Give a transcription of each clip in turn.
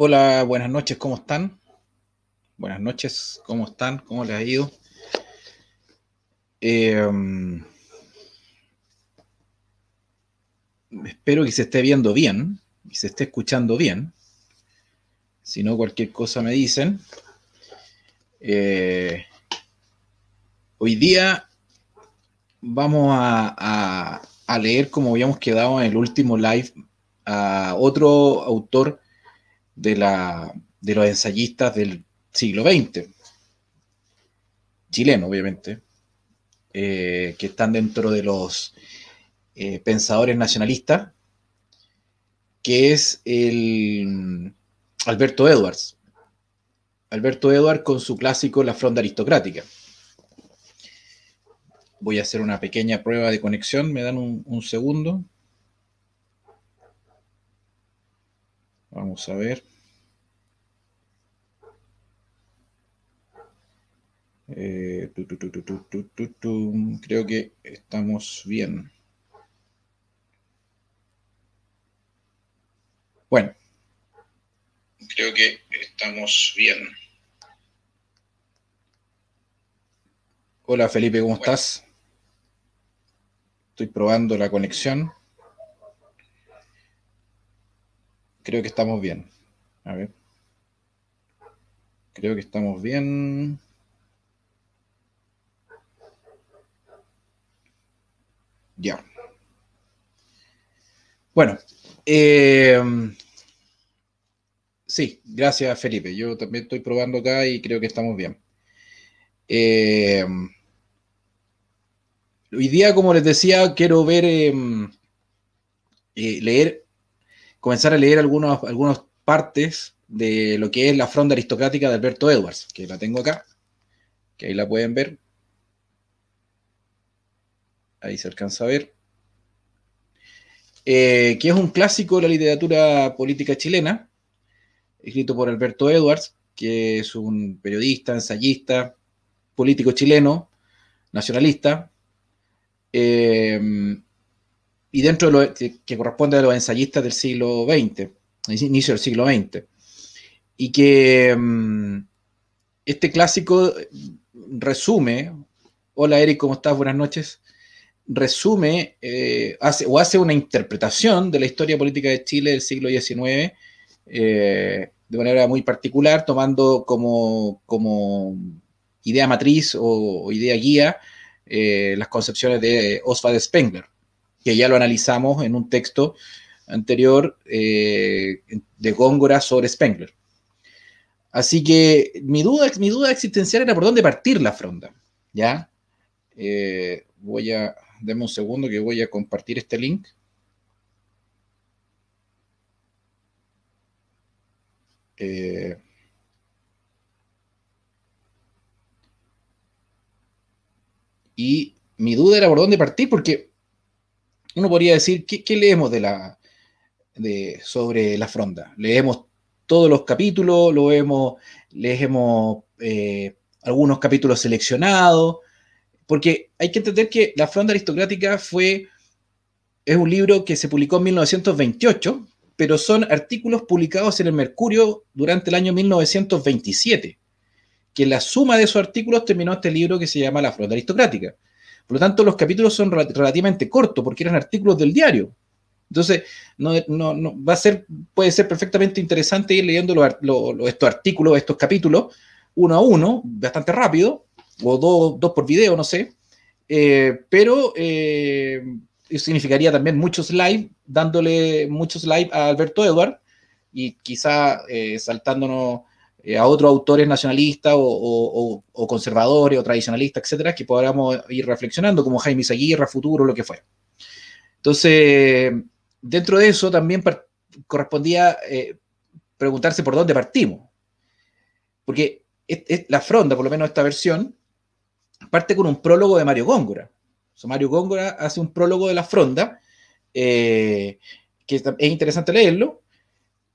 Hola, buenas noches, ¿cómo están? Buenas noches, ¿cómo están? ¿Cómo les ha ido? Em, espero que se esté viendo bien y se esté escuchando bien. Si no, cualquier cosa me dicen. Eh, hoy día vamos a, a, leer, como habíamos quedado en el último live, a otro autor de, la, de los ensayistas del siglo XX, chileno obviamente, eh, que están dentro de los eh, pensadores nacionalistas, que es el Alberto Edwards. Alberto Edwards con su clásico La Fronda Aristocrática. Voy a hacer una pequeña prueba de conexión, me dan un segundo. Vamos a ver. Eh, Creo que estamos bien. Bueno. Creo que estamos bien. Hola Felipe, ¿cómo estás? Estoy probando la conexión. Creo que estamos bien. A ver. Creo que estamos bien. Ya. Bueno. Eh, sí, gracias Felipe. Yo también estoy probando acá y creo que estamos bien. Eh, hoy día, como les decía, quiero ver, y em, eh, leer comenzar a leer algunos, algunas partes de lo que es la fronda aristocrática de Alberto Edwards, que la tengo acá, que ahí la pueden ver. Ahí se alcanza a ver. Eh, que es un clásico de la literatura política chilena, escrito por Alberto Edwards, que es un periodista, ensayista, político chileno, nacionalista, eh, y dentro de lo que corresponde a los ensayistas del siglo XX, inicio del siglo XX. Y que mm, este clásico mm, resume, hola Eric, ¿cómo estás? Buenas noches. Resume eh, hace, o hace una interpretación de la historia política de Chile del siglo XIX eh, de manera muy particular, tomando como, como idea matriz o, idea guía eh, las concepciones de Oswald Spengler que ya lo analizamos en un texto anterior eh, de Góngora sobre Spengler. Así que mi duda, mi duda existencial era por dónde partir la fronda. ¿Ya? Eh, voy a. Deme un segundo que voy a compartir este link. Eh, y mi duda era por dónde partir, porque uno podría decir, ¿qué, leemos de la, de, sobre la fronda? ¿Leemos todos los capítulos? ¿Lo vemos, leemos eh, algunos capítulos seleccionados? Porque hay que entender que La fronda aristocrática fue, es un libro que se publicó en 1928, pero son artículos publicados en el Mercurio durante el año 1927, que la suma de esos artículos terminó este libro que se llama La fronda aristocrática. Por lo tanto, los capítulos son relativamente cortos porque eran artículos del diario. Entonces, no, no, no, va a ser, puede ser perfectamente interesante ir leyendo estos artículos, estos capítulos, uno a uno, bastante rápido, o dos, dos por video, no sé. Eh, pero eh, significaría también muchos live, dándole muchos live a Alberto Edward y quizá eh, saltándonos eh, a otros autores nacionalistas o, conservadores o tradicionalistas, etcétera, que podamos ir reflexionando, como Jaime Saguirra, Futuro, lo que fuera. Entonces, dentro de eso también correspondía eh, preguntarse por dónde partimos. Porque la fronda, por lo menos esta versión, parte con un prólogo de Mario Góngora. Mario Góngora hace un prólogo de la fronda, eh, que es interesante leerlo,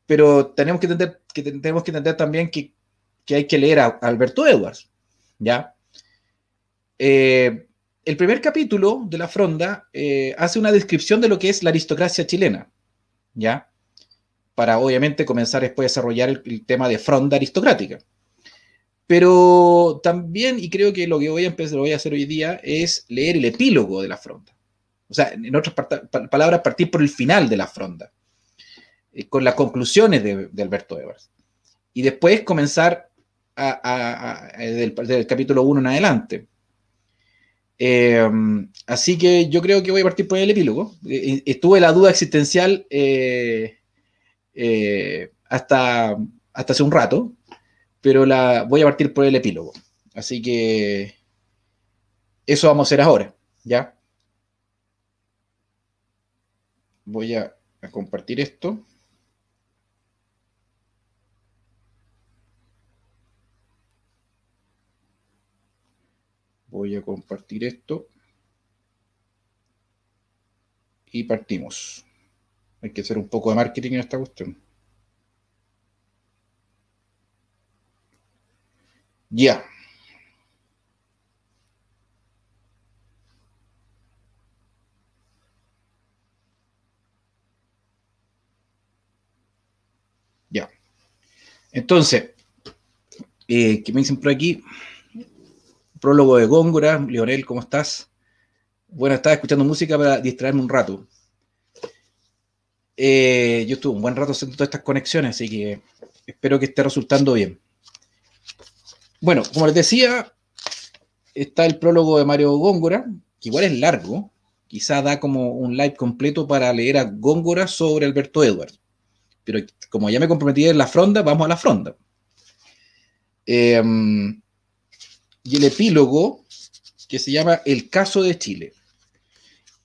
pero tenemos que entender, que tenemos que entender también que, hay que leer a Alberto Edwards, ¿ya? Eh, el primer capítulo de La Fronda eh, hace una descripción de lo que es la aristocracia chilena, ¿ya? Para obviamente comenzar después a desarrollar el, tema de fronda aristocrática. Pero también, y creo que lo que voy a empezar, voy a hacer hoy día es leer el epílogo de La Fronda. O sea, en otras palabras, partir por el final de La Fronda. Eh, con las conclusiones de, Alberto Evers. Y después comenzar a, del, capítulo 1 en adelante. Eh, así que yo creo que voy a partir por el epílogo. Eh, estuve la duda existencial hasta, hasta hace un rato, pero la, voy a partir por el epílogo. Así que eso vamos a hacer ahora, ¿ya? Voy a compartir esto. Voy a compartir esto. Y partimos. Hay que hacer un poco de marketing en esta cuestión. Ya. Ya. Entonces, eh, ¿qué me dicen por aquí? prólogo de Góngora. Lionel, ¿cómo estás? Bueno, estaba escuchando música para distraerme un rato. Eh, yo estuve un buen rato haciendo todas estas conexiones, así que espero que esté resultando bien. Bueno, como les decía, está el prólogo de Mario Góngora, que igual es largo, quizá da como un live completo para leer a Góngora sobre Alberto Edwards. Pero como ya me comprometí en la fronda, vamos a la fronda. Eh, y el epílogo que se llama El caso de Chile.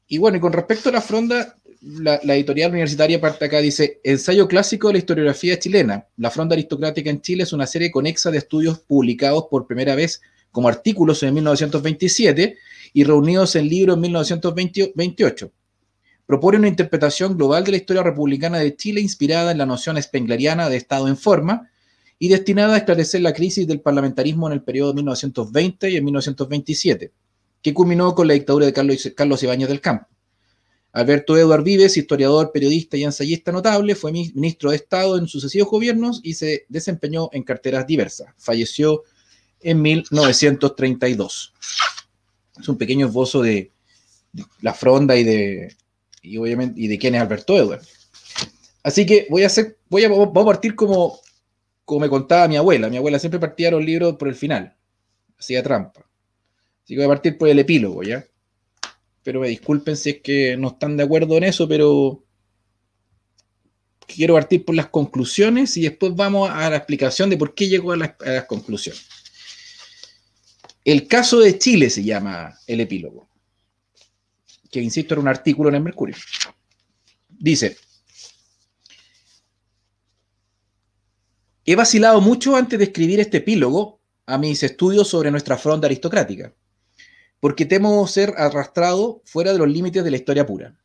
Y bueno, y con respecto a la fronda, la, editorial universitaria parte acá, dice, Ensayo clásico de la historiografía chilena. La fronda aristocrática en Chile es una serie conexa de estudios publicados por primera vez como artículos en 1927 y reunidos en libro en 1928. Propone una interpretación global de la historia republicana de Chile inspirada en la noción spengleriana de Estado en forma, y destinada a esclarecer la crisis del parlamentarismo en el periodo 1920 y en 1927, que culminó con la dictadura de Carlos, Carlos Ibáñez del Campo. Alberto Eduard Vives, historiador, periodista y ensayista notable, fue ministro de Estado en sucesivos gobiernos y se desempeñó en carteras diversas. Falleció en 1932. Es un pequeño esbozo de, la fronda y de, y obviamente, de quién es Alberto Eduard. Así que voy a, hacer, voy a partir como como me contaba mi abuela. Mi abuela siempre partía los libros por el final. Hacía trampa. Así que voy a partir por el epílogo, ¿ya? Pero me disculpen si es que no están de acuerdo en eso, pero quiero partir por las conclusiones y después vamos a la explicación de por qué llegó a las, a las conclusiones. El caso de Chile se llama el epílogo, que insisto era un artículo en el Mercurio. Dice, He vacilado mucho antes de escribir este epílogo a mis estudios sobre nuestra fronda aristocrática, porque temo ser arrastrado fuera de los límites de la historia pura.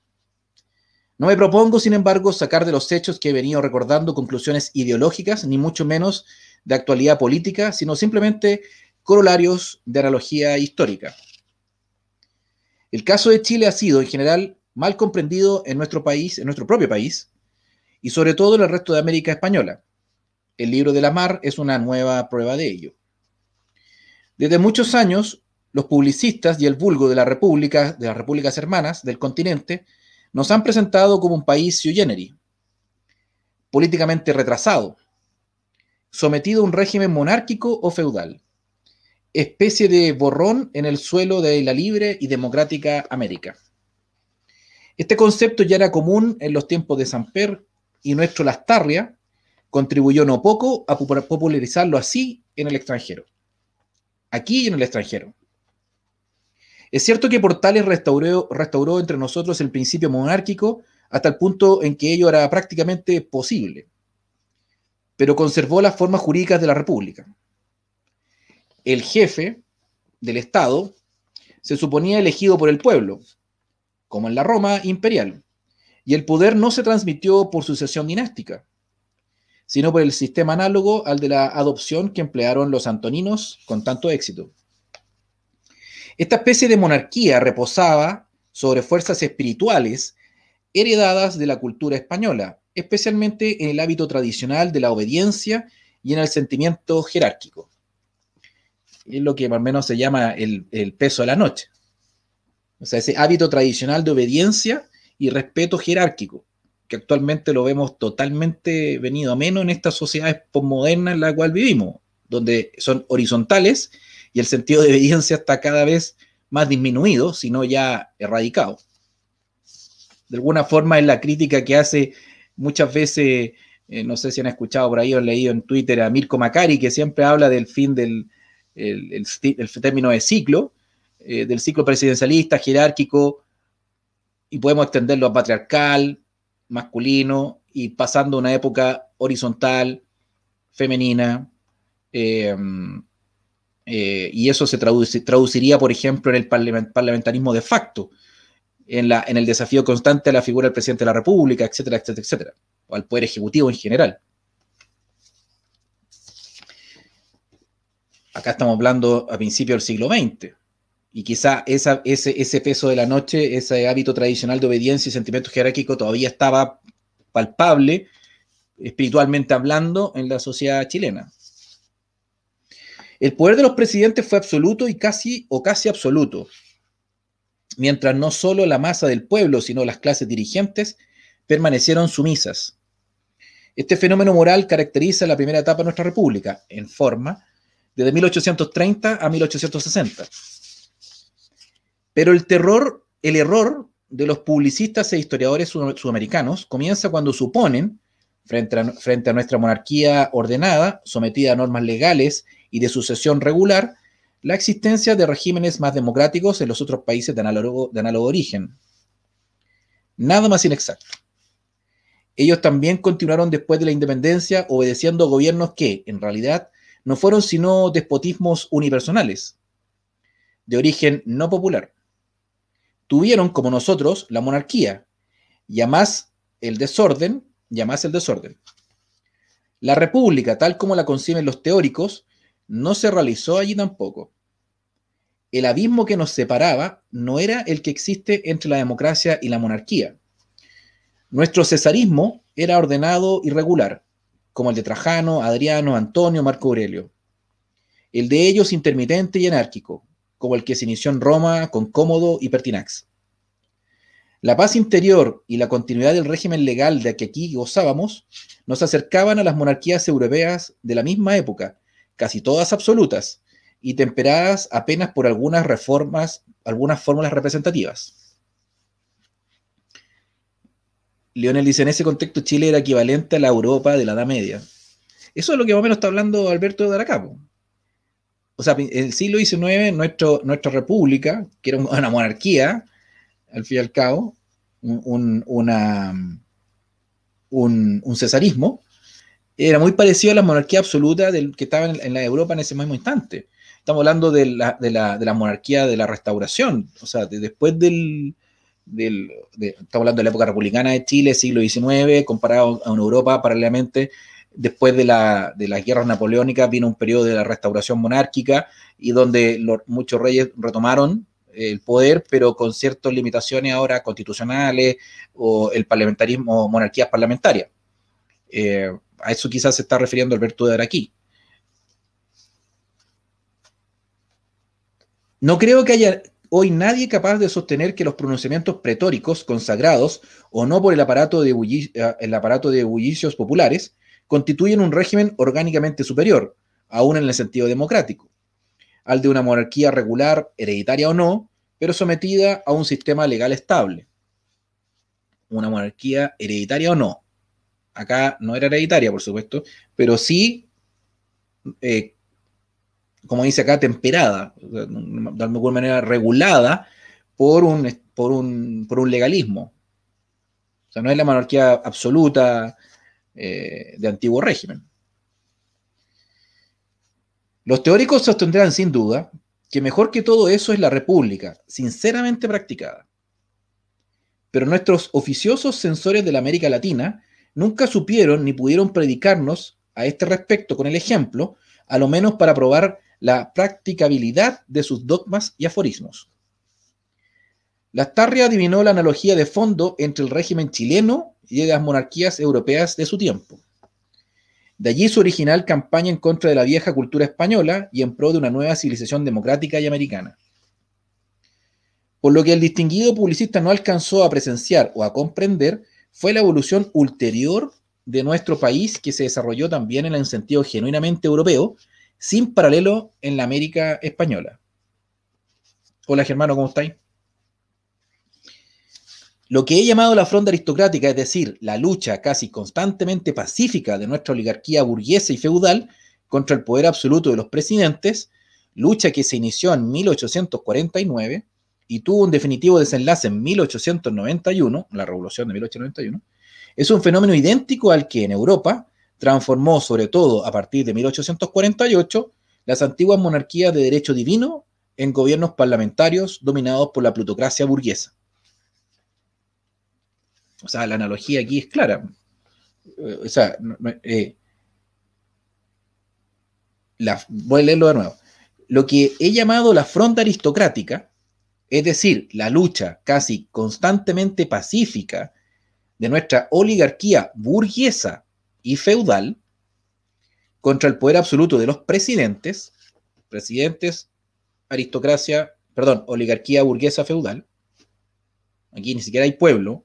No me propongo, sin embargo, sacar de los hechos que he venido recordando conclusiones ideológicas, ni mucho menos de actualidad política, sino simplemente corolarios de analogía histórica. El caso de Chile ha sido, en general, mal comprendido en nuestro país, en nuestro propio país, y sobre todo en el resto de América Española. El libro de la mar es una nueva prueba de ello. Desde muchos años, los publicistas y el vulgo de la República, de las repúblicas hermanas del continente, nos han presentado como un país su políticamente retrasado, sometido a un régimen monárquico o feudal, especie de borrón en el suelo de la libre y democrática América. Este concepto ya era común en los tiempos de Samper y nuestro Lastarria, contribuyó no poco a popularizarlo así en el extranjero. Aquí y en el extranjero. Es cierto que Portales restauró, restauró entre nosotros el principio monárquico hasta el punto en que ello era prácticamente posible, pero conservó las formas jurídicas de la República. El jefe del Estado se suponía elegido por el pueblo, como en la Roma imperial, y el poder no se transmitió por sucesión dinástica, sino por el sistema análogo al de la adopción que emplearon los antoninos con tanto éxito. Esta especie de monarquía reposaba sobre fuerzas espirituales heredadas de la cultura española, especialmente en el hábito tradicional de la obediencia y en el sentimiento jerárquico. Es lo que más o menos se llama el, el peso de la noche. O sea, ese hábito tradicional de obediencia y respeto jerárquico que actualmente lo vemos totalmente venido a menos en estas sociedades postmodernas en la cual vivimos, donde son horizontales y el sentido de evidencia está cada vez más disminuido, sino ya erradicado. De alguna forma es la crítica que hace muchas veces, eh, no sé si han escuchado por ahí o han leído en Twitter a Mirko Macari, que siempre habla del fin del el, término de ciclo, eh, del ciclo presidencialista, jerárquico, y podemos extenderlo a patriarcal, masculino y pasando una época horizontal, femenina. Eh, eh, y eso se traduciría, por ejemplo, en el parlamentarismo de facto, en, en el desafío constante a la figura del presidente de la República, etcétera, etcétera, etcétera, o al poder ejecutivo en general. Acá estamos hablando a principios del siglo XX. Y quizá ese, ese peso de la noche, ese hábito tradicional de obediencia y sentimiento jerárquico todavía estaba palpable, espiritualmente hablando, en la sociedad chilena. El poder de los presidentes fue absoluto y casi o casi absoluto, mientras no solo la masa del pueblo, sino las clases dirigentes permanecieron sumisas. Este fenómeno moral caracteriza la primera etapa de nuestra república, en forma, desde 1830 a 1860. Pero el terror, el error de los publicistas e historiadores sudamericanos comienza cuando suponen, frente a, nuestra monarquía ordenada, sometida a normas legales y de sucesión regular, la existencia de regímenes más democráticos en los otros países de análogo, de análogo origen. Nada más inexacto. Ellos también continuaron después de la independencia obedeciendo gobiernos que, en realidad, no fueron sino despotismos unipersonales, de origen no popular tuvieron, como nosotros, la monarquía. Llamás el desorden, llamás el desorden. La república, tal como la conciben los teóricos, no se realizó allí tampoco. El abismo que nos separaba no era el que existe entre la democracia y la monarquía. Nuestro cesarismo era ordenado y regular, como el de Trajano, Adriano, Antonio, Marco Aurelio. El de ellos intermitente y anárquico, como el que se inició en Roma con Cómodo y Pertinax. La paz interior y la continuidad del régimen legal de que aquí gozábamos nos acercaban a las monarquías europeas de la misma época, casi todas absolutas y temperadas apenas por algunas reformas, algunas fórmulas representativas. Lionel dice, en ese contexto Chile era equivalente a la Europa de la Edad Media. Eso es lo que más o menos está hablando Alberto de Aracapo o sea, el siglo XIX, nuestra república, que era una monarquía, al fin y al cabo, un, un, cesarismo, era muy parecido a la monarquía absoluta del, que estaba en, la Europa en ese mismo instante. Estamos hablando de la, de la, monarquía de la restauración, o sea, después del, estamos hablando de la época republicana de Chile, siglo XIX, comparado a una Europa paralelamente después de, la, las guerras napoleónicas vino un periodo de la restauración monárquica y donde muchos reyes retomaron eh, el poder, pero con ciertas limitaciones ahora constitucionales o el parlamentarismo, monarquías parlamentarias. Eh, a eso quizás se está refiriendo Alberto de aquí. No creo que haya hoy nadie capaz de sostener que los pronunciamientos pretóricos consagrados o no por el aparato de, eh, el aparato de bullicios populares constituyen un régimen orgánicamente superior, aún en el sentido democrático, al de una monarquía regular, hereditaria o no, pero sometida a un sistema legal estable. Una monarquía hereditaria o no. Acá no era hereditaria, por supuesto, pero sí, eh, como dice acá, temperada, de alguna manera regulada por un, por un, por un legalismo. O sea, no es la monarquía absoluta, eh, de antiguo régimen. Los teóricos sostendrán sin duda que mejor que todo eso es la república, sinceramente practicada. Pero nuestros oficiosos censores de la América Latina nunca supieron ni pudieron predicarnos a este respecto con el ejemplo, a lo menos para probar la practicabilidad de sus dogmas y aforismos. Lastarria adivinó la analogía de fondo entre el régimen chileno y de las monarquías europeas de su tiempo. De allí su original campaña en contra de la vieja cultura española y en pro de una nueva civilización democrática y americana. Por lo que el distinguido publicista no alcanzó a presenciar o a comprender fue la evolución ulterior de nuestro país que se desarrolló también en el sentido genuinamente europeo, sin paralelo en la América española. Hola Germano, ¿cómo estáis? Lo que he llamado la fronda aristocrática, es decir, la lucha casi constantemente pacífica de nuestra oligarquía burguesa y feudal contra el poder absoluto de los presidentes, lucha que se inició en 1849 y tuvo un definitivo desenlace en 1891, la revolución de 1891, es un fenómeno idéntico al que en Europa transformó, sobre todo a partir de 1848, las antiguas monarquías de derecho divino en gobiernos parlamentarios dominados por la plutocracia burguesa. O sea, la analogía aquí es clara. Eh, o sea, eh, voy a leerlo de nuevo. Lo que he llamado la fronda aristocrática, es decir, la lucha casi constantemente pacífica de nuestra oligarquía burguesa y feudal contra el poder absoluto de los presidentes, presidentes, aristocracia, perdón, oligarquía burguesa feudal, aquí ni siquiera hay pueblo,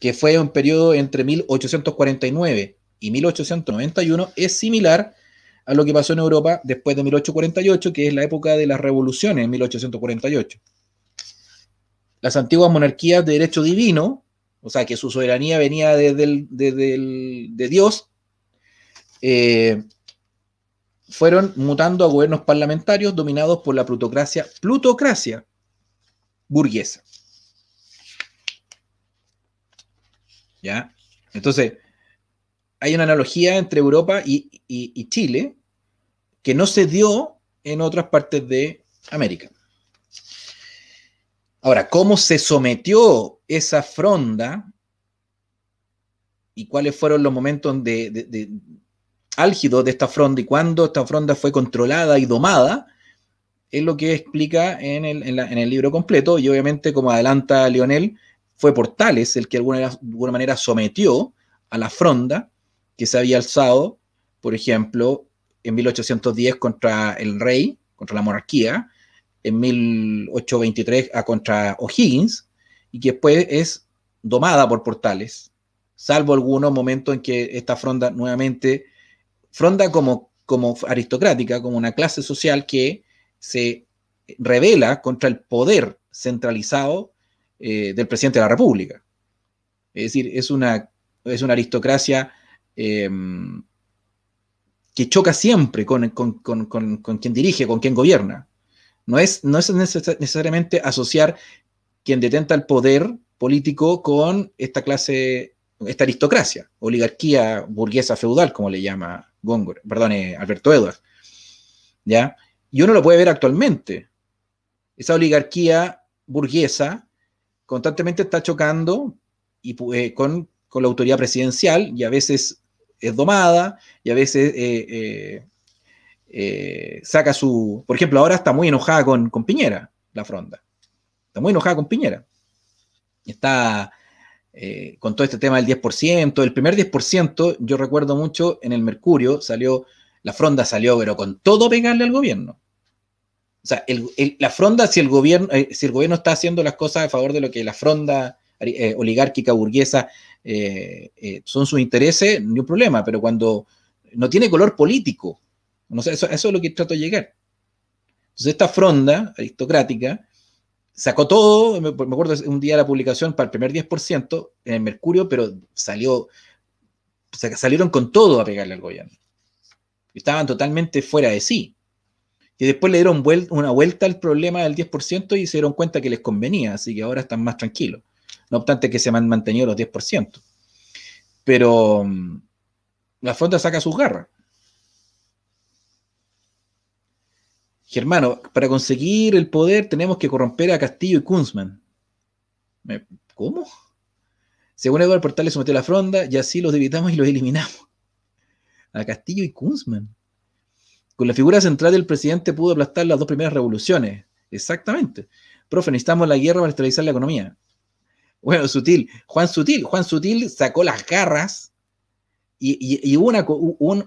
que fue un periodo entre 1849 y 1891, es similar a lo que pasó en Europa después de 1848, que es la época de las revoluciones en 1848. Las antiguas monarquías de derecho divino, o sea, que su soberanía venía desde, el, de Dios, eh, fueron mutando a gobiernos parlamentarios dominados por la plutocracia, plutocracia burguesa. Entonces, hay una analogía entre Europa y, Chile que no se dio en otras partes de América. Ahora, ¿cómo se sometió esa fronda y cuáles fueron los momentos de, álgido de álgidos de esta fronda y cuándo esta fronda fue controlada y domada? Es lo que explica en el libro completo y obviamente como adelanta Lionel, fue Portales el que de alguna, alguna manera sometió a la fronda que se había alzado, por ejemplo, en 1810 contra el rey, contra la monarquía, en 1823 ah, contra O'Higgins, y que después es domada por Portales, salvo algunos momentos en que esta fronda nuevamente, fronda como, como aristocrática, como una clase social que se revela contra el poder centralizado eh, del presidente de la República. Es decir, es una, es una aristocracia em, que choca siempre con, quien dirige, con quien gobierna. No es, no es necesariamente asociar quien detenta el poder político con esta clase, esta aristocracia, oligarquía burguesa feudal, como le llama Góngora, perdón, eh, Alberto Edwards. ¿Ya? Y uno lo puede ver actualmente. Esa oligarquía burguesa constantemente está chocando y, eh, con, la autoridad presidencial y a veces es domada y a veces eh, eh, saca su... Por ejemplo, ahora está muy enojada con, con Piñera, la fronda. Está muy enojada con Piñera. Está con todo este tema del 10%. El primer 10%, yo recuerdo mucho, en el Mercurio salió, la fronda salió, pero con todo pegarle al gobierno o sea, la fronda, si el, gobierno, eh, si el gobierno está haciendo las cosas a favor de lo que la fronda eh, oligárquica burguesa eh, son sus intereses, ni un problema, pero cuando no tiene color político, no eso, es lo que trato de llegar. Entonces, esta fronda aristocrática sacó todo, me, acuerdo un día de la publicación para el primer 10% en el Mercurio, pero salió, salieron con todo a pegarle al gobierno. Estaban totalmente fuera de sí. Y después le dieron una vuelta al problema del 10% y se dieron cuenta que les convenía, así que ahora están más tranquilos. No obstante que se han mantenido los 10%. Pero mm, la fronda saca sus garras. Germano, para conseguir el poder tenemos que corromper a Castillo y Kunzman. ¿Cómo? Según Eduardo Portal le sometió la fronda y así los debilitamos y los eliminamos. A Castillo y Kunzman. Con la figura central del presidente pudo aplastar las dos primeras revoluciones. Exactamente. Profe, necesitamos la guerra para estabilizar la economía. Bueno, Sutil, Juan Sutil, Juan Sutil sacó las garras y, hubo una,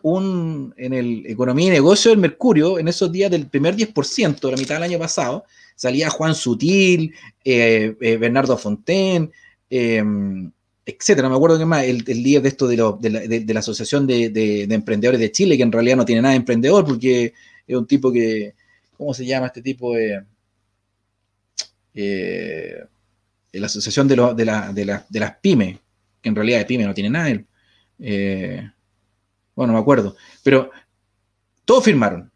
un, en el Economía y Negocio del Mercurio, en esos días del primer 10%, de la mitad del año pasado, salía Juan Sutil, eh, eh, Bernardo Fontaine, eh, etcétera. Me acuerdo que más el, el de esto de, la, Asociación de, Emprendedores de Chile, que en realidad no tiene nada de emprendedor porque es un tipo que, ¿cómo se llama este tipo? De eh, la Asociación de, las pymes, que en realidad de pyme no tiene nada. Eh, bueno, me acuerdo. Pero todos firmaron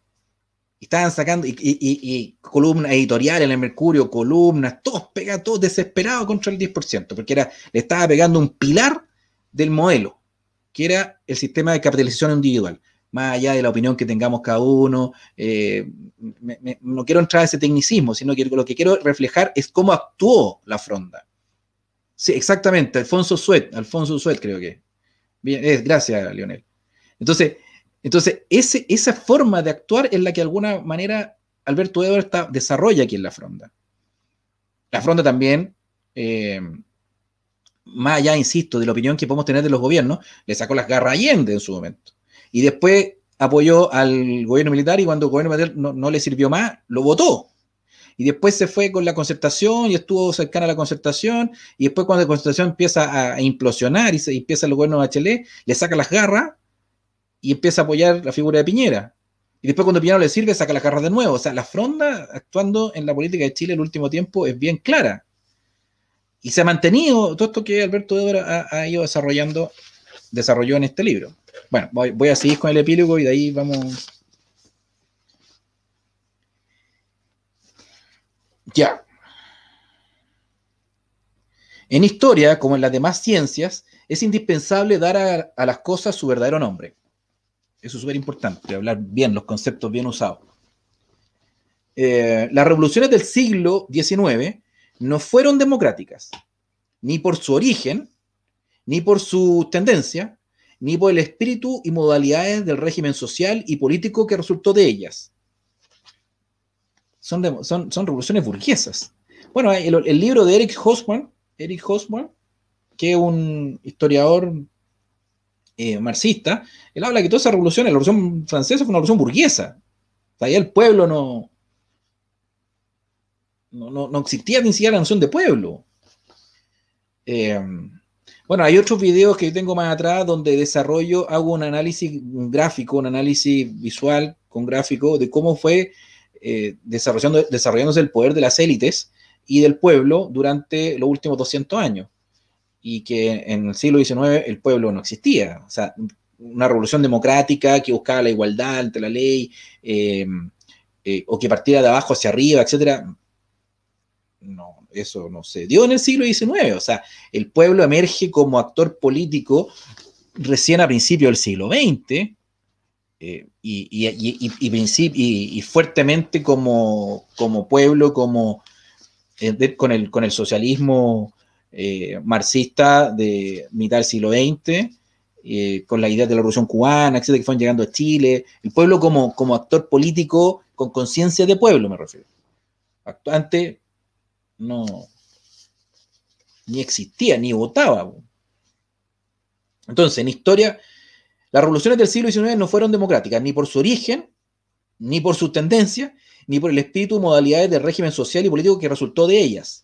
estaban sacando, y, columnas editoriales en el Mercurio, columnas, todos pegados, desesperados contra el 10%, porque era, le estaba pegando un pilar del modelo, que era el sistema de capitalización individual. Más allá de la opinión que tengamos cada uno, eh, no quiero entrar a ese tecnicismo, sino que lo que quiero reflejar es cómo actuó la fronda. Sí, exactamente, Alfonso Suet, Alfonso Suet creo que. Bien, es, eh, gracias, Lionel. Entonces, entonces, ese, esa forma de actuar es la que de alguna manera Alberto Eber desarrolla aquí en la fronda. La fronda también, eh, más allá, insisto, de la opinión que podemos tener de los gobiernos, le sacó las garras a Allende en su momento. Y después apoyó al gobierno militar y cuando el gobierno no, le sirvió más, lo votó. Y después se fue con la concertación y estuvo cercana a la concertación. Y después cuando la concertación empieza a implosionar y se, empieza el gobierno de le saca las garras y empieza a apoyar la figura de Piñera. Y después cuando Piñera no le sirve, saca la carrera de nuevo. O sea, la fronda actuando en la política de Chile el último tiempo es bien clara. Y se ha mantenido todo esto que Alberto Débora ha, ido desarrollando, desarrolló en este libro. Bueno, voy, a seguir con el epílogo y de ahí vamos. Ya. En historia, como en las demás ciencias, es indispensable dar a las cosas su verdadero nombre. Eso es súper importante, hablar bien, los conceptos bien usados. Eh, las revoluciones del siglo XIX no fueron democráticas, ni por su origen, ni por su tendencia, ni por el espíritu y modalidades del régimen social y político que resultó de ellas. Son, son, revoluciones burguesas. Bueno, el, libro de Eric Hobsbawm, Eric que es un historiador eh, marxista, él habla que toda esa revolución, la revolución francesa fue una revolución burguesa. O el pueblo no, no, no, existía ni siquiera la noción de pueblo. Eh, bueno, hay otros videos que yo tengo más atrás donde desarrollo, hago un análisis gráfico, un análisis visual con gráfico de cómo fue eh, desarrollándose el poder de las élites y del pueblo durante los últimos 200 años y que en el siglo XIX el pueblo no existía. O sea, una revolución democrática que buscaba la igualdad ante la ley em, eh, o que partiera de abajo hacia arriba, etcétera. No, eso no se dio en el siglo XIX. O sea, el pueblo emerge como actor político recién a principios del siglo XX eh, y, y, fuertemente como, como pueblo, como eh, con, con el socialismo eh, marxista de mitad del siglo XX, eh, con la idea de la revolución cubana, etcétera, que fueron llegando a Chile, el pueblo como, como actor político con conciencia de pueblo, me refiero. Actuante no, ni existía, ni votaba. Entonces, en historia, las revoluciones del siglo XIX no fueron democráticas, ni por su origen, ni por su tendencia, ni por el espíritu y modalidades del régimen social y político que resultó de ellas.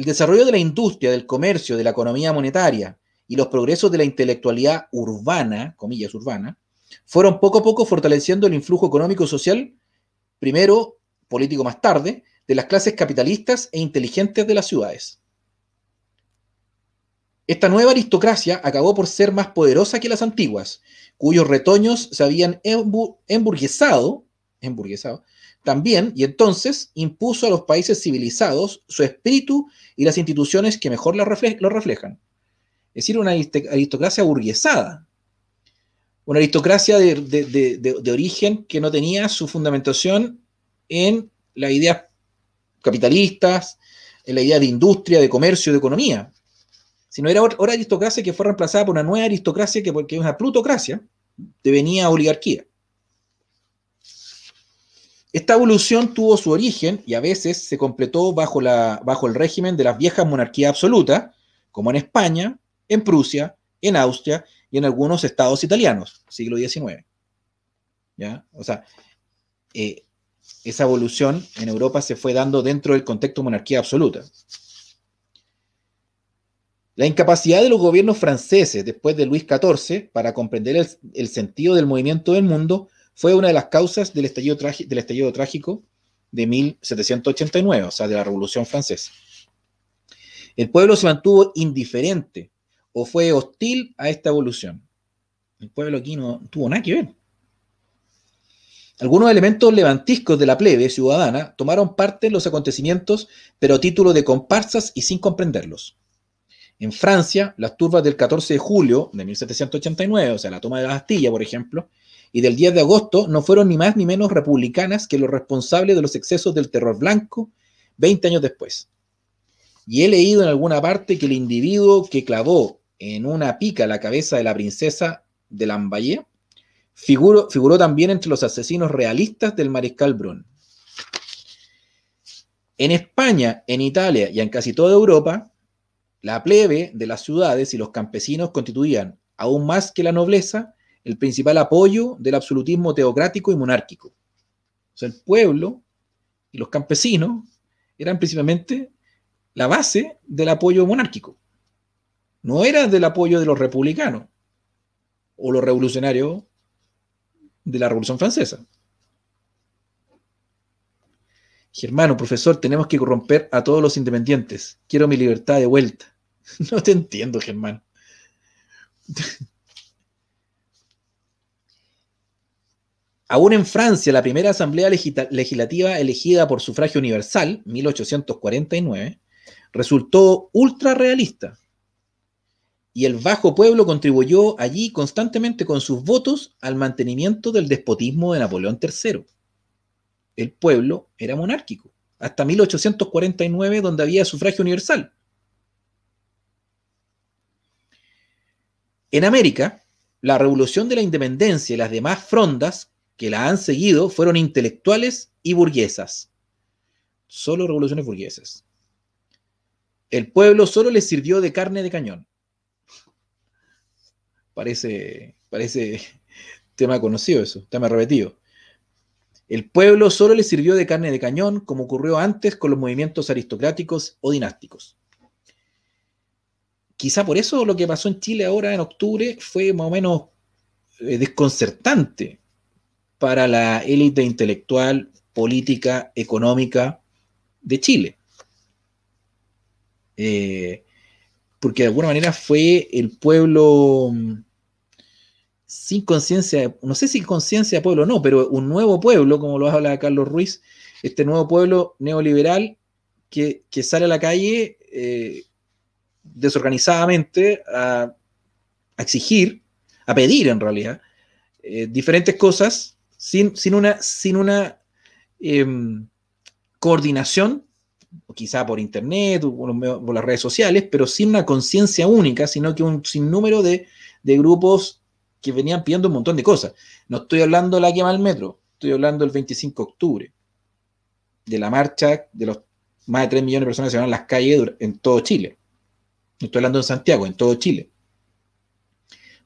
El desarrollo de la industria, del comercio, de la economía monetaria y los progresos de la intelectualidad urbana, comillas urbana, fueron poco a poco fortaleciendo el influjo económico y social, primero político más tarde, de las clases capitalistas e inteligentes de las ciudades. Esta nueva aristocracia acabó por ser más poderosa que las antiguas, cuyos retoños se habían emburguesado, emburguesado también, y entonces, impuso a los países civilizados su espíritu y las instituciones que mejor lo, reflejan. Es decir, una aristocracia burguesada, una aristocracia de, origen que no tenía su fundamentación en las ideas capitalistas, en la idea de industria, de comercio, de economía, sino era otra aristocracia que fue reemplazada por una nueva aristocracia que, porque es una plutocracia, devenía oligarquía. Esta evolución tuvo su origen y a veces se completó bajo, el régimen de las viejas monarquías absolutas, como en España, en Prusia, en Austria y en algunos estados italianos, siglo XIX. O sea, eh, esa evolución en Europa se fue dando dentro del contexto monarquía absoluta. La incapacidad de los gobiernos franceses después de Luis XIV para comprender el sentido del movimiento del mundo fue una de las causas del estallido, trágico de 1789, o sea, de la Revolución Francesa. El pueblo se mantuvo indiferente o fue hostil a esta evolución. El pueblo aquí no tuvo nada que ver. Algunos elementos levantiscos de la plebe ciudadana tomaron parte en los acontecimientos, pero a título de comparsas y sin comprenderlos. En Francia, las turbas del 14 de julio de 1789, o sea, la toma de la Bastilla, por ejemplo, y del 10 de agosto no fueron ni más ni menos republicanas que los responsables de los excesos del terror blanco 20 años después. Y he leído en alguna parte que el individuo que clavó en una pica la cabeza de la princesa de Lambaye figuró, también entre los asesinos realistas del mariscal Brun. En España, en Italia y en casi toda Europa, la plebe de las ciudades y los campesinos constituían, aún más que la nobleza, el principal apoyo del absolutismo teocrático y monárquico. O sea, el pueblo y los campesinos eran principalmente la base del apoyo monárquico. No era del apoyo de los republicanos o los revolucionarios de la Revolución Francesa. Germano, profesor, tenemos que corromper a todos los independientes. Quiero mi libertad de vuelta. No te entiendo, Germán. Aún en Francia, la primera asamblea legislativa elegida por sufragio universal, 1849, resultó ultrarrealista. Y el bajo pueblo contribuyó allí constantemente con sus votos al mantenimiento del despotismo de Napoleón III. El pueblo era monárquico, hasta 1849, donde había sufragio universal. En América, la revolución de la independencia y las demás frondas que la han seguido fueron intelectuales y burguesas. Solo revoluciones burguesas. El pueblo solo les sirvió de carne de cañón. Parece, parece tema conocido eso, tema repetido. El pueblo solo le sirvió de carne de cañón, como ocurrió antes con los movimientos aristocráticos o dinásticos. Quizá por eso lo que pasó en Chile ahora en octubre fue más o menos eh, desconcertante, para la élite intelectual, política, económica de Chile. Eh, porque de alguna manera fue el pueblo mm, sin conciencia, no sé si conciencia de pueblo o no, pero un nuevo pueblo, como lo habla Carlos Ruiz, este nuevo pueblo neoliberal que, sale a la calle eh, desorganizadamente a, exigir, a pedir en realidad, eh, diferentes cosas sin, una, em, coordinación, quizá por internet o por, las redes sociales, pero sin una conciencia única, sino que un sinnúmero de, grupos que venían pidiendo un montón de cosas. No estoy hablando de la quema del metro, estoy hablando del 25 de octubre, de la marcha de los más de 3 millones de personas que se van a las calles en todo Chile. No estoy hablando en Santiago, en todo Chile.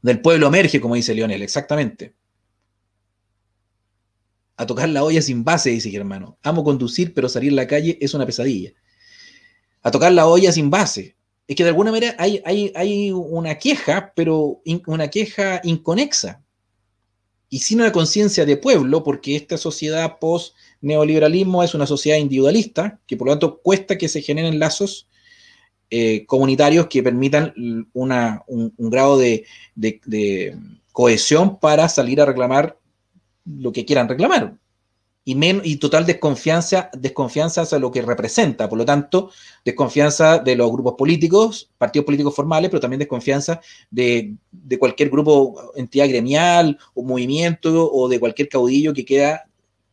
Del pueblo emerge, como dice Lionel, exactamente a tocar la olla sin base, dice hermano. Amo conducir, pero salir a la calle es una pesadilla. A tocar la olla sin base. Es que de alguna manera hay, hay, una queja, pero una queja inconexa. Y sin una conciencia de pueblo, porque esta sociedad post-neoliberalismo es una sociedad individualista, que por lo tanto cuesta que se generen lazos eh, comunitarios que permitan un, grado de cohesión para salir a reclamar lo que quieran reclamar. Y, y total desconfianza, desconfianza hacia lo que representa. Por lo tanto, desconfianza de los grupos políticos, partidos políticos formales, pero también desconfianza de, de cualquier grupo, entidad gremial o movimiento o de cualquier caudillo que quiera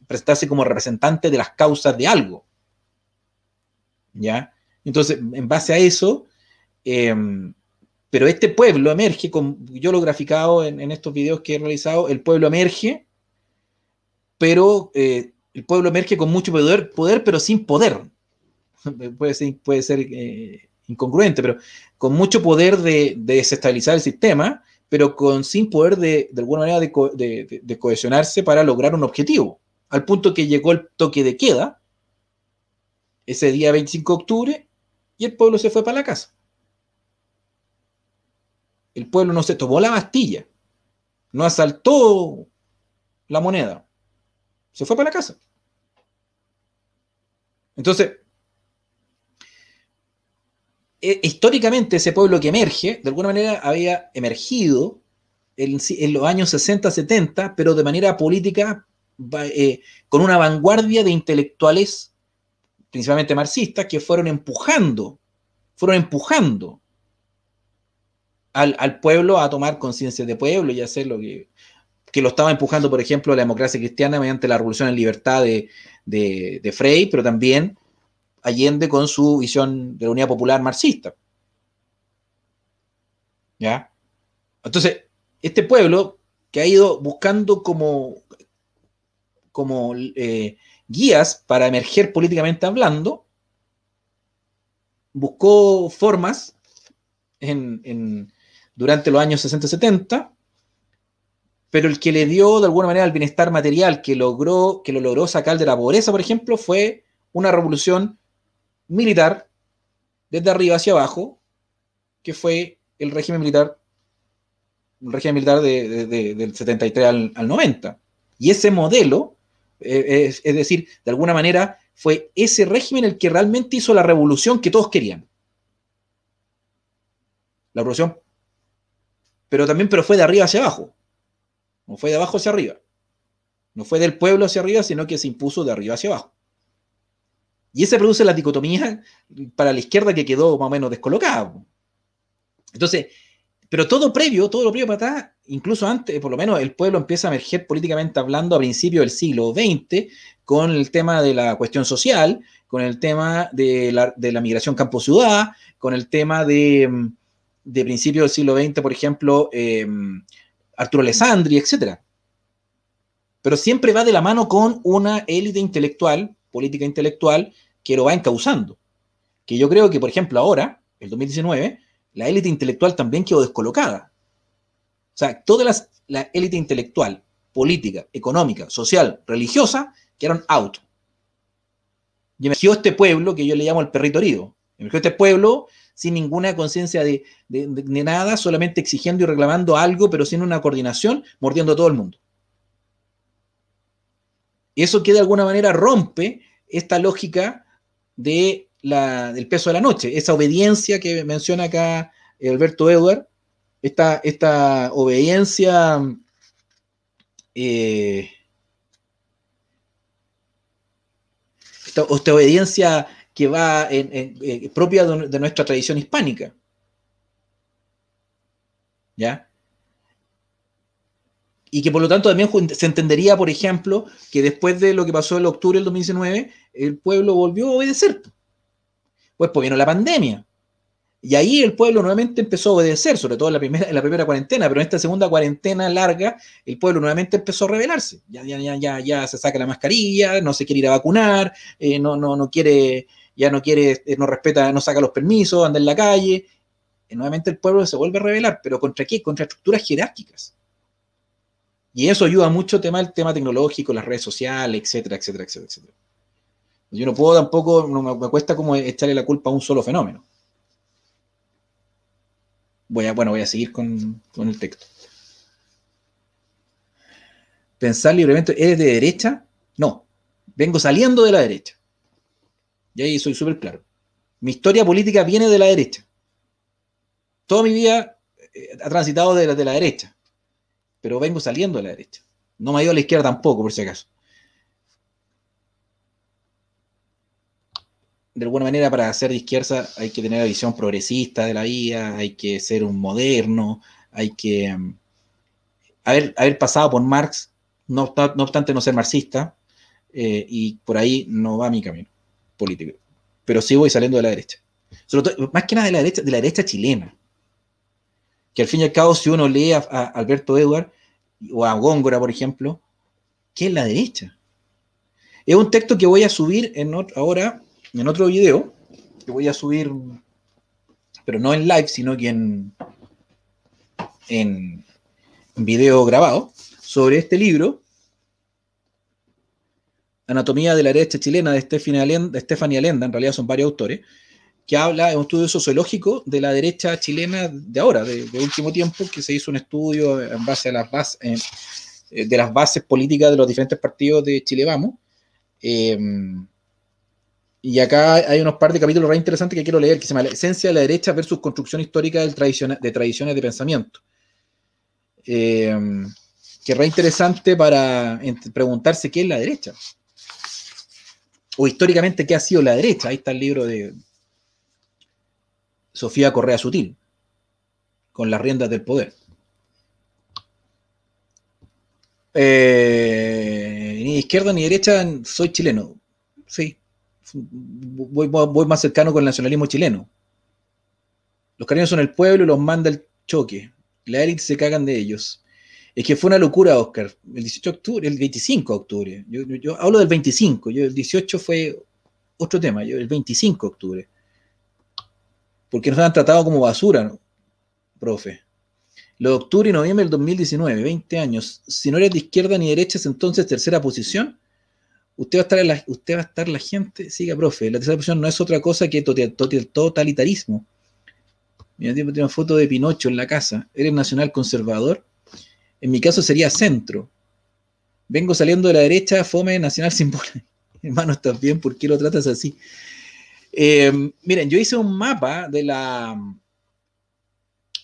presentarse como representante de las causas de algo. ¿Ya? Entonces, en base a eso, em, pero este pueblo emerge, con, yo lo he graficado en, en, estos videos que he realizado, el pueblo emerge pero eh, el pueblo emerge con mucho poder, poder pero sin poder. puede ser, puede ser eh, incongruente, pero con mucho poder de, desestabilizar el sistema, pero con sin poder de, alguna manera de, de cohesionarse para lograr un objetivo. Al punto que llegó el toque de queda, ese día 25 de octubre, y el pueblo se fue para la casa. El pueblo no se tomó la Bastilla, no asaltó la moneda, se fue para la casa. Entonces, eh, históricamente ese pueblo que emerge, de alguna manera había emergido en, los años 60, 70, pero de manera política, eh, con una vanguardia de intelectuales, principalmente marxistas, que fueron empujando, fueron empujando al, al pueblo a tomar conciencia de pueblo y hacer lo que que lo estaba empujando, por ejemplo, la democracia cristiana mediante la Revolución en Libertad de, Frey, pero también Allende con su visión de la unidad popular marxista. ¿Ya? Entonces, este pueblo que ha ido buscando como, como eh, guías para emerger políticamente hablando, buscó formas durante los años 60-70 pero el que le dio de alguna manera el bienestar material, que, logró, que lo logró sacar de la pobreza, por ejemplo, fue una revolución militar desde arriba hacia abajo, que fue el régimen militar, el régimen militar del 73 al, 90. Y ese modelo, eh, es, es, decir, de alguna manera, fue ese régimen el que realmente hizo la revolución que todos querían. La revolución, pero también, pero fue de arriba hacia abajo no fue de abajo hacia arriba. No fue del pueblo hacia arriba, sino que se impuso de arriba hacia abajo. Y esa produce la dicotomía para la izquierda que quedó más o menos descolocada. Entonces, pero todo previo, todo lo previo para atrás, incluso antes, por lo menos el pueblo empieza a emerger políticamente hablando a principios del siglo XX, con el tema de la cuestión social, con el tema de la, migración campo-ciudad, con el tema de, principios del siglo XX, por ejemplo, em, Arturo Alessandri, etc. Pero siempre va de la mano con una élite intelectual, política intelectual, que lo va encauzando. Que yo creo que, por ejemplo, ahora, el 2019, la élite intelectual también quedó descolocada. O sea, toda la élite intelectual, política, económica, social, religiosa, quedaron out. Y emergió este pueblo que yo le llamo el perrito herido. Emergió este pueblo sin ninguna conciencia de, nada, solamente exigiendo y reclamando algo, pero sin una coordinación, mordiendo a todo el mundo. Y eso que de alguna manera rompe esta lógica de del peso de la noche, esa obediencia que menciona acá Alberto Edward, esta, esta obediencia... Eh, esta, obediencia que va en, eh, propia de, nuestra tradición hispánica. ¿Ya? Y que por lo tanto también se entendería, por ejemplo, que después de lo que pasó en octubre del 2019, el pueblo volvió a obedecer. Pues, pues, vino la pandemia. Y ahí el pueblo nuevamente empezó a obedecer, sobre todo en la primera, cuarentena, pero en esta segunda cuarentena larga, el pueblo nuevamente empezó a rebelarse. Ya, ya, ya, ya, ya se saca la mascarilla, no se quiere ir a vacunar, eh, no, no, no quiere ya no quiere, eh, no respeta, no saca los permisos, anda en la calle. Eh, nuevamente el pueblo se vuelve a rebelar, pero ¿contra qué? Contra estructuras jerárquicas. Y eso ayuda mucho el tema, el tema tecnológico, las redes sociales, etcétera, etcétera, etcétera, etcétera. Yo no puedo tampoco, me, cuesta como echarle la culpa a un solo fenómeno. Voy a, bueno, voy a seguir con, con el texto. Pensar libremente, ¿eres de derecha? No, vengo saliendo de la derecha. Y ahí soy súper claro. Mi historia política viene de la derecha. Toda mi vida eh, ha transitado de la, derecha, pero vengo saliendo de la derecha. No me ha ido a la izquierda tampoco, por si acaso. de alguna manera para ser de izquierda hay que tener la visión progresista de la vida, hay que ser un moderno, hay que mm, haber, pasado por Marx, no, obstante no ser marxista, eh, y por ahí no va mi camino político. Pero sí voy saliendo de la derecha. más que nada de la derecha, de la derecha chilena. Que al fin y al cabo, si uno lee a, Alberto Edward o a Góngora, por ejemplo, ¿qué es la derecha? Es un texto que voy a subir en ahora en otro video, que voy a subir, pero no en live, sino que en, en video grabado, sobre este libro, Anatomía de la derecha chilena de Stephanie Alenda, en realidad son varios autores, que habla de un estudio sociológico de la derecha chilena de ahora, de, último tiempo, que se hizo un estudio en base a las bases, eh, de las bases políticas de los diferentes partidos de Chile Vamos. Em, y acá hay unos par de capítulos re interesantes que quiero leer, que se llama La esencia de la derecha versus construcción histórica de tradiciones de pensamiento. Em, que re interesante para preguntarse qué es la derecha o históricamente qué ha sido la derecha. Ahí está el libro de Sofía Correa Sutil, con las riendas del poder. Eh, ni izquierda ni derecha, soy chileno. Sí, voy, más cercano con el nacionalismo chileno. Los cariños son el pueblo, y los manda el choque. La élite se cagan de ellos. Es que fue una locura, Oscar. El 18 de octubre, el 25 de octubre. Yo, hablo del 25, yo, el 18 fue otro tema, el 25 de octubre. Porque nos han tratado como basura, profe. Lo de octubre y noviembre del 2019, 20 años. Si no eres de izquierda ni derecha, es entonces tercera posición. Usted va a estar, la, usted va a estar la gente, siga, profe. La tercera posición no es otra cosa que el totalitarismo. Mira, tengo una foto de Pinocho en la casa. ¿Eres nacional conservador? En mi caso sería centro. Vengo saliendo de la derecha, fome nacional sin Hermanos, también, ¿Por qué lo tratas así? Em, miren, yo hice un mapa de la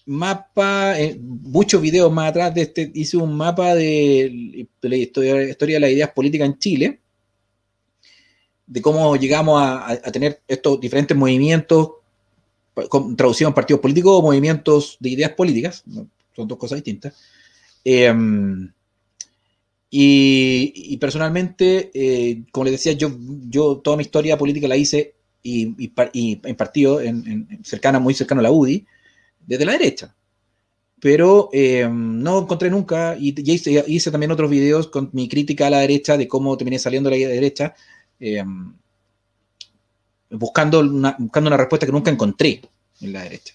mapa, eh, muchos videos más atrás de este, hice un mapa de, la historia, de las ideas políticas en Chile, de cómo llegamos a, a tener estos diferentes movimientos, traducidos en partidos políticos o movimientos de ideas políticas, son dos cosas distintas. Em, y, personalmente, eh, como les decía, yo, yo toda mi historia política la hice y, en partido en, cercana, muy cercano a la UDI, desde la derecha. Pero em, no encontré nunca, y, hice, también otros videos con mi crítica a la derecha, de cómo terminé saliendo de la derecha, em, buscando, buscando una respuesta que nunca encontré en la derecha,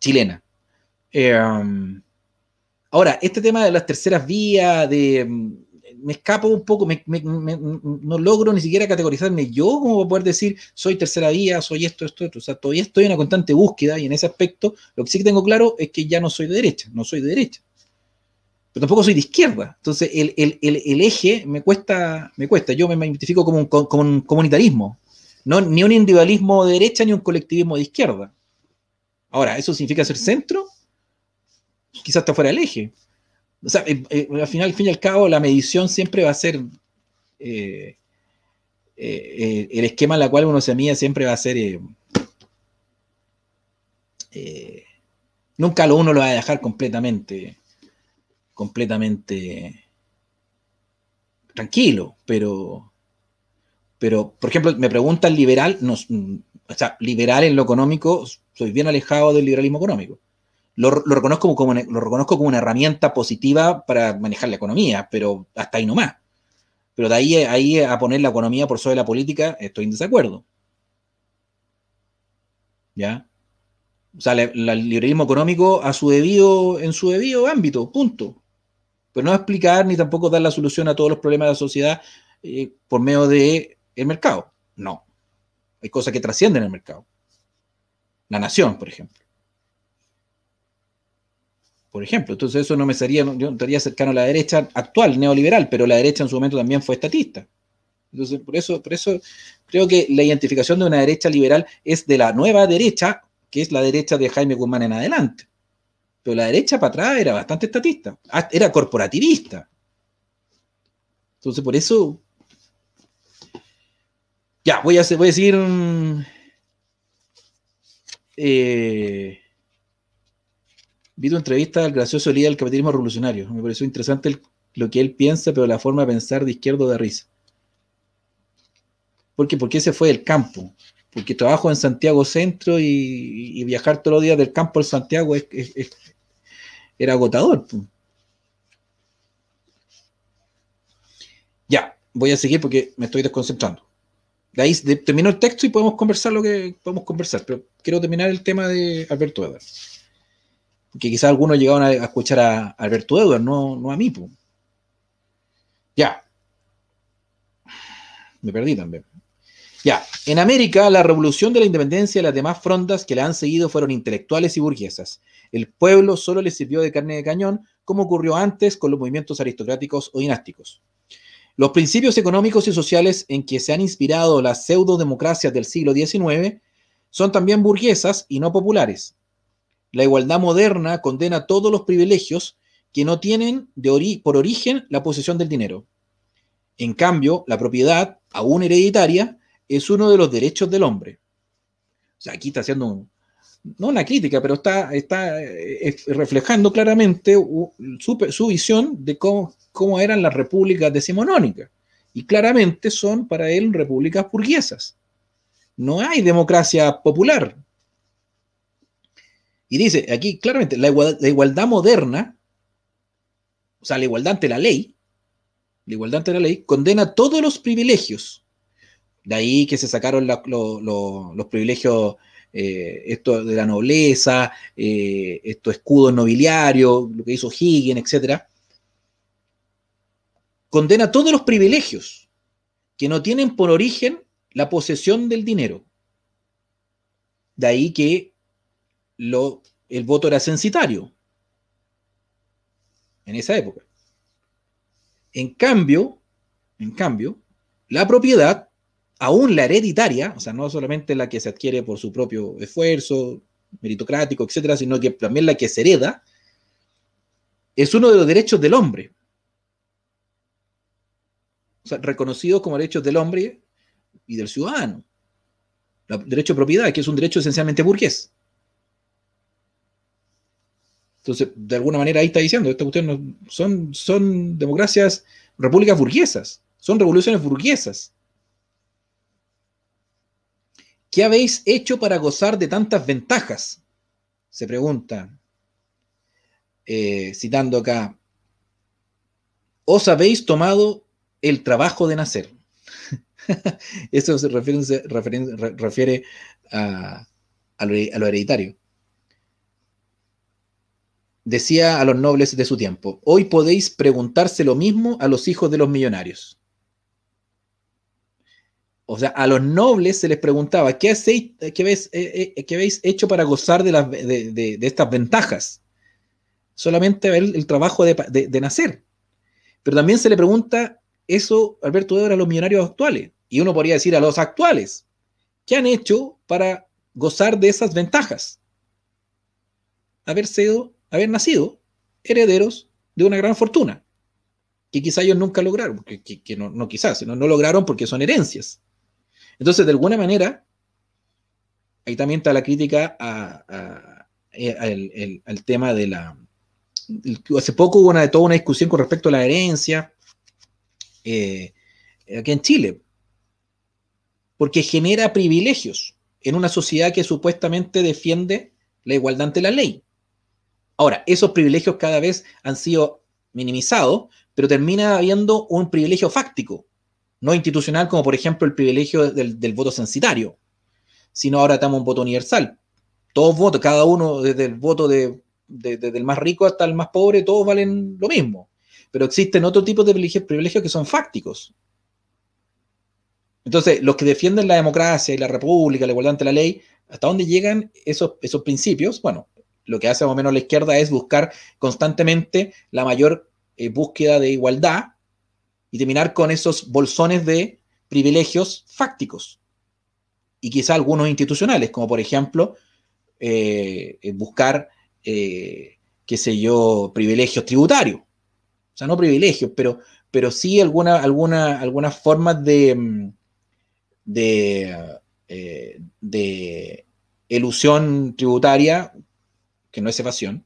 chilena. Ahora, este tema de las terceras vías, mm, me escapo un poco, mm, no logro ni siquiera categorizarme yo como poder decir soy tercera vía, soy esto, esto, esto. O sea, todavía estoy en una constante búsqueda y en ese aspecto lo que sí que tengo claro es que ya no soy de derecha, no soy de derecha. Pero tampoco soy de izquierda. Entonces, el, eje me cuesta, me cuesta. Yo me identifico como un, como comunitarismo. No, ni un individualismo de derecha ni un colectivismo de izquierda. Ahora, ¿eso significa ser centro? quizás hasta fuera del eje. O sea, eh, eh, al final, al fin y al cabo, la medición siempre va a ser. Eh, el esquema en la cual uno se mide siempre va a ser. nunca lo uno lo va a dejar completamente. Completamente. Tranquilo, pero. Pero, por ejemplo, me pregunta el liberal, no, o sea, liberal en lo económico, soy bien alejado del liberalismo económico lo, reconozco como, una, lo reconozco como una herramienta positiva para manejar la economía, pero hasta ahí nomás. Pero de ahí, ahí a poner la economía por sobre la política, estoy en desacuerdo. ¿Ya? O sea, el liberalismo económico a su debido, en su debido ámbito, punto. Pero no explicar ni tampoco dar la solución a todos los problemas de la sociedad eh, por medio del el mercado. No. Hay cosas que trascienden el mercado. La nación, por ejemplo por ejemplo. Entonces eso no me sería, yo estaría cercano a la derecha actual, neoliberal, pero la derecha en su momento también fue estatista. Entonces, por eso, por eso creo que la identificación de una derecha liberal es de la nueva derecha, que es la derecha de Jaime Guzmán en adelante. Pero la derecha para atrás era bastante estatista, ah, era corporativista. Entonces, por eso... Ya, voy a, voy a decir... Mm, eh, vi tu entrevista al gracioso líder del capitalismo revolucionario. Me pareció interesante lo que él piensa, pero la forma de pensar de izquierdo da risa. ¿Por qué? Porque ese fue el campo. Porque trabajo en Santiago Centro y, viajar todos los días del campo al Santiago es, era agotador. Ya, voy a seguir porque me estoy desconcentrando. De ahí termino el texto y podemos conversar lo que podemos conversar, pero quiero terminar el tema de Alberto Edwards que quizás algunos llegaron a, escuchar a Alberto Edward, no, no a mí. Ya. Me perdí también. Ya. En América, la revolución de la independencia y las demás frondas que la han seguido fueron intelectuales y burguesas. El pueblo solo les sirvió de carne de cañón, como ocurrió antes con los movimientos aristocráticos o dinásticos. Los principios económicos y sociales en que se han inspirado las pseudo-democracias del siglo XIX son también burguesas y no populares, la igualdad moderna condena todos los privilegios que no tienen por origen la posesión del dinero. En cambio, la propiedad, aún hereditaria, es uno de los derechos del hombre. O sea, aquí está haciendo, no una crítica, pero está, está eh, reflejando claramente su, visión de cómo, cómo eran las repúblicas decimonónicas. Y claramente son para él repúblicas burguesas. No hay democracia popular, y dice aquí claramente, la igualdad, moderna, o sea, la igualdad ante la ley, la igualdad ante la ley, condena todos los privilegios. De ahí que se sacaron los privilegios eh, esto de la nobleza, eh, estos escudos nobiliarios, lo que hizo Higgins, etc. Condena todos los privilegios que no tienen por origen la posesión del dinero. De ahí que el voto era censitario en esa época. En cambio, en cambio, la propiedad, aún la hereditaria, o sea, no solamente la que se adquiere por su propio esfuerzo meritocrático, etcétera, sino que también la que se hereda, es uno de los derechos del hombre. O sea, reconocidos como derechos del hombre y del ciudadano. El derecho de propiedad, que es un derecho esencialmente burgués. Entonces, de alguna manera ahí está diciendo, esta cuestión son, son democracias, repúblicas burguesas, son revoluciones burguesas. ¿Qué habéis hecho para gozar de tantas ventajas? Se pregunta, eh, citando acá, os habéis tomado el trabajo de nacer. Eso se refiere, refiere, a, lo, hereditario decía a los nobles de su tiempo, hoy podéis preguntarse lo mismo a los hijos de los millonarios. O sea, a los nobles se les preguntaba, ¿qué, hacéis, qué, habéis, eh, eh, hecho para gozar de, estas ventajas? Solamente el, trabajo de, nacer. Pero también se le pregunta eso, Alberto Débora, a los millonarios actuales. Y uno podría decir a los actuales, ¿qué han hecho para gozar de esas ventajas? Haber sido haber nacido herederos de una gran fortuna, que quizá ellos nunca lograron, que, no, quizás, sino no lograron porque son herencias. Entonces, de alguna manera, ahí también está la crítica eh, al tema de la... hace poco hubo una, toda una discusión con respecto a la herencia eh, aquí en Chile, porque genera privilegios en una sociedad que supuestamente defiende la igualdad ante la ley. Ahora, esos privilegios cada vez han sido minimizados, pero termina habiendo un privilegio fáctico, no institucional, como por ejemplo el privilegio del, voto censitario, sino ahora estamos un voto universal. Todos votos, cada uno, desde el voto de, más rico hasta el más pobre, todos valen lo mismo. Pero existen otro tipo de privilegios, que son fácticos. Entonces, los que defienden la democracia y la república, la igualdad ante la ley, ¿hasta dónde llegan esos, esos principios? Bueno, lo que hace más o menos la izquierda es buscar constantemente la mayor eh, búsqueda de igualdad y terminar con esos bolsones de privilegios fácticos y quizá algunos institucionales, como por ejemplo eh, eh, buscar, qué sé yo, privilegios tributarios. O sea, no privilegios, pero, pero sí alguna, alguna, algunas formas de, mm, de, de elusión tributaria que no es evasión,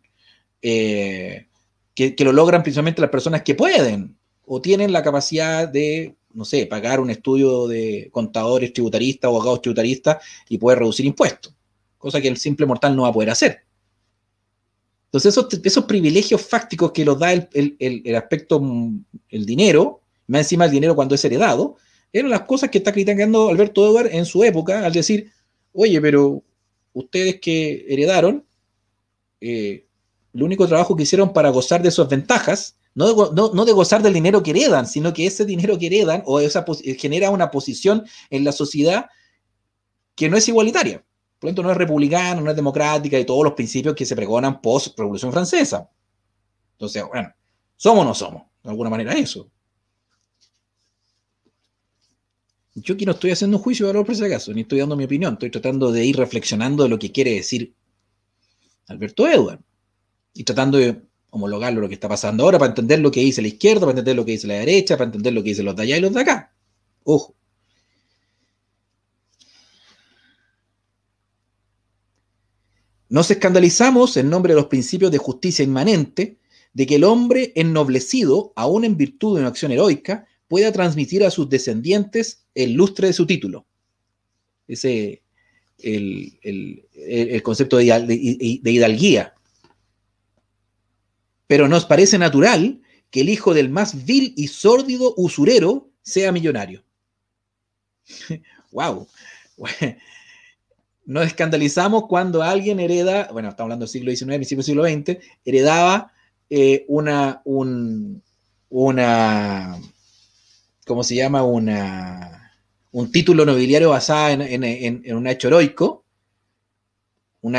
eh, que, lo logran principalmente las personas que pueden o tienen la capacidad de, no sé, pagar un estudio de contadores tributaristas o abogados tributaristas y poder reducir impuestos, cosa que el simple mortal no va a poder hacer. Entonces, esos, privilegios fácticos que los da el, aspecto, mm, el dinero, más encima el dinero cuando es heredado, eran las cosas que está criticando Alberto Edward en su época al decir, oye, pero ustedes que heredaron eh, el único trabajo que hicieron para gozar de sus ventajas, no de, gozar del dinero que heredan, sino que ese dinero que heredan o esa eh, genera una posición en la sociedad que no es igualitaria. Por lo tanto, no es republicana, no es democrática y todos los principios que se pregonan post-revolución francesa. Entonces, bueno, somos o no somos, de alguna manera eso. Yo aquí no estoy haciendo un juicio de valor por si acaso, ni estoy dando mi opinión, estoy tratando de ir reflexionando de lo que quiere decir Alberto Edward, y tratando de homologarlo lo que está pasando ahora para entender lo que dice la izquierda, para entender lo que dice la derecha, para entender lo que dicen los de allá y los de acá. Ojo. Nos escandalizamos en nombre de los principios de justicia inmanente de que el hombre ennoblecido, aún en virtud de una acción heroica, pueda transmitir a sus descendientes el lustre de su título. Ese el, concepto de, hidalguía. Pero nos parece natural que el hijo del más vil y sórdido usurero sea millonario. ¡Wow! Nos escandalizamos cuando alguien hereda, bueno, estamos hablando del siglo XIX, y siglo XX, heredaba eh, una, una, ¿cómo se llama? Una, un título nobiliario basado en, un hecho heroico, un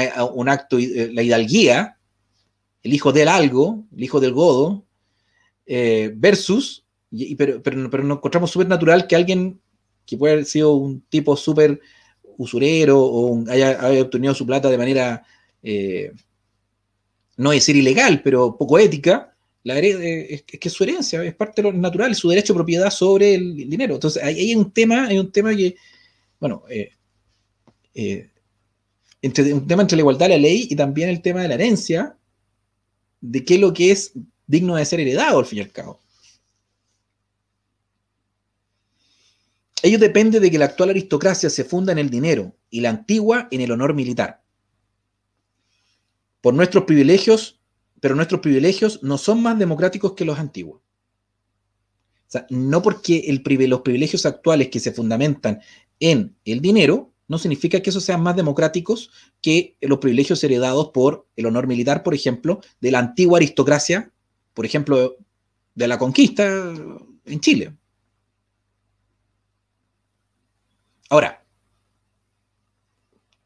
acto, eh, la hidalguía, el hijo del algo, el hijo del godo, eh, versus, y, pero, pero, nos encontramos súper natural que alguien que puede haber sido un tipo súper usurero o haya, obtenido su plata de manera, eh, no decir ilegal, pero poco ética, la eh, es que es su herencia, es parte de lo natural, su derecho de propiedad sobre el dinero. Entonces, ahí hay un tema, hay un tema que, bueno, eh, eh, entre, un tema entre la igualdad de la ley y también el tema de la herencia, de qué es lo que es digno de ser heredado, al fin y al cabo. Ello depende de que la actual aristocracia se funda en el dinero y la antigua en el honor militar. Por nuestros privilegios pero nuestros privilegios no son más democráticos que los antiguos. O sea, no porque los privilegios actuales que se fundamentan en el dinero, no significa que esos sean más democráticos que los privilegios heredados por el honor militar, por ejemplo, de la antigua aristocracia, por ejemplo, de la conquista en Chile. Ahora,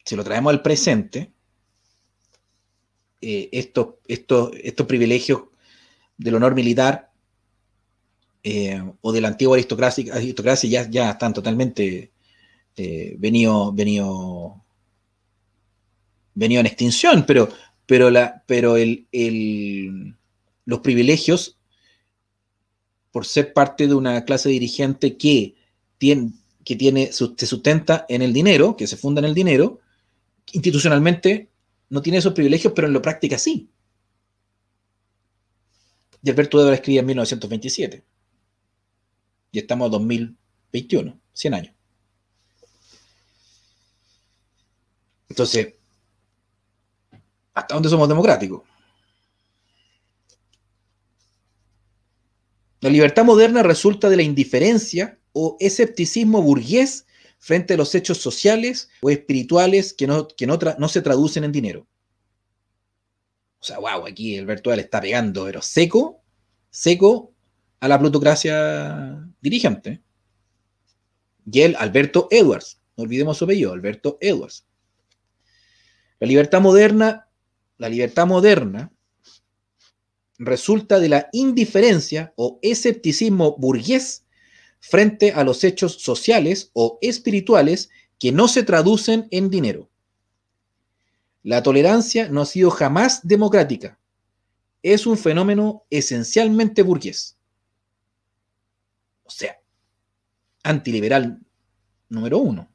si lo traemos al presente, estos, eh, estos, estos privilegios del honor militar eh, o de la antigua aristocracia, ya, están totalmente eh, venido, venido, venido, en extinción, pero, pero, la, pero el, los privilegios, por ser parte de una clase dirigente que tiene, que tiene, se sustenta en el dinero, que se funda en el dinero, institucionalmente no tiene esos privilegios, pero en lo práctica sí. Y Alberto la escribía en 1927. Y estamos en 2021, 100 años. Entonces, ¿hasta dónde somos democráticos? La libertad moderna resulta de la indiferencia o escepticismo burgués frente a los hechos sociales o espirituales que no, se traducen en dinero. O sea, wow, aquí el virtual está pegando, pero seco, seco a la plutocracia dirigente. Y el Alberto Edwards, no olvidemos su apellido, Alberto Edwards. La libertad moderna, la libertad moderna resulta de la indiferencia o escepticismo burgués frente a los hechos sociales o espirituales que no se traducen en dinero. La tolerancia no ha sido jamás democrática. Es un fenómeno esencialmente burgués. O sea, antiliberal número uno.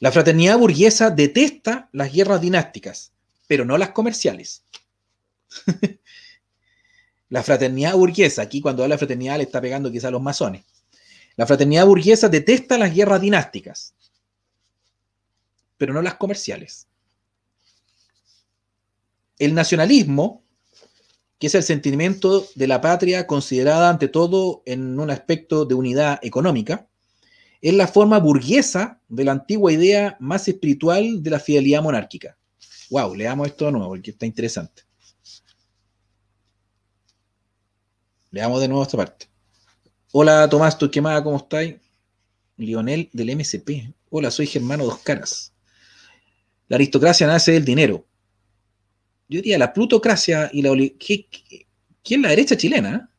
La fraternidad burguesa detesta las guerras dinásticas, pero no las comerciales. La fraternidad burguesa, aquí cuando habla de fraternidad le está pegando quizá a los masones. La fraternidad burguesa detesta las guerras dinásticas, pero no las comerciales. El nacionalismo, que es el sentimiento de la patria considerada ante todo en un aspecto de unidad económica, es la forma burguesa de la antigua idea más espiritual de la fidelidad monárquica. Wow, leamos esto de nuevo, porque está interesante. damos de nuevo esta parte. Hola Tomás ¿tú más? ¿cómo estáis? Lionel del MCP. Hola, soy Germano Dos Caras. La aristocracia nace del dinero. Yo diría la plutocracia y la oligarquía. ¿Quién la derecha chilena?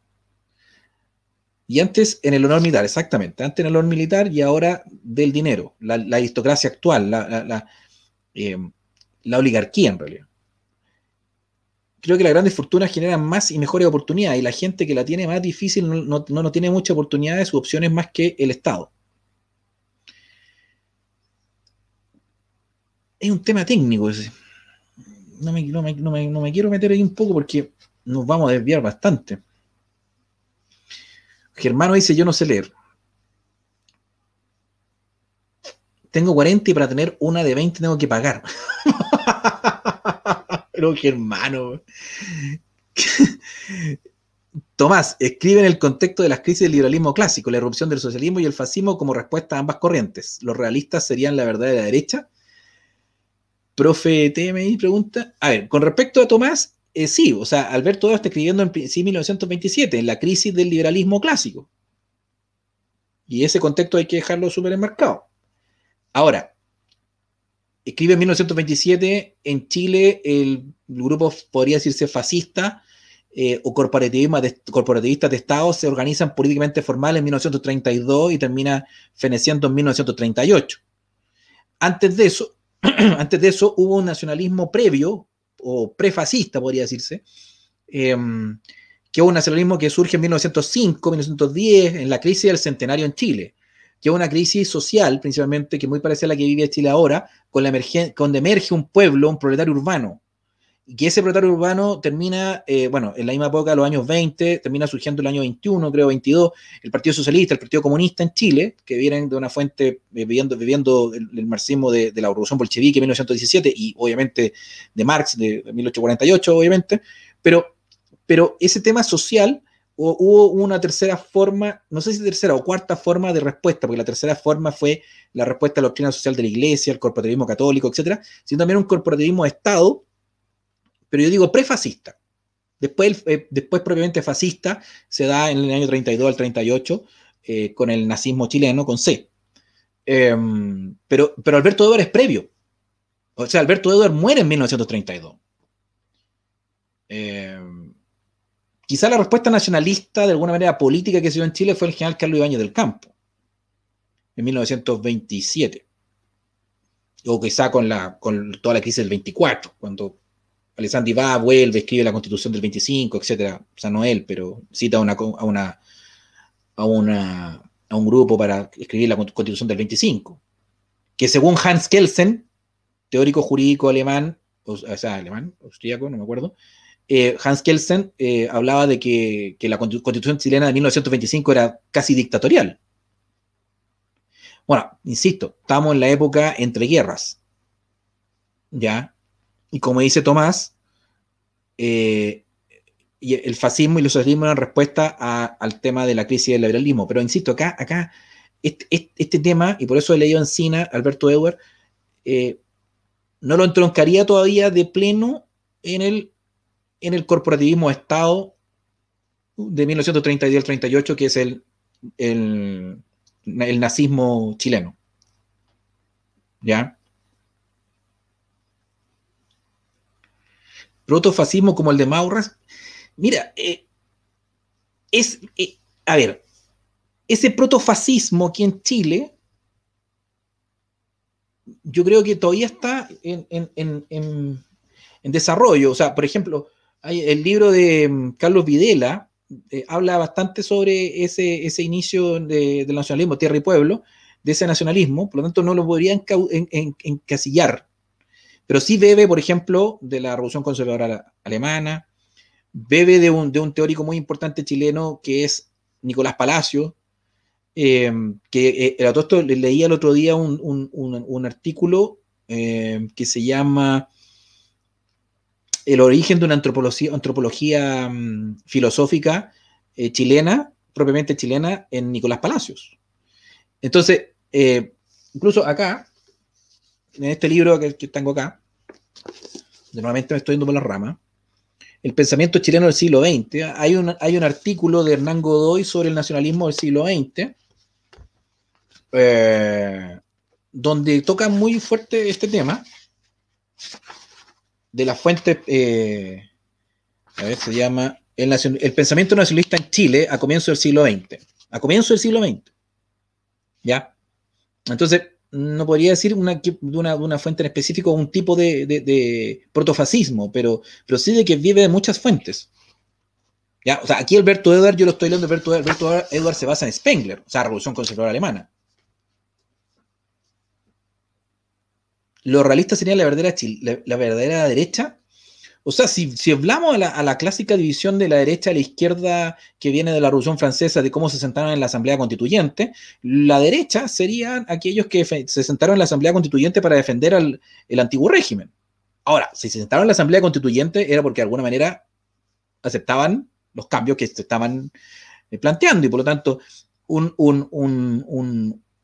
Y antes en el honor militar, exactamente. Antes en el honor militar y ahora del dinero. La, aristocracia actual, eh, la oligarquía en realidad creo que las grandes fortunas generan más y mejores oportunidades y la gente que la tiene más difícil no, no, tiene muchas oportunidades, sus opciones más que el Estado. Es un tema técnico ese. No me, no me quiero meter ahí un poco porque nos vamos a desviar bastante. Germano dice, yo no sé leer. Tengo 40 y para tener una de 20 tengo que pagar. hermano. Tomás, escribe en el contexto de las crisis del liberalismo clásico, la erupción del socialismo y el fascismo como respuesta a ambas corrientes. ¿Los realistas serían la verdad de la derecha? Profe TMI pregunta. A ver, con respecto a Tomás, eh, sí, o sea, Alberto todo está escribiendo en 1927, en la crisis del liberalismo clásico. Y ese contexto hay que dejarlo súper enmarcado. Ahora, escribe en 1927 en Chile el grupo, podría decirse, fascista eh, o de, corporativista de Estado se organizan políticamente formal en 1932 y termina feneciendo en 1938. Antes de eso, antes de eso hubo un nacionalismo previo o prefascista, podría decirse, em, que es un nacionalismo que surge en 1905, 1910, en la crisis del centenario en Chile que una crisis social principalmente, que es muy parecida a la que vive Chile ahora, con la donde emerge un pueblo, un proletario urbano. Y que ese proletario urbano termina, eh, bueno, en la misma época, los años 20, termina surgiendo el año 21, creo, 22, el Partido Socialista, el Partido Comunista en Chile, que vienen de una fuente, eh, viviendo, viviendo el, marxismo de, la Revolución Bolchevique en 1917 y obviamente de Marx de 1848, obviamente, pero, pero ese tema social hubo una tercera forma, no sé si tercera o cuarta forma de respuesta, porque la tercera forma fue la respuesta a la doctrina social de la iglesia, el corporativismo católico, etcétera, sino también un corporativismo de Estado, pero yo digo prefascista. Después, eh, después propiamente fascista se da en el año 32 al 38 eh, con el nazismo chileno, con C. Em, pero, pero Alberto Edward es previo. O sea, Alberto Edward muere en 1932. Eh, em, Quizá la respuesta nacionalista, de alguna manera política que se dio en Chile, fue el general Carlos Ibáñez del Campo, en 1927. O quizá con, la, con toda la crisis del 24, cuando Alessandri va, vuelve, escribe la constitución del 25, etcétera, o sea, no él, pero cita a una, una, a una, a un grupo para escribir la constitución del 25, que según Hans Kelsen, teórico jurídico alemán, o, sea, alemán, austríaco, no me acuerdo, eh, Hans Kelsen eh, hablaba de que, la constitución chilena de 1925 era casi dictatorial. Bueno, insisto, estamos en la época entre guerras. ¿Ya? Y como dice Tomás, eh, el fascismo y el socialismo eran respuesta al tema de la crisis del liberalismo. Pero insisto, acá, acá este, tema, y por eso he leído Encina, Alberto Ewer, no lo entroncaría todavía de pleno en el en el corporativismo de Estado de 1932 al 38, que es el, el, nazismo chileno. ¿Ya? protofascismo como el de Maurras. Mira, eh, es, eh, a ver, ese protofascismo aquí en Chile, yo creo que todavía está en, desarrollo. O sea, por ejemplo, el libro de mm, Carlos Videla eh, habla bastante sobre ese, inicio del nacionalismo, tierra y pueblo, de ese nacionalismo, por lo tanto no lo podrían encasillar. Pero sí bebe, por ejemplo, de la Revolución Conservadora Alemana, bebe de un, teórico muy importante chileno que es Nicolás Palacio, que em, que eh, leía el otro día un, un artículo em, que se llama el origen de una antropología, mm, filosófica eh, chilena, propiamente chilena, en Nicolás Palacios. Entonces, eh, incluso acá, en este libro que, tengo acá, normalmente me estoy yendo por la rama, El pensamiento chileno del siglo XX, hay un, hay un artículo de Hernán Godoy sobre el nacionalismo del siglo XX, eh, donde toca muy fuerte este tema de la fuente, eh, a ver, se llama el, pensamiento nacionalista en Chile a comienzos del siglo XX. A comienzos del siglo XX. ¿Ya? Entonces, no podría decir una, de, una, fuente en específico un tipo de, protofascismo, pero, pero sí de que vive de muchas fuentes. ¿Ya? O sea, aquí Alberto Edward, yo lo estoy leyendo, Alberto se basa en Spengler, o sea, Revolución Conservadora Alemana. los realistas serían la verdadera, la, verdadera derecha. O sea, si, hablamos a la, clásica división de la derecha a la izquierda que viene de la Revolución Francesa, de cómo se sentaron en la Asamblea Constituyente, la derecha serían aquellos que se sentaron en la Asamblea Constituyente para defender al, el antiguo régimen. Ahora, si se sentaron en la Asamblea Constituyente era porque de alguna manera aceptaban los cambios que se estaban eh, planteando y por lo tanto un,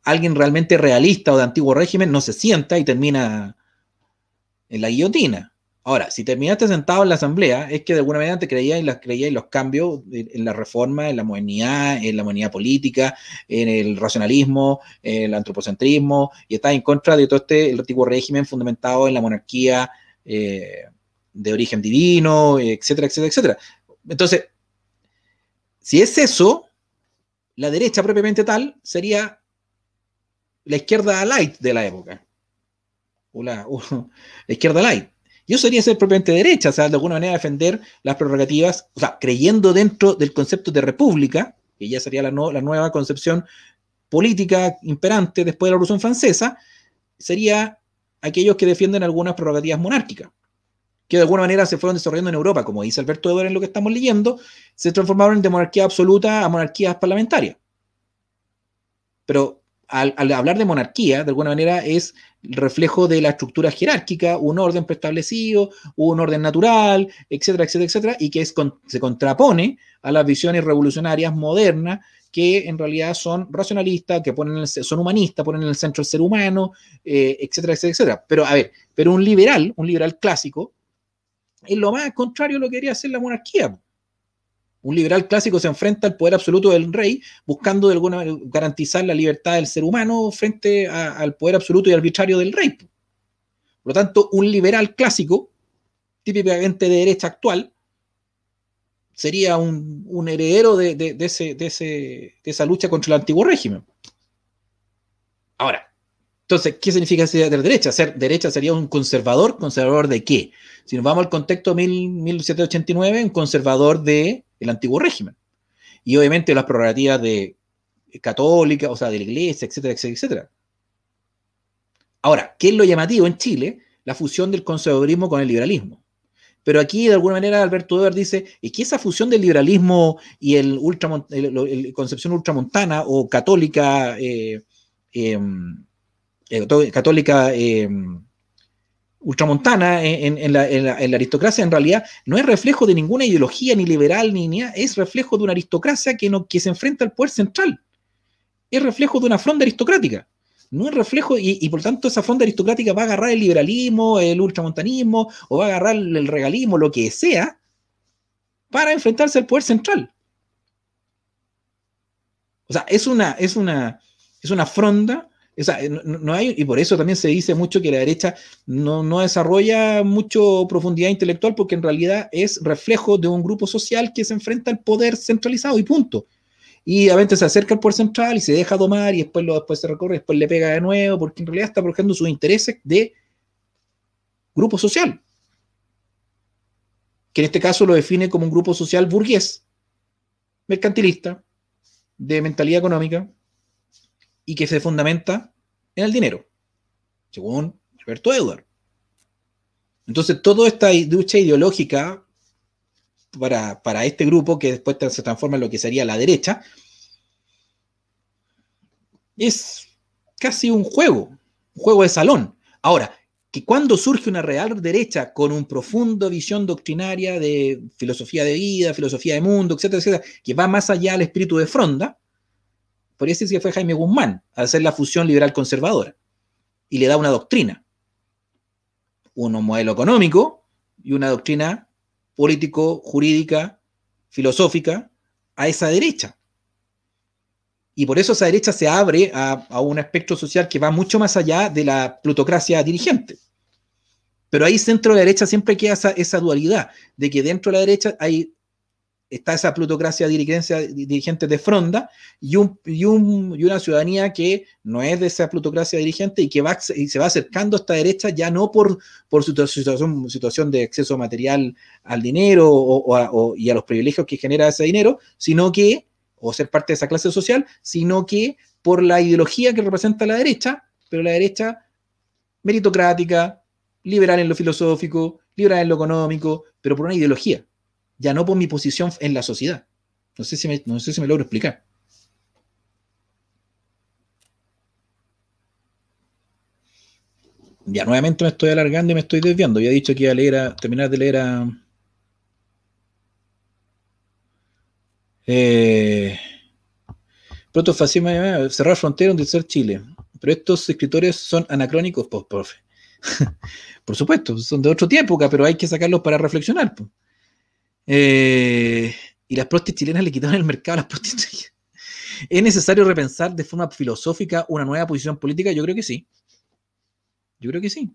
alguien realmente realista o de antiguo régimen no se sienta y termina en la guillotina. Ahora, si terminaste sentado en la asamblea, es que de alguna manera te creías y las creías en los cambios, en la reforma, en la modernidad, en la modernidad política, en el racionalismo, en el antropocentrismo, y estás en contra de todo este antiguo régimen fundamentado en la monarquía eh, de origen divino, etcétera, etcétera, etcétera. Entonces, si es eso, la derecha propiamente tal sería la izquierda light de la época. O la, izquierda light. Yo sería ser propiamente derecha, o sea, de alguna manera defender las prerrogativas, o sea, creyendo dentro del concepto de república, que ya sería la, nueva concepción política imperante después de la Revolución Francesa, sería aquellos que defienden algunas prerrogativas monárquicas, que de alguna manera se fueron desarrollando en Europa, como dice Alberto en lo que estamos leyendo, se transformaron de monarquía absoluta a monarquías parlamentarias. Pero al, hablar de monarquía, de alguna manera, es el reflejo de la estructura jerárquica, un orden preestablecido, un orden natural, etcétera, etcétera, etcétera, y que se contrapone a las visiones revolucionarias modernas que en realidad son racionalistas, que ponen son humanistas, ponen en el centro el ser humano, eh, etcétera, etcétera, etcétera. Pero a ver, pero un liberal, un liberal clásico, es lo más contrario a lo que quería hacer la monarquía. Un liberal clásico se enfrenta al poder absoluto del rey, buscando de alguna garantizar la libertad del ser humano frente al poder absoluto y arbitrario del rey. Por lo tanto, un liberal clásico, típicamente de derecha actual, sería un, heredero de, de, esa lucha contra el antiguo régimen. Ahora, entonces, ¿qué significa ser de derecha? Ser derecha sería un conservador, ¿conservador de qué? Si nos vamos al contexto de 1789, un conservador de el antiguo régimen. Y obviamente las prerrogativas de católica, o sea, de la iglesia, etcétera, etcétera, etcétera. Ahora, ¿qué es lo llamativo en Chile? La fusión del conservadurismo con el liberalismo. Pero aquí, de alguna manera, Alberto Weber dice, es que esa fusión del liberalismo y el, concepción ultramontana o católica, eh, em, eh, católica em, ultramontana en, la, aristocracia en realidad no es reflejo de ninguna ideología ni liberal ni, ni es reflejo de una aristocracia que, no, que se enfrenta al poder central. Es reflejo de una fronda aristocrática. No es reflejo, y, por tanto esa fronda aristocrática va a agarrar el liberalismo, el ultramontanismo, o va a agarrar el regalismo, lo que sea, para enfrentarse al poder central. O sea, es una, es una, es una fronda no, hay, y por eso también se dice mucho que la derecha no, desarrolla mucho profundidad intelectual porque en realidad es reflejo de un grupo social que se enfrenta al poder centralizado y punto. Y a veces se acerca al poder central y se deja domar y después, lo, después se recorre, después le pega de nuevo porque en realidad está protegiendo sus intereses de grupo social. Que en este caso lo define como un grupo social burgués, mercantilista, de mentalidad económica, y que se fundamenta en el dinero, según Alberto Edward. Entonces, toda esta lucha ideológica para, para, este grupo, que después se transforma en lo que sería la derecha, es casi un juego, un juego de salón. Ahora, que cuando surge una real derecha con una profunda visión doctrinaria de filosofía de vida, filosofía de mundo, etcétera, etcétera, que va más allá del espíritu de Fronda, por eso es que fue Jaime Guzmán a hacer la fusión liberal-conservadora y le da una doctrina, un modelo económico y una doctrina político, jurídica, filosófica a esa derecha. Y por eso esa derecha se abre a, un espectro social que va mucho más allá de la plutocracia dirigente. Pero ahí dentro de la derecha siempre queda esa dualidad de que dentro de la derecha hay está esa plutocracia dirigente de Fronda y, y, una ciudadanía que no es de esa plutocracia dirigente y que va, y se va acercando a esta derecha ya no por, por su, situación, situación de exceso material al dinero y a los privilegios que genera ese dinero, sino que, o ser parte de esa clase social, sino que por la ideología que representa la derecha, pero la derecha meritocrática, liberal en lo filosófico, liberal en lo económico, pero por una ideología ya no por mi posición en la sociedad. No sé si me, no sé si me logro explicar. Ya nuevamente me estoy alargando y me estoy desviando. Ya he dicho que iba a leer a, terminar de leer a. Eh, fácil eh, cerrar frontera, ser Chile. Pero estos escritores son anacrónicos, post pues, profe. Por supuesto, son de otro tiempo, pero hay que sacarlos para reflexionar. pues. Eh, y las prostis chilenas le quitaron el mercado a las prostitutas. ¿Es necesario repensar de forma filosófica una nueva posición política? Yo creo que sí. Yo creo que sí.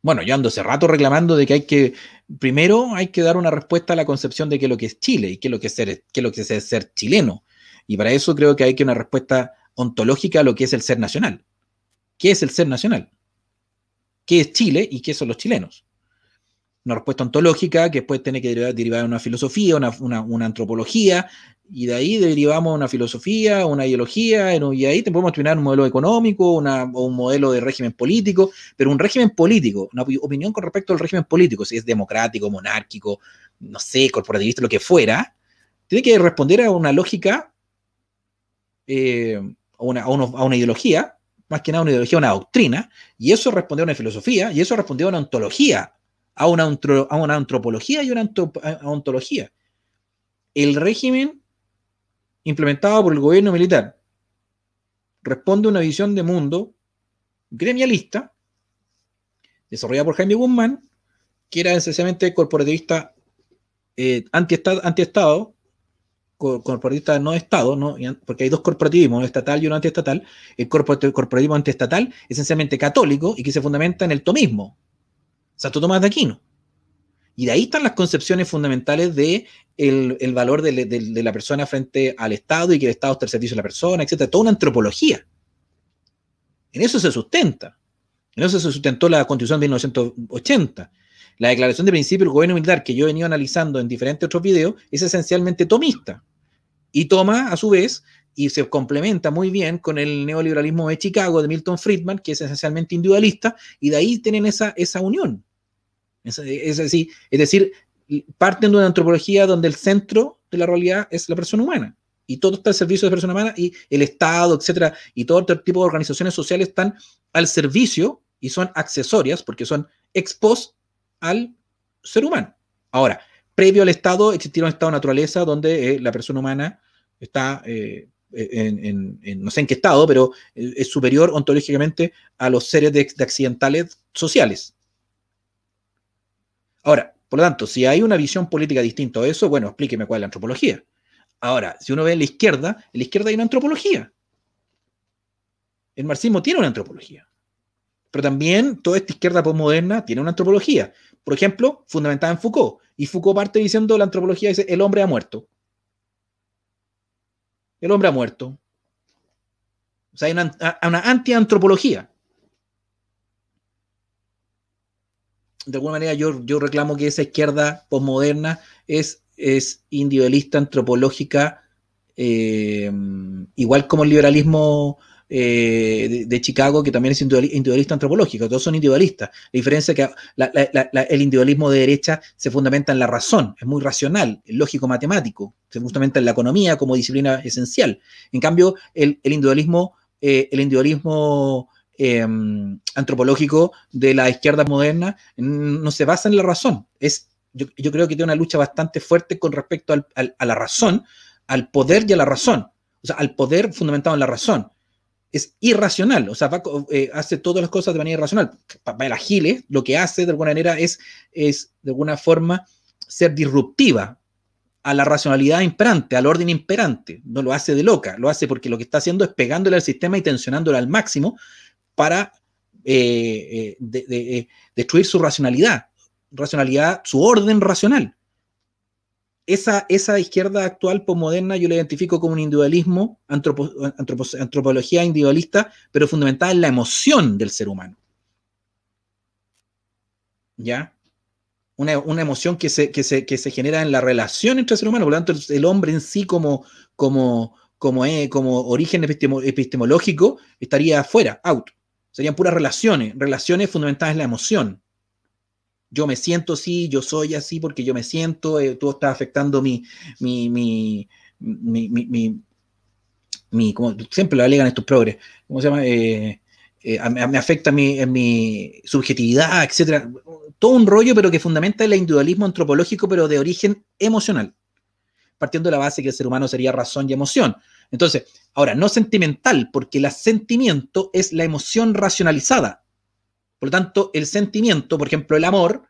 Bueno, yo ando hace rato reclamando de que hay que, primero hay que dar una respuesta a la concepción de que lo que es Chile y qué lo que es ser, lo que es ser chileno. Y para eso creo que hay que una respuesta ontológica a lo que es el ser nacional. ¿Qué es el ser nacional? ¿Qué es Chile y qué son los chilenos? una respuesta ontológica que después tiene que derivar, una filosofía, una, antropología, y de ahí derivamos una filosofía, una ideología, y ahí te podemos terminar un modelo económico o un modelo de régimen político, pero un régimen político, una opinión con respecto al régimen político, si es democrático, monárquico, no sé, corporativista, lo que fuera, tiene que responder a una lógica, eh, a, una, una ideología, más que nada una ideología, una doctrina, y eso responde a una filosofía, y eso responde a una ontología, a una, antropología y una ontología. El régimen implementado por el gobierno militar responde a una visión de mundo gremialista, desarrollada por Jaime Guzmán, que era esencialmente corporativista eh, antiestado, anti corporativista no Estado, porque hay dos corporativismos, uno estatal y uno antiestatal. El corporativismo antiestatal, esencialmente católico, y que se fundamenta en el tomismo, Santo Tomás de Aquino. Y de ahí están las concepciones fundamentales de el, valor de, la persona frente al Estado y que el Estado es servicio de la persona, etcétera. Toda una antropología. En eso se sustenta. En eso se sustentó la Constitución de 1980. La declaración de principio del gobierno militar que yo he venido analizando en diferentes otros videos es esencialmente tomista. Y toma, a su vez, y se complementa muy bien con el neoliberalismo de Chicago de Milton Friedman, que es esencialmente individualista, y de ahí tienen esa, esa unión. Es, así, es decir, parten de una antropología donde el centro de la realidad es la persona humana. Y todo está al servicio de la persona humana y el Estado, etcétera, y todo otro tipo de organizaciones sociales están al servicio y son accesorias porque son expos al ser humano. Ahora, previo al Estado existía un Estado de naturaleza donde eh, la persona humana está, eh, en, no sé en qué estado, pero eh, es superior ontológicamente a los seres de accidentales sociales. Ahora, por lo tanto, si hay una visión política distinta a eso, bueno, explíqueme cuál es la antropología. Ahora, si uno ve en la izquierda, en la izquierda hay una antropología. El marxismo tiene una antropología. Pero también toda esta izquierda postmoderna tiene una antropología. Por ejemplo, fundamentada en Foucault. Y Foucault parte diciendo la antropología dice el hombre ha muerto. El hombre ha muerto. O sea, hay una, una antiantropología. de alguna manera yo, yo reclamo que esa izquierda posmoderna es, es individualista, antropológica, eh, igual como el liberalismo eh, de, Chicago, que también es individualista antropológico, todos son individualistas. La diferencia es que el individualismo de derecha se fundamenta en la razón, es muy racional, lógico-matemático, se fundamenta en la economía como disciplina esencial. En cambio, el, individualismo, el individualismo eh, Em, antropológico de la izquierda moderna no se basa en la razón. Es, yo, creo que tiene una lucha bastante fuerte con respecto a la razón, al poder y a la razón. O sea, al poder fundamentado en la razón. Es irracional, o sea, eh, hace todas las cosas de manera irracional. el Giles lo que hace de alguna manera es, es de alguna forma ser disruptiva a la racionalidad imperante, al orden imperante. No lo hace de loca, lo hace porque lo que está haciendo es pegándole al sistema y tensionándolo al máximo para eh, eh, eh, destruir su racionalidad, racionalidad, su orden racional. Esa, esa izquierda actual postmoderna yo la identifico como un individualismo, antropología individualista, pero fundamentada en la emoción del ser humano. ¿Ya? Una, emoción que se, genera en la relación entre ser humano. Por lo tanto, el, hombre en sí como, como, como, como origen epistemológico estaría fuera, out. Serían puras relaciones, relaciones fundamentadas en la emoción. Yo me siento así, yo soy así porque yo me siento, todo eh, tú estás afectando mi, como siempre lo alegan estos progres, ¿cómo se llama? Eh, eh, me afecta mi, en mi subjetividad, etc., Todo un rollo, pero que fundamenta el individualismo antropológico, pero de origen emocional, partiendo de la base que el ser humano sería razón y emoción. Entonces, ahora, no sentimental, porque el sentimiento es la emoción racionalizada. Por lo tanto, el sentimiento, por ejemplo, el amor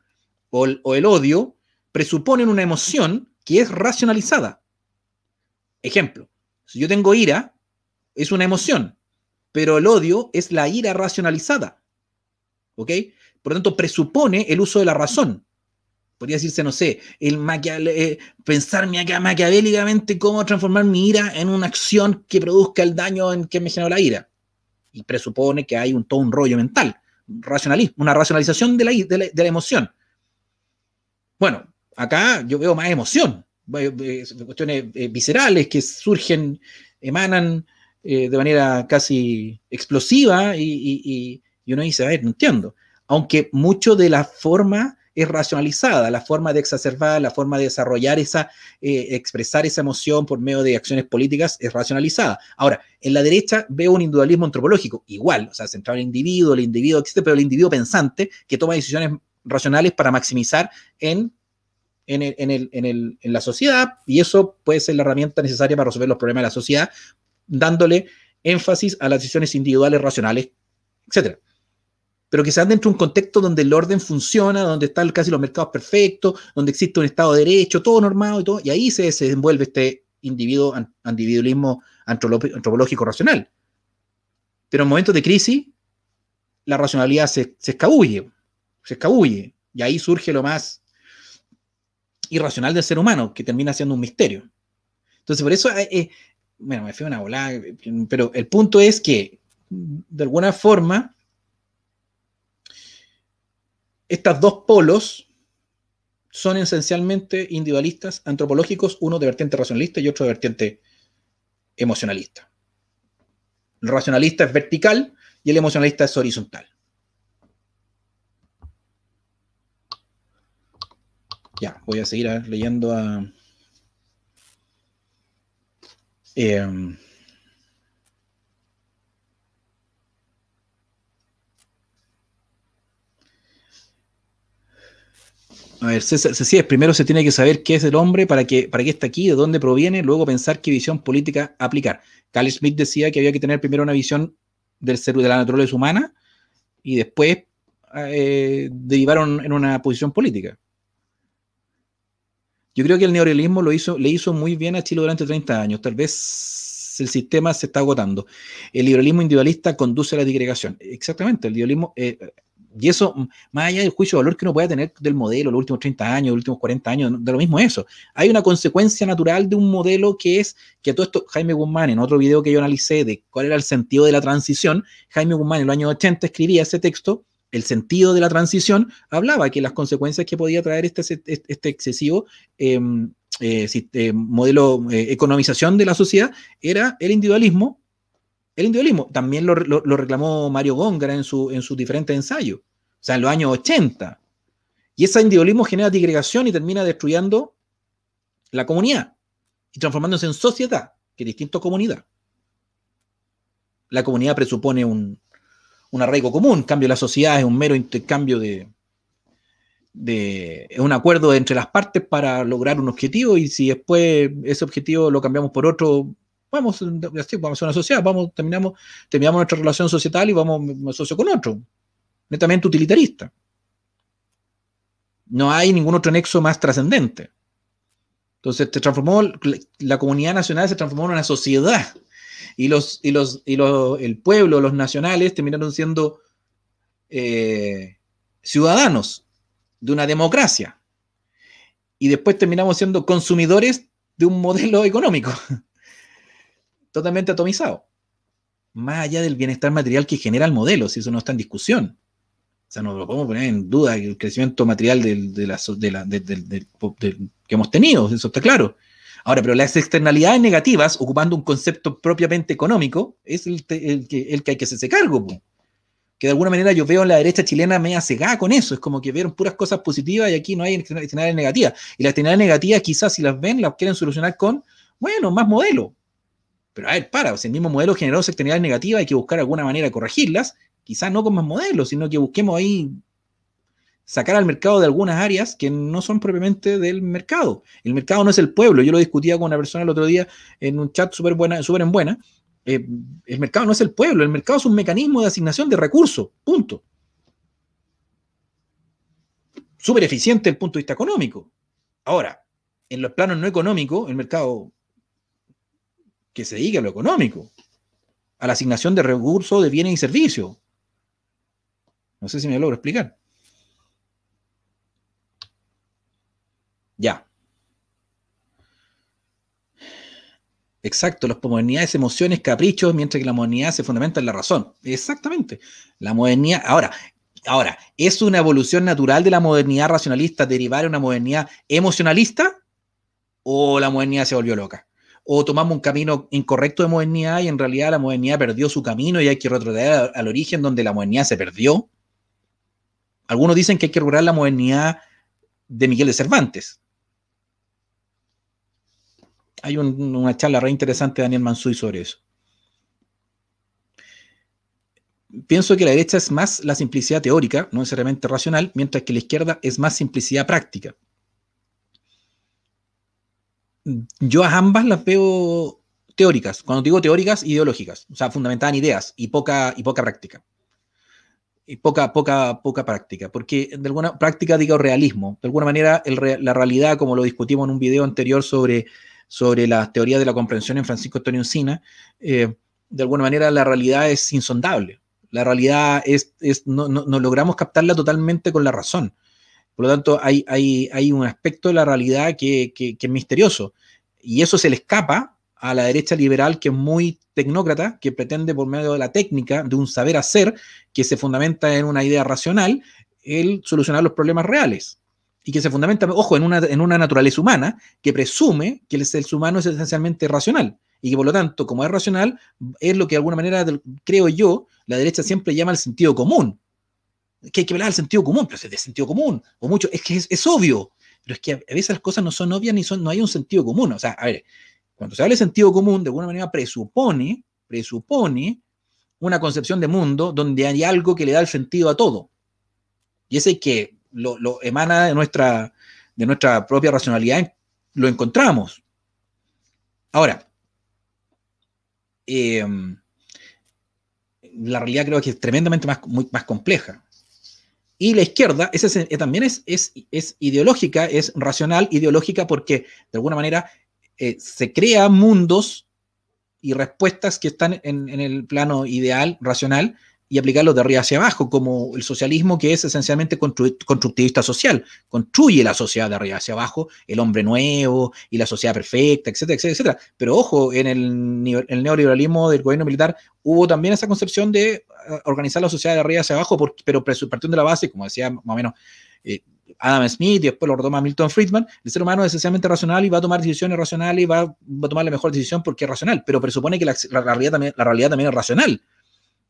o el, odio, presuponen una emoción que es racionalizada. Ejemplo, si yo tengo ira, es una emoción, pero el odio es la ira racionalizada. ¿Ok? Por lo tanto, presupone el uso de la razón. Podría decirse, no sé, el eh, pensar maquiavélicamente cómo transformar mi ira en una acción que produzca el daño en que me generó la ira. Y presupone que hay un, todo un rollo mental, una racionalización de la, de la, emoción. Bueno, acá yo veo más emoción, eh, cuestiones eh, viscerales que surgen, emanan de manera casi explosiva y, y, y, uno dice, a ver, no entiendo. Aunque mucho de la forma es racionalizada, la forma de exacerbar, la forma de desarrollar esa, eh, expresar esa emoción por medio de acciones políticas es racionalizada. Ahora, en la derecha veo un individualismo antropológico, igual, o sea, centrado en el individuo, el individuo existe, pero el individuo pensante que toma decisiones racionales para maximizar en en, en, el, en, en, la sociedad y eso puede ser la herramienta necesaria para resolver los problemas de la sociedad, dándole énfasis a las decisiones individuales racionales, etc pero que quizás dentro de un contexto donde el orden funciona, donde están casi los mercados perfectos, donde existe un Estado de Derecho, todo normado y todo, y ahí se, desenvuelve este individuo, individualismo antropológico racional. Pero en momentos de crisis, la racionalidad se, escabulle, se escabulle, y ahí surge lo más irracional del ser humano, que termina siendo un misterio. Entonces, por eso, eh, eh, bueno, me fui una volada, pero el punto es que, de alguna forma, estas dos polos son esencialmente individualistas, antropológicos, uno de vertiente racionalista y otro de vertiente emocionalista. El racionalista es vertical y el emocionalista es horizontal. Ya, voy a seguir leyendo a... Eh, A ver, primero se tiene que saber qué es el hombre, para qué, para qué está aquí, de dónde proviene, luego pensar qué visión política aplicar. Carl Smith decía que había que tener primero una visión del ser, de la naturaleza humana y después eh, derivaron en una posición política. Yo creo que el neorealismo lo hizo, le hizo muy bien a Chile durante 30 años. Tal vez el sistema se está agotando. El liberalismo individualista conduce a la digregación. Exactamente, el liberalismo, eh, y eso, más allá del juicio de valor que uno pueda tener del modelo, los últimos 30 años, los últimos 40 años, de lo mismo eso. Hay una consecuencia natural de un modelo que es que todo esto, Jaime Guzmán, en otro video que yo analicé de cuál era el sentido de la transición, Jaime Guzmán en los años 80 escribía ese texto, el sentido de la transición, hablaba que las consecuencias que podía traer este, este, este excesivo em, eh, eh, modelo eh, economización de la sociedad era el individualismo, el individualismo. También lo, reclamó Mario Góngara en sus su diferentes ensayos, o sea, en los años 80. Y ese individualismo genera digregación y termina destruyendo la comunidad y transformándose en sociedad, que es distinto a comunidad. La comunidad presupone un, arraigo común, cambio la sociedad es un mero intercambio de, de un acuerdo entre las partes para lograr un objetivo y si después ese objetivo lo cambiamos por otro, vamos, vamos a una sociedad, vamos, terminamos, terminamos nuestra relación societal y vamos socio con otro, netamente utilitarista. No hay ningún otro nexo más trascendente. Entonces se transformó, la comunidad nacional se transformó en una sociedad y, los, y, los, los, el pueblo, los nacionales terminaron siendo eh, ciudadanos de una democracia y después terminamos siendo consumidores de un modelo económico. totalmente atomizado. Más allá del bienestar material que genera el modelo, si eso no está en discusión. O sea, no lo podemos poner en duda el crecimiento material que hemos tenido, eso está claro. Ahora, pero las externalidades negativas, ocupando un concepto propiamente económico, es el, que, hay que hacerse cargo. Que de alguna manera yo veo en la derecha chilena media cegada con eso. Es como que vieron puras cosas positivas y aquí no hay externalidades negativas. Y las externalidades negativas, quizás si las ven, las quieren solucionar con, bueno, más modelo. Pero a ver, para, si el mismo modelo generó externalidades negativa hay que buscar alguna manera de corregirlas, quizás no con más modelos, sino que busquemos ahí sacar al mercado de algunas áreas que no son propiamente del mercado. El mercado no es el pueblo. Yo lo discutía con una persona el otro día en un chat súper buena, súper en buena. Eh, el mercado no es el pueblo, el mercado es un mecanismo de asignación de recursos, punto. Súper eficiente desde el punto de vista económico. Ahora, en los planos no económicos, el mercado que se diga a lo económico, a la asignación de recursos de bienes y servicios. No sé si me logro explicar. Ya. Exacto, las modernidades, emociones, caprichos, mientras que la modernidad se fundamenta en la razón. Exactamente. La modernidad, ahora, ahora, ¿es una evolución natural de la modernidad racionalista derivar a una modernidad emocionalista? ¿O la modernidad se volvió loca? o tomamos un camino incorrecto de modernidad y en realidad la modernidad perdió su camino y hay que retroceder al origen donde la modernidad se perdió. Algunos dicen que hay que recuperar la modernidad de Miguel de Cervantes. Hay una charla re interesante de Daniel Mansuy sobre eso. Pienso que la derecha es más la simplicidad teórica, no necesariamente racional, mientras que la izquierda es más simplicidad práctica yo a ambas las veo teóricas, cuando digo teóricas, ideológicas, o sea, fundamentadas en ideas y poca, y poca práctica. Y poca, poca, poca práctica, porque de alguna práctica, digo, realismo. De alguna manera, la realidad, como lo discutimos en un video anterior sobre, sobre las teorías de la comprensión en Francisco Antonio Encina, eh, de alguna manera la realidad es insondable. La realidad es, no, logramos captarla totalmente con la razón. Por lo tanto, hay, un aspecto de la realidad que, es misterioso. Y eso se le escapa a la derecha liberal que es muy tecnócrata, que pretende por medio de la técnica, de un saber hacer, que se fundamenta en una idea racional, el solucionar los problemas reales. Y que se fundamenta, ojo, en una, en una naturaleza humana que presume que el ser humano es esencialmente racional. Y que por lo tanto, como es racional, es lo que de alguna manera, creo yo, la derecha siempre llama el sentido común que hay que hablar del sentido común, pero es de sentido común, o mucho, es que es, obvio, pero es que a veces las cosas no son obvias ni son, no hay un sentido común. O sea, a ver, cuando se habla de sentido común, de alguna manera presupone, presupone una concepción de mundo donde hay algo que le da el sentido a todo. Y ese que lo, emana de nuestra, de nuestra propia racionalidad, lo encontramos. Ahora, em, la realidad creo que es tremendamente más compleja. Y la izquierda eh, también es, es, ideológica, es racional, ideológica, porque de alguna manera eh, se crean mundos y respuestas que están en, el plano ideal, racional, y aplicarlo de arriba hacia abajo, como el socialismo que es esencialmente constructivista social, construye la sociedad de arriba hacia abajo, el hombre nuevo y la sociedad perfecta, etcétera, etcétera, etcétera. Pero ojo, en el, neoliberalismo del gobierno militar hubo también esa concepción de eh, organizar la sociedad de arriba hacia abajo, pero partiendo de la base, como decía más o menos... Eh, Adam Smith y después lo retoma Milton Friedman, el ser humano es esencialmente racional y va a tomar decisiones racionales y va, a tomar la mejor decisión porque es racional, pero presupone que realidad, también, la realidad también es racional.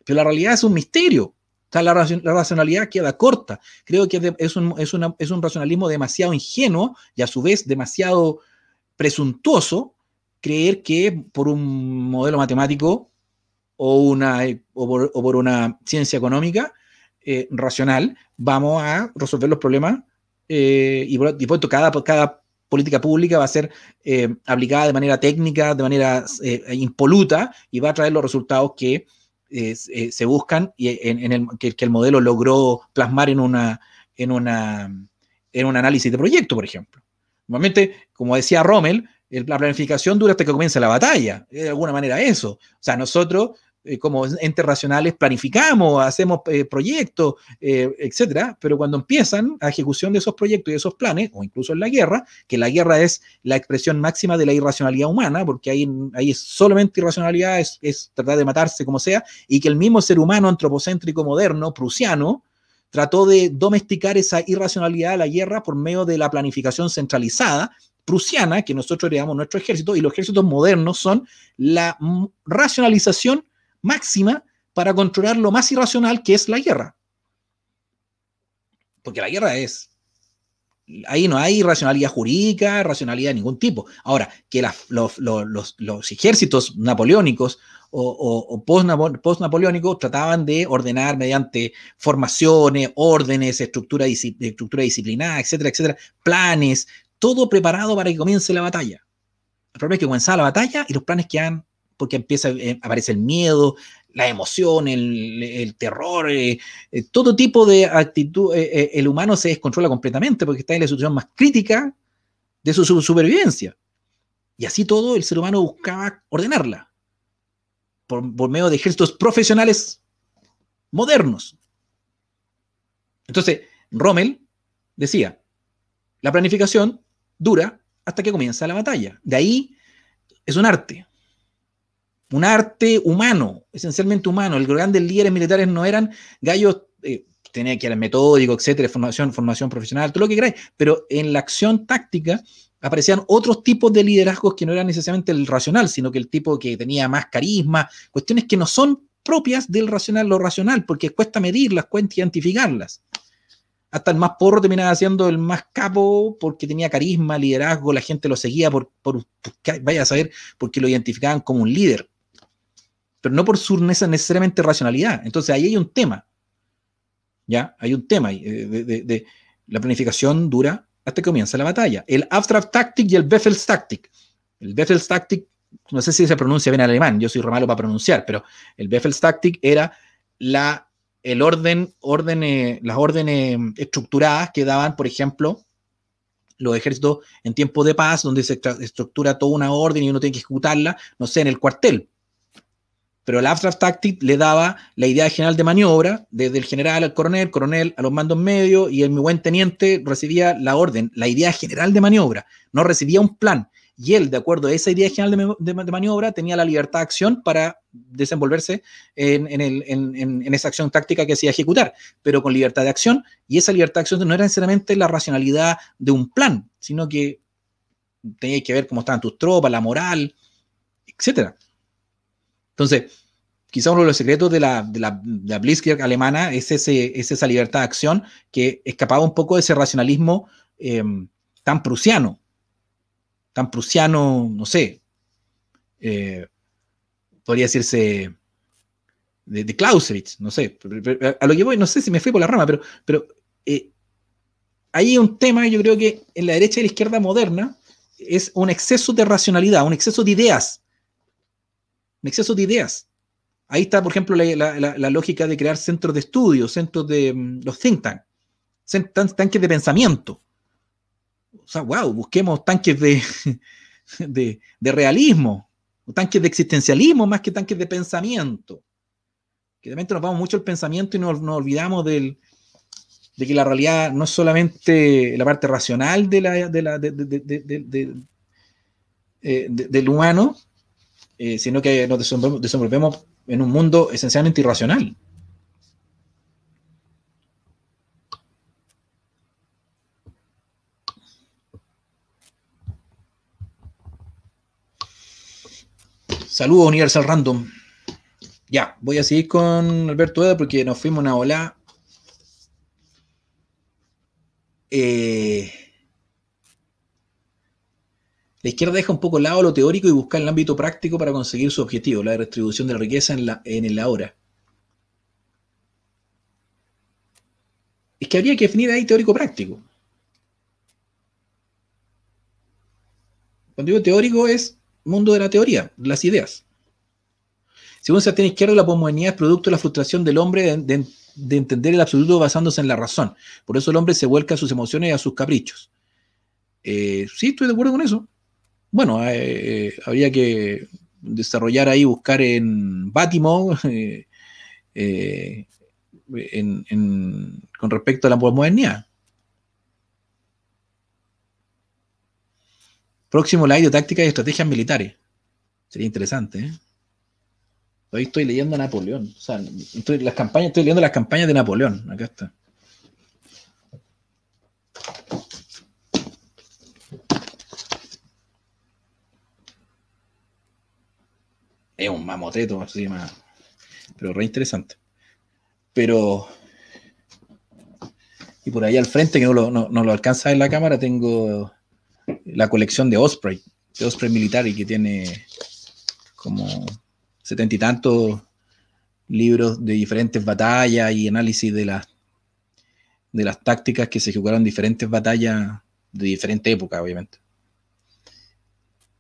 Pero la realidad es un misterio. la, racionalidad queda corta. Creo que es un, racionalismo demasiado ingenuo y a su vez demasiado presuntuoso creer que por un modelo matemático o, eh, por, una ciencia económica eh, racional vamos a resolver los problemas eh, y, por, cada, política pública va a ser aplicada de manera técnica, de manera impoluta y va a traer los resultados que eh, eh, se buscan y eh, en, el, que, el modelo logró plasmar en, una, en, una, en un análisis de proyecto, por ejemplo. Normalmente, como decía Rommel, la planificación dura hasta que comienza la batalla, de alguna manera eso. O sea, nosotros eh, como entes racionales planificamos, hacemos eh, proyectos, eh, etcétera, pero cuando empiezan a ejecución de esos proyectos y esos planes, o incluso en la guerra, que la guerra es la expresión máxima de la irracionalidad humana, porque ahí, ahí es solamente irracionalidad, es, tratar de matarse como sea, y que el mismo ser humano antropocéntrico moderno, prusiano, trató de domesticar esa irracionalidad de la guerra por medio de la planificación centralizada prusiana, que nosotros heredamos nuestro ejército, y los ejércitos modernos son la racionalización máxima para controlar lo más irracional que es la guerra. Porque la guerra es... Ahí no hay racionalidad jurídica, racionalidad de ningún tipo. Ahora, que los, ejércitos napoleónicos o, post-napoleónicos trataban de ordenar mediante formaciones, órdenes, estructura, estructura disciplinada, etcétera, etcétera, planes, todo preparado para que comience la batalla. El problema es que comenzaba la batalla y los planes han porque empieza eh, aparece el miedo, la emoción, el, terror, eh, eh, todo tipo de actitud. el humano se descontrola completamente porque está en la situación más crítica de su, supervivencia. Y así todo, el ser humano buscaba ordenarla por, por medio de ejércitos profesionales modernos. Entonces, Rommel decía, la planificación dura hasta que comienza la batalla. De ahí es un arte un arte humano, esencialmente humano. Los grandes líderes militares no eran gallos, eh, tenía que era metódico, etcétera, formación, formación profesional, todo lo que queráis, pero en la acción táctica aparecían otros tipos de liderazgos que no eran necesariamente el racional, sino que el tipo que tenía más carisma, cuestiones que no son propias del racional, lo racional, porque cuesta medirlas, cuesta identificarlas. Hasta el más porro terminaba siendo el más capo porque tenía carisma, liderazgo, la gente lo seguía por, vaya a saber, porque lo identificaban como un líder pero no por su necesariamente racionalidad. Entonces ahí hay un tema. Ya, hay un tema eh, de, la planificación dura hasta que comienza la batalla. El Abstract Tactic y el Befels Tactic. El Befels Tactic, no sé si se pronuncia bien en alemán, yo soy romano para pronunciar, pero el Befels Tactic era la, el orden, eh, las órdenes mm, estructuradas que daban, por ejemplo, los ejércitos en tiempo de paz, donde se estructura toda una orden y uno tiene que ejecutarla, no sé, en el cuartel pero el abstract tactic le daba la idea general de maniobra, desde el general al coronel, coronel a los mandos medios, y el mi buen teniente recibía la orden, la idea general de maniobra, no recibía un plan. Y él, de acuerdo a esa idea general de, maniobra, tenía la libertad de acción para desenvolverse en, en esa acción táctica que hacía ejecutar, pero con libertad de acción. Y esa libertad de acción no era necesariamente la racionalidad de un plan, sino que tenía que ver cómo estaban tus tropas, la moral, etcétera. Entonces, quizás uno de los secretos de la, de la, Blitzkrieg alemana es, esa libertad de acción que escapaba un poco de ese racionalismo em, tan prusiano, tan prusiano, no sé, eh, podría decirse de, de, Clausewitz, no sé, a lo que voy, no sé si me fui por la rama, pero, pero eh, un tema, yo creo que en la derecha y la izquierda moderna es un exceso de racionalidad, un exceso de ideas exceso de ideas. Ahí está, por ejemplo, la, lógica de crear centros de estudio, centros de mm, los think tanks, tanques de pensamiento. O sea, wow, busquemos tanques de, de, realismo, o tanques de existencialismo más que tanques de pensamiento. Que realmente nos vamos mucho al pensamiento y nos, olvidamos de que la realidad no es solamente la parte racional del humano, eh, sino que nos desenvolvemos en un mundo esencialmente irracional. Saludos Universal Random. Ya, voy a seguir con Alberto Eda porque nos fuimos una ola. Eh, la izquierda deja un poco al lado lo teórico y busca el ámbito práctico para conseguir su objetivo, la redistribución de la riqueza en, la, en el ahora. Es que habría que definir ahí teórico-práctico. Cuando digo teórico es mundo de la teoría, las ideas. Según se tiene Izquierdo, la posmonía es producto de la frustración del hombre de, entender el absoluto basándose en la razón. Por eso el hombre se vuelca a sus emociones y a sus caprichos. Eh, sí, estoy de acuerdo con eso bueno, eh, eh habría que desarrollar ahí, buscar en Batimo, eh, eh, con respecto a la posmodernidad. Próximo live de tácticas y estrategias militares. Sería interesante. Hoy estoy leyendo a Napoleón. O las campañas, estoy leyendo las campañas de Napoleón. Acá está. es un mamoteto encima, pero re interesante. Pero, y por ahí al frente, que no lo, no, lo alcanza en la cámara, tengo la colección de Osprey, de Osprey Military, que tiene como setenta y tantos libros de diferentes batallas y análisis de las, de las tácticas que se jugaron diferentes batallas de diferente época, obviamente.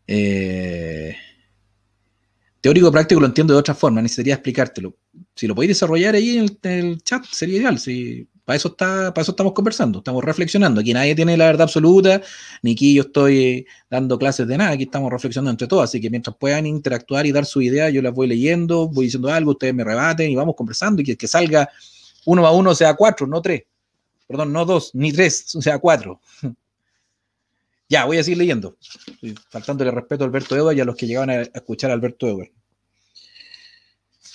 Eh, teórico práctico lo entiendo de otra forma, necesitaría explicártelo. Si lo podéis desarrollar ahí en el, chat, sería ideal. Si, para, eso está, para estamos conversando, estamos reflexionando. Aquí nadie tiene la verdad absoluta, ni aquí yo estoy eh, dando clases de nada, aquí estamos reflexionando entre todos. Así que mientras puedan interactuar y dar su idea, yo las voy leyendo, voy diciendo algo, ustedes me rebaten y vamos conversando. Y que, que salga uno a uno sea cuatro, no tres. Perdón, no dos, ni tres, sea cuatro. Ya, voy a seguir leyendo. faltando el respeto a Alberto Eduard y a los que llegaban a escuchar a Alberto Eduard.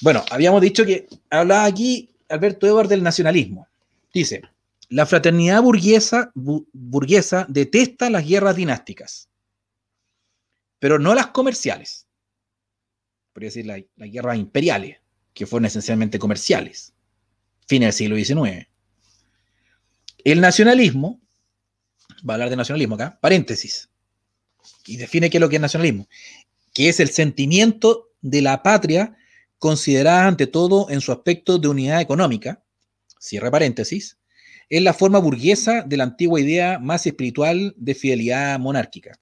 Bueno, habíamos dicho que hablaba aquí Alberto Edward del nacionalismo. Dice, la fraternidad burguesa, burguesa detesta las guerras dinásticas, pero no las comerciales. Podría decir las la guerras imperiales, que fueron esencialmente comerciales, Fin del siglo XIX. El nacionalismo, va a hablar de nacionalismo acá, paréntesis, y define qué es lo que es nacionalismo, que es el sentimiento de la patria considerada ante todo en su aspecto de unidad económica, cierre paréntesis, es la forma burguesa de la antigua idea más espiritual de fidelidad monárquica.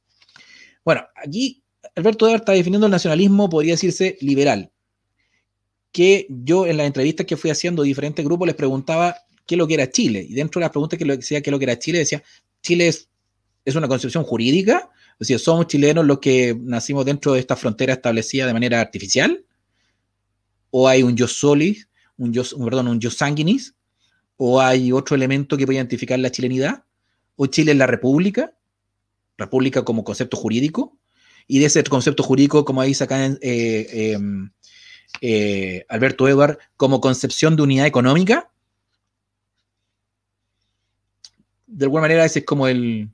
Bueno, aquí Alberto Eber está definiendo el nacionalismo, podría decirse, liberal, que yo en las entrevistas que fui haciendo a diferentes grupos les preguntaba qué es lo que era Chile, y dentro de las preguntas que lo, decía qué es lo que era Chile, decía, Chile es, es una concepción jurídica, es decir, somos chilenos los que nacimos dentro de esta frontera establecida de manera artificial, o hay un yo solis, un perdón, un yo sanguinis, o hay otro elemento que puede identificar la chilenidad, o Chile es la república, república como concepto jurídico, y de ese concepto jurídico, como dice acá eh, em, eh, Alberto Eber, como concepción de unidad económica, de alguna manera ese es como el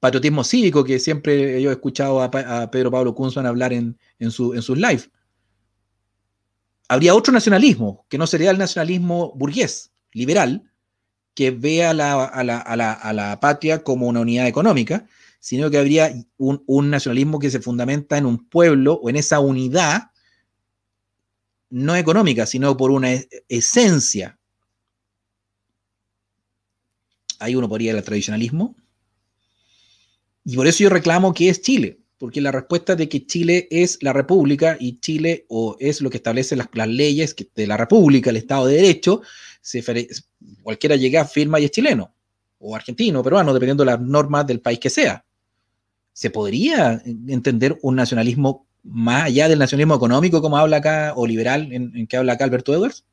patriotismo cívico que siempre yo he escuchado a, Pedro Pablo Kunzman hablar en, en sus lives habría otro nacionalismo, que no sería el nacionalismo burgués, liberal, que vea la, a, la, patria como una unidad económica, sino que habría un, un, nacionalismo que se fundamenta en un pueblo o en esa unidad, no económica, sino por una esencia. Ahí uno podría ir al tradicionalismo. Y por eso yo reclamo que es Chile porque la respuesta de que Chile es la república y Chile o es lo que establece las, leyes de la república, el Estado de Derecho, cualquiera llega, firma y es chileno, o argentino, peruano, dependiendo de las normas del país que sea. ¿Se podría entender un nacionalismo más allá del nacionalismo económico, como habla acá, o liberal, en, en que habla acá Alberto Edwards?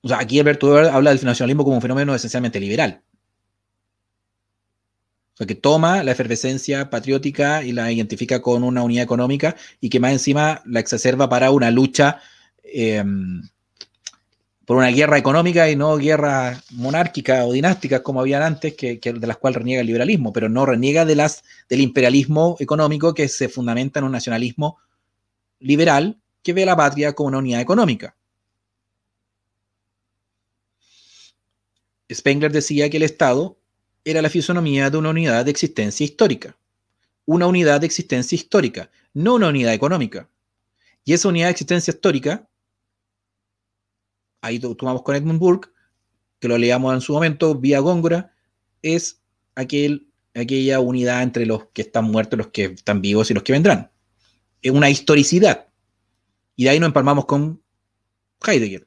O sea, aquí Alberto Edwards habla del nacionalismo como un fenómeno esencialmente liberal. O sea, que toma la efervescencia patriótica y la identifica con una unidad económica y que más encima la exacerba para una lucha em, por una guerra económica y no guerra monárquica o dinástica como habían antes, que, de las cuales reniega el liberalismo, pero no reniega de las, del imperialismo económico que se fundamenta en un nacionalismo liberal que ve a la patria como una unidad económica. Spengler decía que el Estado era la fisonomía de una unidad de existencia histórica. Una unidad de existencia histórica, no una unidad económica. Y esa unidad de existencia histórica, ahí tomamos con Edmund Burke, que lo leíamos en su momento, vía Góngora, es aquel, aquella unidad entre los que están muertos, los que están vivos y los que vendrán. Es una historicidad. Y de ahí nos empalmamos con Heidegger.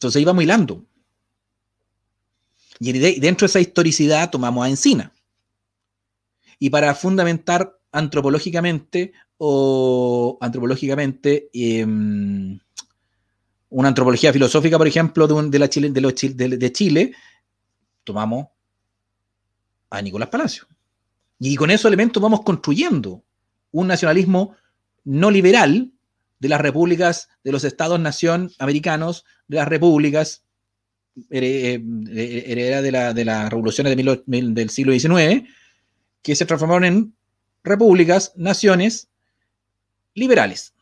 Entonces íbamos hilando. Y dentro de esa historicidad tomamos a Encina. Y para fundamentar antropológicamente o antropológicamente em, una antropología filosófica, por ejemplo, de, de, la Chile, de, de Chile, tomamos a Nicolás Palacio. Y con esos elementos vamos construyendo un nacionalismo no liberal, de las repúblicas, de los estados-nación americanos, de las repúblicas, eh, eh, heredera de, la, de las revoluciones del siglo XIX, que se transformaron en repúblicas, naciones liberales.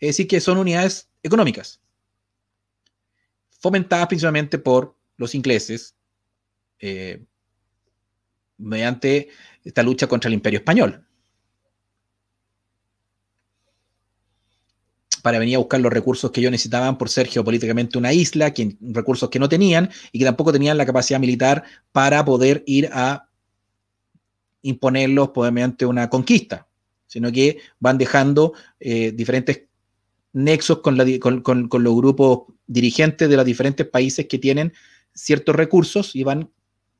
Es decir, que son unidades económicas, fomentadas principalmente por los ingleses, eh, mediante esta lucha contra el imperio español. para venir a buscar los recursos que ellos necesitaban por ser geopolíticamente una isla, recursos que no tenían y que tampoco tenían la capacidad militar para poder ir a imponerlos mediante una conquista, sino que van dejando eh, diferentes nexos con, los grupos dirigentes de los diferentes países que tienen ciertos recursos y van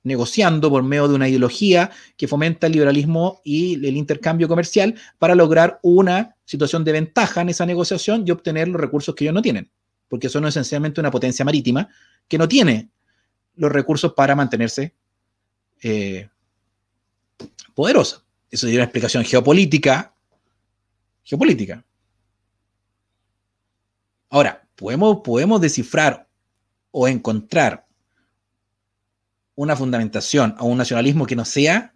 negociando por medio de una ideología que fomenta el liberalismo y el intercambio comercial para lograr una situación de ventaja en esa negociación y obtener los recursos que ellos no tienen, porque son esencialmente una potencia marítima que no tiene los recursos para mantenerse eh, poderosa. Eso sería una explicación geopolítica. Geopolítica. Ahora, podemos, podemos descifrar o encontrar una fundamentación a un nacionalismo que no sea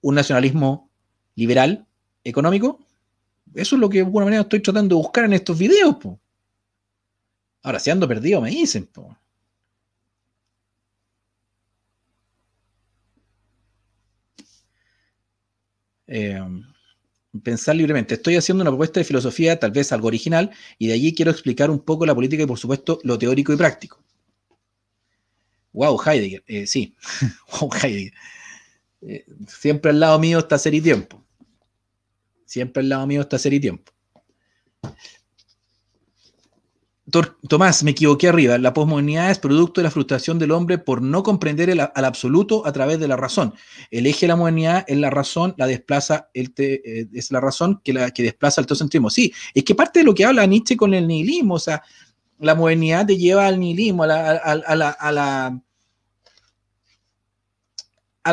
un nacionalismo liberal económico, eso es lo que de alguna manera estoy tratando de buscar en estos videos. Ahora, si ando perdido, me dicen. Em, pensar libremente. Estoy haciendo una propuesta de filosofía, tal vez algo original, y de allí quiero explicar un poco la política y, por supuesto, lo teórico y práctico. Wow, Heidegger, eh, sí, wow, Heidegger. Eh, siempre al lado mío está ser y tiempo. Siempre al lado mío está ser y tiempo. Tomás, me equivoqué arriba. La posmodernidad es producto de la frustración del hombre por no comprender al absoluto a través de la razón. El eje de la modernidad es la razón, la desplaza, el eh, es la razón que, la, desplaza el teocentrismo. Sí, es que parte de lo que habla Nietzsche con el nihilismo, o sea, la modernidad te lleva al nihilismo, a la, a,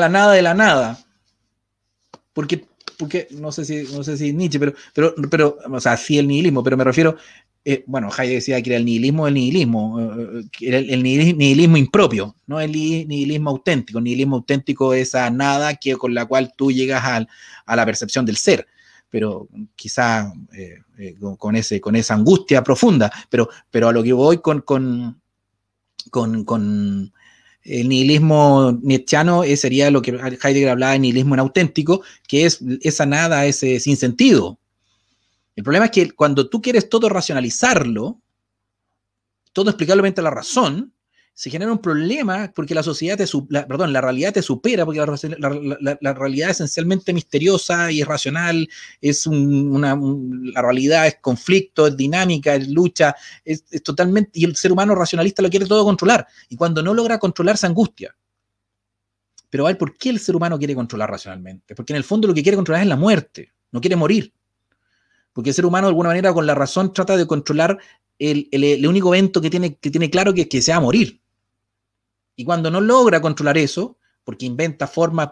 la, nada de la nada. Porque, porque no, sé si, no sé si Nietzsche, pero, pero, pero, o sea, sí el nihilismo, pero me refiero, eh, bueno, Hayek decía que era el nihilismo del nihilismo, eh, eh, el, nihilismo impropio, no el nihilismo auténtico. El nihilismo auténtico es esa nada que, con la cual tú llegas a la percepción del ser, pero quizá... Eh, con, ese, con esa angustia profunda, pero, pero a lo que voy con, con, con, el nihilismo nietzscheano eh, sería lo que Heidegger hablaba de nihilismo inauténtico, que es esa nada, ese sinsentido. El problema es que cuando tú quieres todo racionalizarlo, todo explicablemente la razón, se genera un problema porque la sociedad te, perdón, la realidad te supera, porque la, realidad es esencialmente misteriosa y irracional, es una, la realidad es conflicto, es dinámica, es lucha, es, totalmente, y el ser humano racionalista lo quiere todo controlar, y cuando no logra controlar se angustia. Pero a ver, ¿por qué el ser humano quiere controlar racionalmente? Porque en el fondo lo que quiere controlar es la muerte, no quiere morir. Porque el ser humano de alguna manera con la razón trata de controlar el, único evento que tiene, que tiene claro que es que sea morir. Y cuando no logra controlar eso, porque inventa formas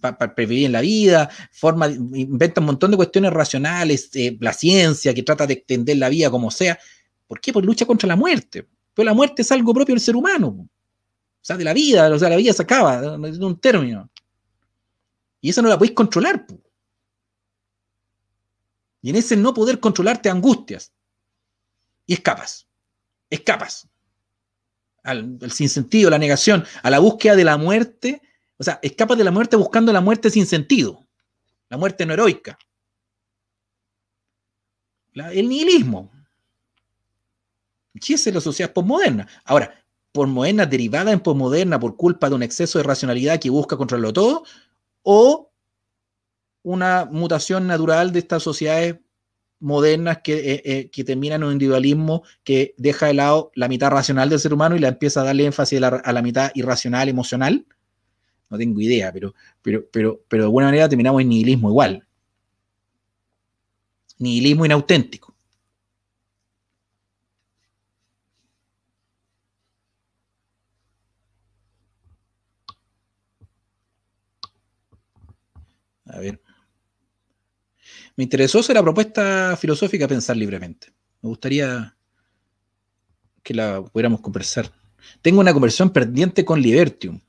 para prevenir la vida, forma inventa un montón de cuestiones racionales, eh, la ciencia que trata de extender la vida como sea. ¿Por qué? Porque lucha contra la muerte. Pero pues la muerte es algo propio del ser humano. O sea, de la vida, o sea, la vida se acaba, es un término. Y eso no la podéis controlar. Y en ese no poder controlarte angustias. Y escapas. Escapas al, sinsentido, la negación, a la búsqueda de la muerte, o sea, escapa de la muerte buscando la muerte sin sentido, la muerte no heroica, el nihilismo. ¿Qué es la sociedad postmoderna. Ahora, postmoderna derivada en postmoderna por culpa de un exceso de racionalidad que busca controlarlo todo, o una mutación natural de estas sociedades modernas eh, eh, que, terminan en un individualismo que deja de lado la mitad racional del ser humano y la empieza a darle énfasis a la, mitad irracional, emocional. No tengo idea, pero, pero, pero, pero de alguna manera terminamos en nihilismo igual. Nihilismo inauténtico. A ver. Me interesó la propuesta filosófica pensar libremente. Me gustaría que la pudiéramos conversar. Tengo una conversación pendiente con Libertium.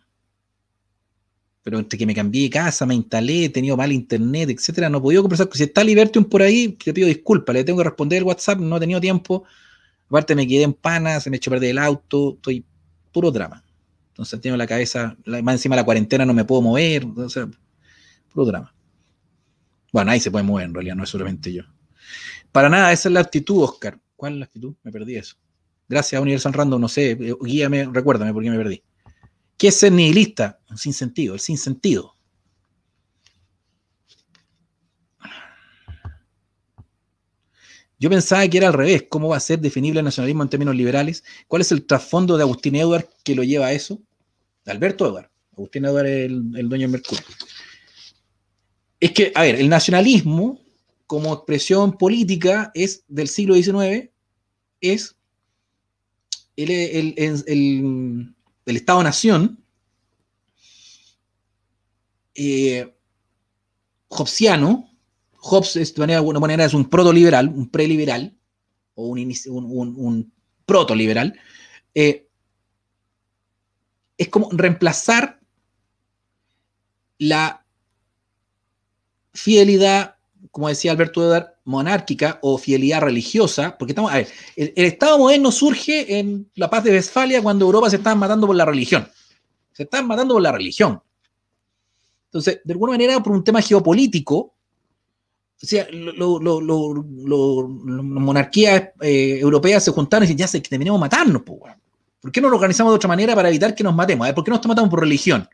Pero entre que me cambié de casa, me instalé, he tenido mal internet, etcétera, no he podido conversar. Si está Libertium por ahí, le pido disculpas, le tengo que responder el WhatsApp, no he tenido tiempo. Aparte me quedé en pana, se me echó perder el auto, estoy puro drama. Entonces tengo la cabeza, más encima de la cuarentena no me puedo mover, o sea, puro drama. Bueno, ahí se puede mover en realidad, no es solamente yo. Para nada, esa es la actitud, Oscar. ¿Cuál es la actitud? Me perdí eso. Gracias, a Universal Random, no sé, eh, guíame, recuérdame por qué me perdí. ¿Qué es ser nihilista? Sin sentido, el sin sentido. Yo pensaba que era al revés, cómo va a ser definible el nacionalismo en términos liberales, cuál es el trasfondo de Agustín Edward que lo lleva a eso, Alberto Edward, Agustín Edward es el, dueño de Mercurio es que, a ver, el nacionalismo como expresión política es del siglo XIX, es el, Estado-Nación hobbesiano. Eh, Hobbes, de alguna manera, es un proto-liberal, un pre preliberal, o un, proto-liberal, eh, es como reemplazar la fidelidad, como decía Alberto Edar, monárquica o fidelidad religiosa, porque estamos, a ver, el, Estado moderno surge en la paz de Westfalia cuando Europa se está matando por la religión. Se están matando por la religión. Entonces, de alguna manera, por un tema geopolítico, o sea, las monarquías eh, europeas se juntaron y dicen, ya sé que terminemos matarnos, ¿por qué no lo organizamos de otra manera para evitar que nos matemos? ¿Por qué no nos matamos por religión?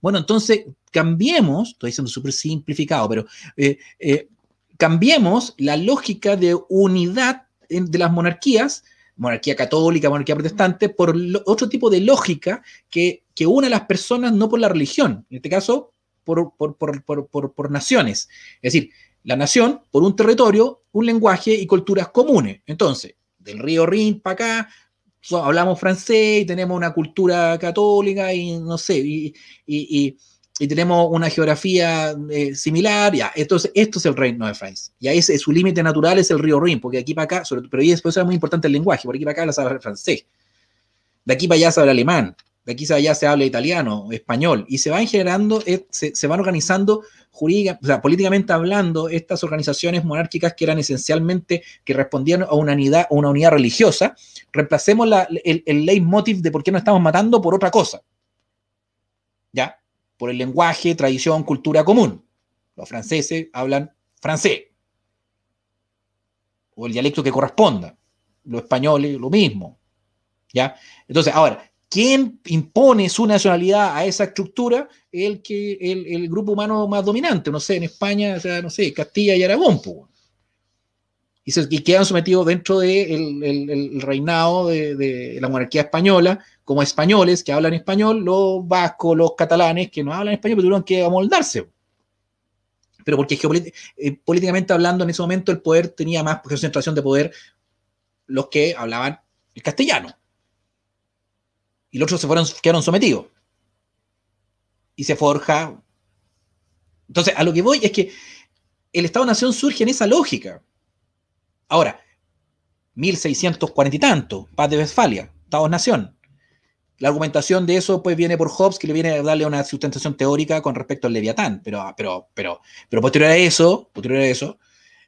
Bueno, entonces cambiemos, estoy diciendo súper simplificado, pero eh, eh, cambiemos la lógica de unidad de las monarquías, monarquía católica, monarquía protestante, por otro tipo de lógica que, une a las personas no por la religión, en este caso por, por, por, por, naciones. Es decir, la nación por un territorio, un lenguaje y culturas comunes. Entonces, del río Rin para acá, hablamos francés y tenemos una cultura católica y no sé, y, tenemos una geografía eh, similar, ya, esto es el reino de Francia, ya es su límite natural es el río Rin, porque aquí para acá, sobre, pero después es muy importante el lenguaje, porque aquí para acá la habla francés, de aquí para allá se alemán, de aquí allá se habla italiano, español, y se van generando, eh, se, van organizando jurídica, o sea, políticamente hablando, estas organizaciones monárquicas que eran esencialmente, que respondían a una unidad, una unidad religiosa, reemplacemos el, el leitmotiv de por qué nos estamos matando por otra cosa. ¿Ya? Por el lenguaje, tradición, cultura común. Los franceses hablan francés. O el dialecto que corresponda. Los españoles, lo mismo. ¿Ya? Entonces, ahora, ¿quién impone su nacionalidad a esa estructura el, que, el, grupo humano más dominante, no sé, en España, o sea, no sé, Castilla y Aragón, Y, se, quedan sometidos dentro del de el, reinado de, la monarquía española, como españoles que hablan español, los vascos, los catalanes que no hablan español, pero tuvieron que amoldarse. Pero porque eh, políticamente hablando, en ese momento el poder tenía más concentración de poder los que hablaban el castellano y los otros se fueron, quedaron sometidos. Y se forja. Entonces, a lo que voy es que el Estado-Nación surge en esa lógica. Ahora, 1640 y tanto, paz de Westfalia, Estado-Nación. La argumentación de eso pues viene por Hobbes, que le viene a darle una sustentación teórica con respecto al Leviatán, pero, pero, pero, pero posterior a eso, posterior a eso,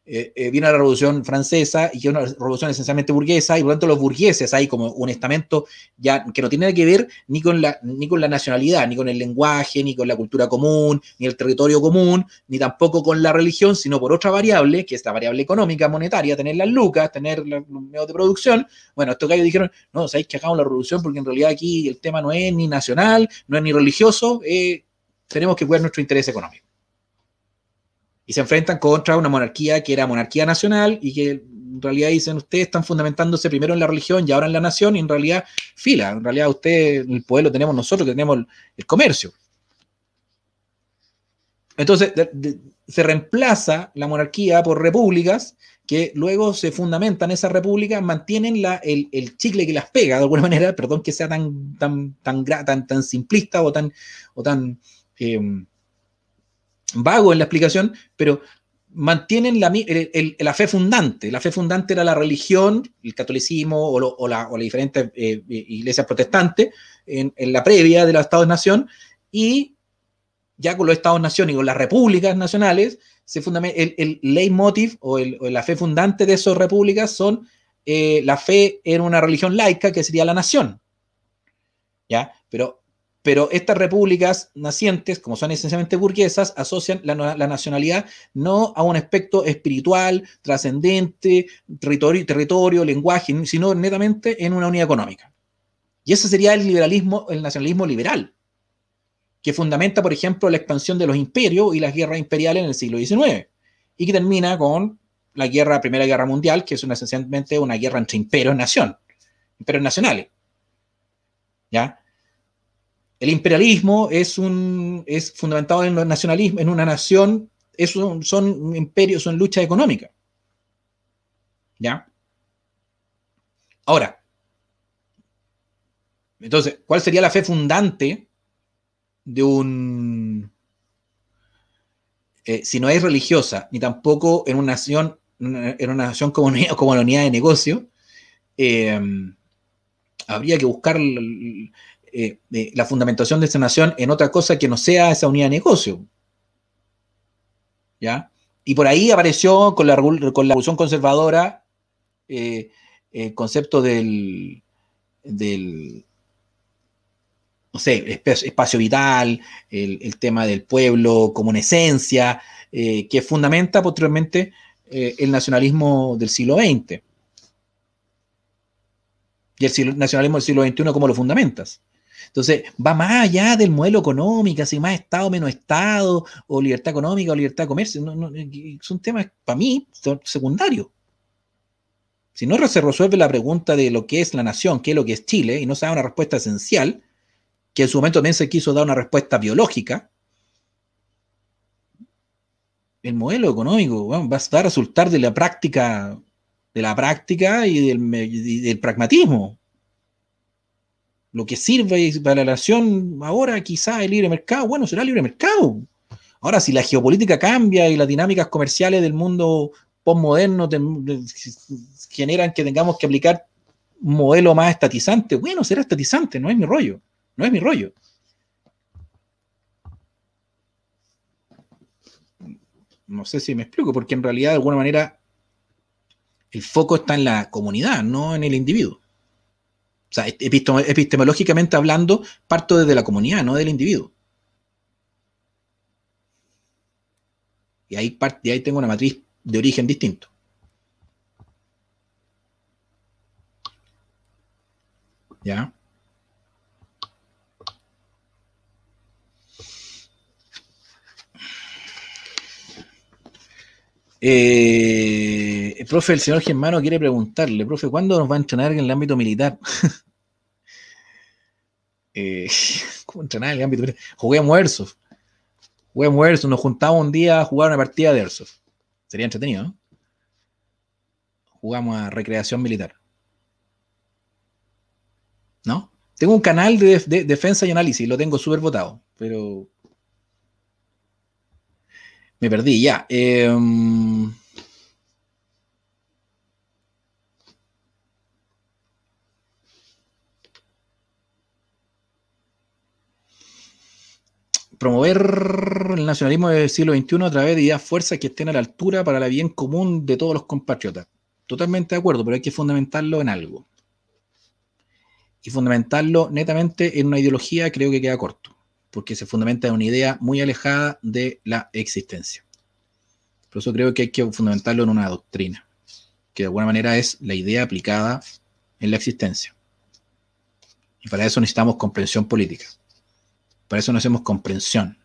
eh, eh, viene la Revolución Francesa y que una revolución esencialmente burguesa, y por lo tanto los burgueses hay como un estamento ya que no tiene nada que ver ni con, la, ni con la nacionalidad, ni con el lenguaje, ni con la cultura común, ni el territorio común, ni tampoco con la religión, sino por otra variable, que es la variable económica, monetaria, tener las lucas, tener los medios de producción. Bueno, estos gallos dijeron, no, sabéis que hagamos la revolución porque en realidad aquí el tema no es ni nacional, no es ni religioso, eh, tenemos que cuidar nuestro interés económico y se enfrentan contra una monarquía que era monarquía nacional y que en realidad dicen ustedes están fundamentándose primero en la religión y ahora en la nación y en realidad fila, en realidad ustedes el poder lo tenemos nosotros que tenemos el, comercio. Entonces se reemplaza la monarquía por repúblicas que luego se fundamentan esas repúblicas, mantienen la, el, chicle que las pega de alguna manera, perdón que sea tan, tan, tan, tan, tan simplista o tan, o tan eh, vago en la explicación, pero mantienen la, fe fundante. La fe fundante era la religión, el catolicismo o, las la diferentes eh, iglesias protestantes en, la previa de los Estados-Nación y ya con los Estados-Nación y con las repúblicas nacionales, se el, el leitmotiv o, la fe fundante de esas repúblicas son eh, la fe en una religión laica que sería la nación. ¿Ya? Pero pero estas repúblicas nacientes, como son esencialmente burguesas, asocian la, nacionalidad no a un aspecto espiritual, trascendente, territorio, territorio, lenguaje, sino netamente en una unidad económica. Y ese sería el liberalismo, el nacionalismo liberal, que fundamenta, por ejemplo, la expansión de los imperios y las guerras imperiales en el siglo XIX, y que termina con la Primera Guerra Mundial, que es una, esencialmente una guerra entre imperios nación, imperios nacionales. ¿Ya? El imperialismo es, un, es fundamentado en el nacionalismo, en una nación, es son imperios, son lucha económica. ¿Ya? Ahora, entonces, ¿cuál sería la fe fundante de un... Eh, si no es religiosa, ni tampoco en una nación, en una nación como, la unidad de negocio, eh, habría que buscar eh, la fundamentación de esta nación en otra cosa que no sea esa unidad de negocio. Y por ahí apareció con la, con la revolución conservadora eh, el concepto del, no espacio, vital, el, el, tema del pueblo como una esencia, eh, que fundamenta posteriormente el nacionalismo del siglo XX y el nacionalismo del siglo XXI, ¿cómo lo fundamentas? Entonces, va más allá del modelo económico, si más Estado, menos Estado, o libertad económica, o libertad de comercio. No, no, eh, son temas, para mí, secundario. Si no se resuelve la pregunta de lo que es la nación, qué es lo que es Chile, y no se da una respuesta esencial, que en su momento también se quiso dar una respuesta biológica, el modelo económico va a resultar de la práctica, de la práctica y del pragmatismo. Lo que sirve para la nación ahora, quizá el libre mercado, bueno, será libre mercado. Ahora, si la geopolítica cambia y las dinámicas comerciales del mundo postmoderno generan que tengamos que aplicar un modelo más estatizante, bueno, será estatizante, no es mi rollo, no es mi rollo. No sé si me explico, porque en realidad de alguna manera el foco está en la comunidad, no en el individuo. O sea, epistemológicamente hablando, parto desde la comunidad, no del individuo. Y ahí, ahí tengo una matriz de origen distinto. ¿Ya? Eh, el profe, el señor Germano quiere preguntarle, profe, ¿cuándo nos va a entrenar en el ámbito militar? Eh, ¿Cómo entrenar en el ámbito militar? Juguemos Airsoft. Juguemos Airsoft, nos juntamos un día a jugar una partida de Airsoft. Sería entretenido, ¿no? Jugamos a recreación militar. ¿No? Tengo un canal de, de defensa y análisis, lo tengo súper votado, pero me perdí, ya. Em, promover el nacionalismo del siglo XXI a través de ideas fuerzas que estén a la altura para la bien común de todos los compatriotas. Totalmente de acuerdo, pero hay que fundamentarlo en algo. Y fundamentarlo netamente en una ideología creo que queda corto porque se fundamenta en una idea muy alejada de la existencia. Por eso creo que hay que fundamentarlo en una doctrina, que de alguna manera es la idea aplicada en la existencia. Y para eso necesitamos comprensión política. Para eso no hacemos comprensión.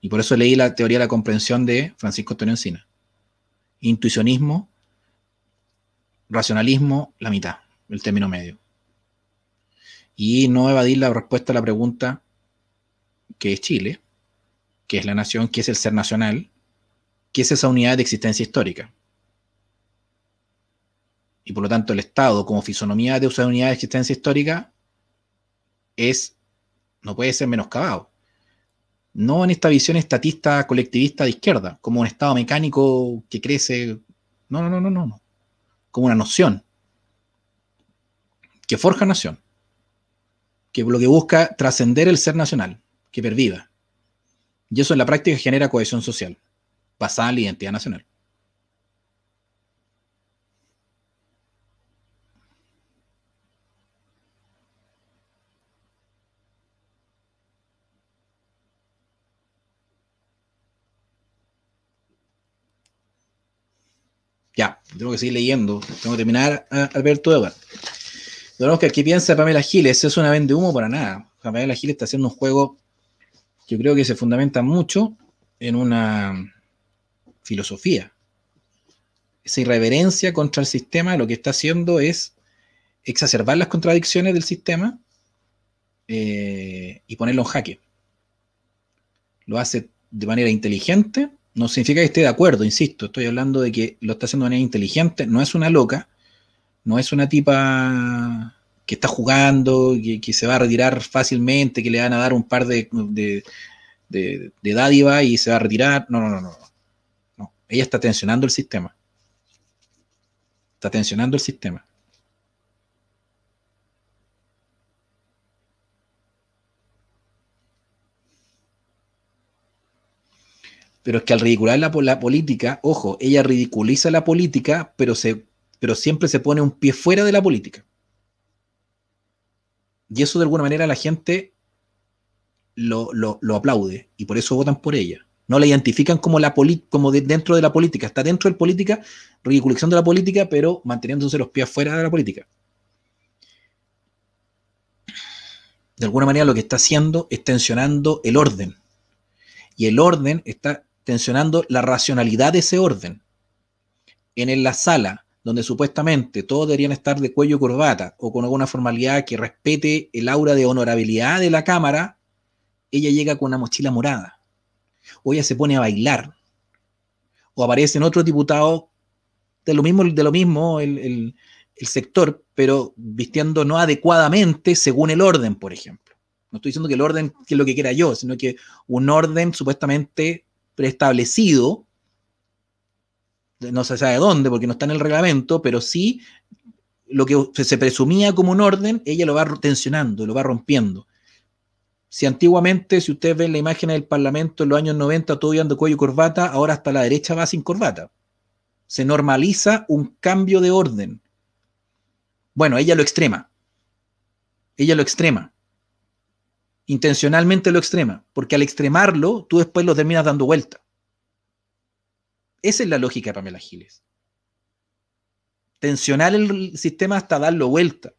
Y por eso leí la teoría de la comprensión de Francisco Antonio Intuicionismo, racionalismo, la mitad, el término medio. Y no evadir la respuesta a la pregunta que es Chile, que es la nación, que es el ser nacional, que es esa unidad de existencia histórica. Y por lo tanto el Estado como fisonomía de esa unidad de existencia histórica es, no puede ser menoscabado. No en esta visión estatista colectivista de izquierda, como un Estado mecánico que crece. No, no, no, no, no. Como una noción que forja nación, que lo que busca trascender el ser nacional que perdida. Y eso en la práctica genera cohesión social, basada en la identidad nacional. Ya, tengo que seguir leyendo. Tengo que terminar, eh, Alberto Alberto tenemos que que que piensa Pamela Giles? Es una de humo para nada. Pamela Giles está haciendo un juego yo creo que se fundamenta mucho en una filosofía. Esa irreverencia contra el sistema lo que está haciendo es exacerbar las contradicciones del sistema eh, y ponerlo en jaque. Lo hace de manera inteligente, no significa que esté de acuerdo, insisto, estoy hablando de que lo está haciendo de manera inteligente, no es una loca, no es una tipa que está jugando, que, se va a retirar fácilmente, que le van a dar un par de, de, dádiva y se va a retirar. No, no, no, no, Ella está tensionando el sistema. Está tensionando el sistema. Pero es que al ridicular la, la política, ojo, ella ridiculiza la política, pero, se, pero siempre se pone un pie fuera de la política. Y eso de alguna manera la gente lo, aplaude y por eso votan por ella. No la identifican como, la como dentro de la política. Está dentro de la política, ridiculizando la política, pero manteniéndose los pies fuera de la política. De alguna manera lo que está haciendo es tensionando el orden. Y el orden está tensionando la racionalidad de ese orden. En la sala donde supuestamente todos deberían estar de cuello y corbata o con alguna formalidad que respete el aura de honorabilidad de la cámara, ella llega con una mochila morada. O ella se pone a bailar. O aparecen otros diputados de lo mismo, de lo mismo el, sector, pero vistiendo no adecuadamente según el orden, por ejemplo. No estoy diciendo que el orden que es lo que quiera yo, sino que un orden supuestamente preestablecido no se sabe dónde porque no está en el reglamento, pero sí lo que se presumía como un orden, ella lo va tensionando, lo va rompiendo. Si antiguamente, si ustedes ven la imagen del Parlamento en los años 90, todo viendo cuello y corbata, ahora hasta la derecha va sin corbata. Se normaliza un cambio de orden. Bueno, ella lo extrema. Ella lo extrema. Intencionalmente lo extrema, porque al extremarlo, tú después lo terminas dando vuelta. Esa es la lógica de Pamela Giles. Tensionar el sistema hasta darlo vuelta.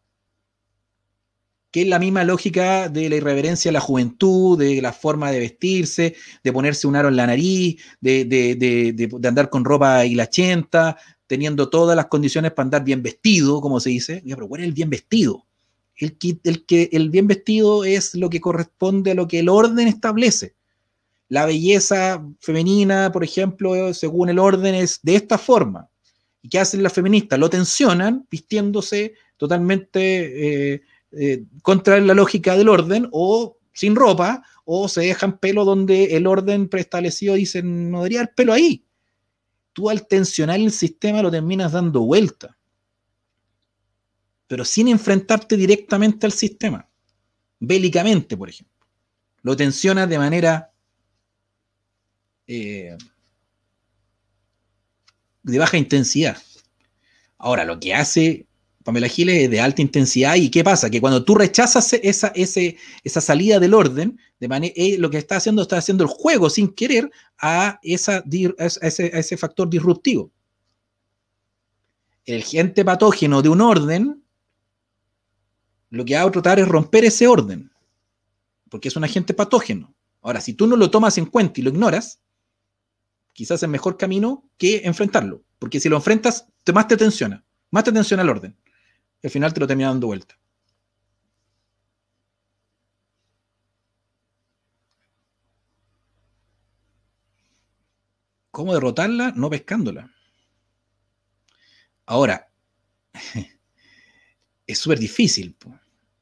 Que es la misma lógica de la irreverencia a la juventud, de la forma de vestirse, de ponerse un aro en la nariz, de, andar con ropa hilachenta, teniendo todas las condiciones para andar bien vestido, como se dice. pero ¿cuál es el bien vestido? el que el bien vestido es lo que corresponde a lo que el orden establece la belleza femenina, por ejemplo, según el orden, es de esta forma. ¿Y qué hacen las feministas? Lo tensionan vistiéndose totalmente eh, eh, contra la lógica del orden o sin ropa o se dejan pelo donde el orden preestablecido dice no debería el pelo ahí. Tú al tensionar el sistema lo terminas dando vuelta, pero sin enfrentarte directamente al sistema, bélicamente, por ejemplo. Lo tensionas de manera eh, de baja intensidad. Ahora, lo que hace Pamela Giles es de alta intensidad y ¿qué pasa? Que cuando tú rechazas esa, esa salida del orden, de manera, eh, lo que está haciendo es haciendo el juego sin querer a, esa, ese, ese factor disruptivo. El agente patógeno de un orden lo que va a tratar es romper ese orden, porque es un agente patógeno. Ahora, si tú no lo tomas en cuenta y lo ignoras, quizás es mejor camino que enfrentarlo, porque si lo enfrentas, más te tensiona, más te tensiona el orden. Al final te lo termina dando vuelta. ¿Cómo derrotarla? No pescándola. Ahora, es súper difícil,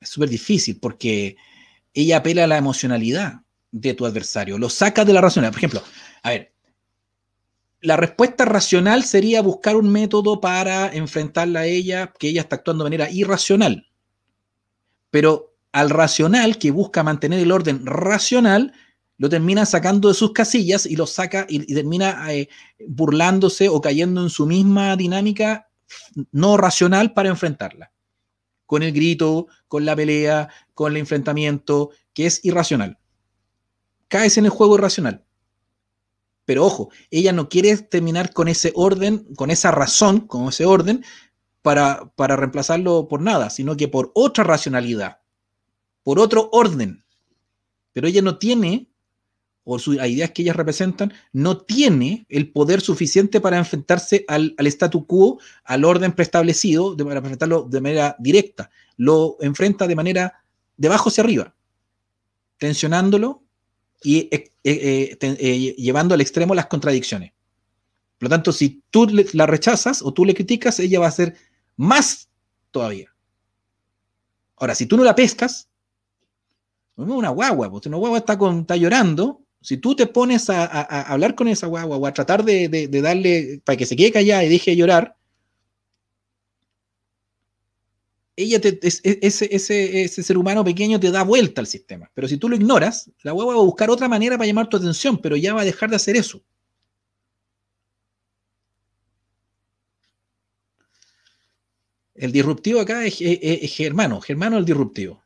es súper difícil porque ella apela a la emocionalidad de tu adversario, lo saca de la racionalidad. Por ejemplo, a ver, la respuesta racional sería buscar un método para enfrentarla a ella, que ella está actuando de manera irracional. Pero al racional, que busca mantener el orden racional, lo termina sacando de sus casillas y lo saca y, termina eh, burlándose o cayendo en su misma dinámica no racional para enfrentarla. Con el grito, con la pelea, con el enfrentamiento, que es irracional. Caes en el juego irracional. Pero ojo, ella no quiere terminar con ese orden, con esa razón, con ese orden, para, reemplazarlo por nada, sino que por otra racionalidad, por otro orden. Pero ella no tiene, o sus ideas que ellas representan, no tiene el poder suficiente para enfrentarse al, statu quo, al orden preestablecido, de, para enfrentarlo de manera directa. Lo enfrenta de manera de abajo hacia arriba, tensionándolo y eh, eh, eh, llevando al extremo las contradicciones. Por lo tanto, si tú la rechazas o tú le criticas, ella va a ser más todavía. Ahora, si tú no la pescas, no una guagua, porque una guagua está, con, está llorando, si tú te pones a, hablar con esa guagua o a tratar de, darle para que se quede callada y deje de llorar, ella ese, ser humano pequeño te da vuelta al sistema. Pero si tú lo ignoras, la hueva va a buscar otra manera para llamar tu atención, pero ya va a dejar de hacer eso. El disruptivo acá es, es, es Germano, Germano el disruptivo.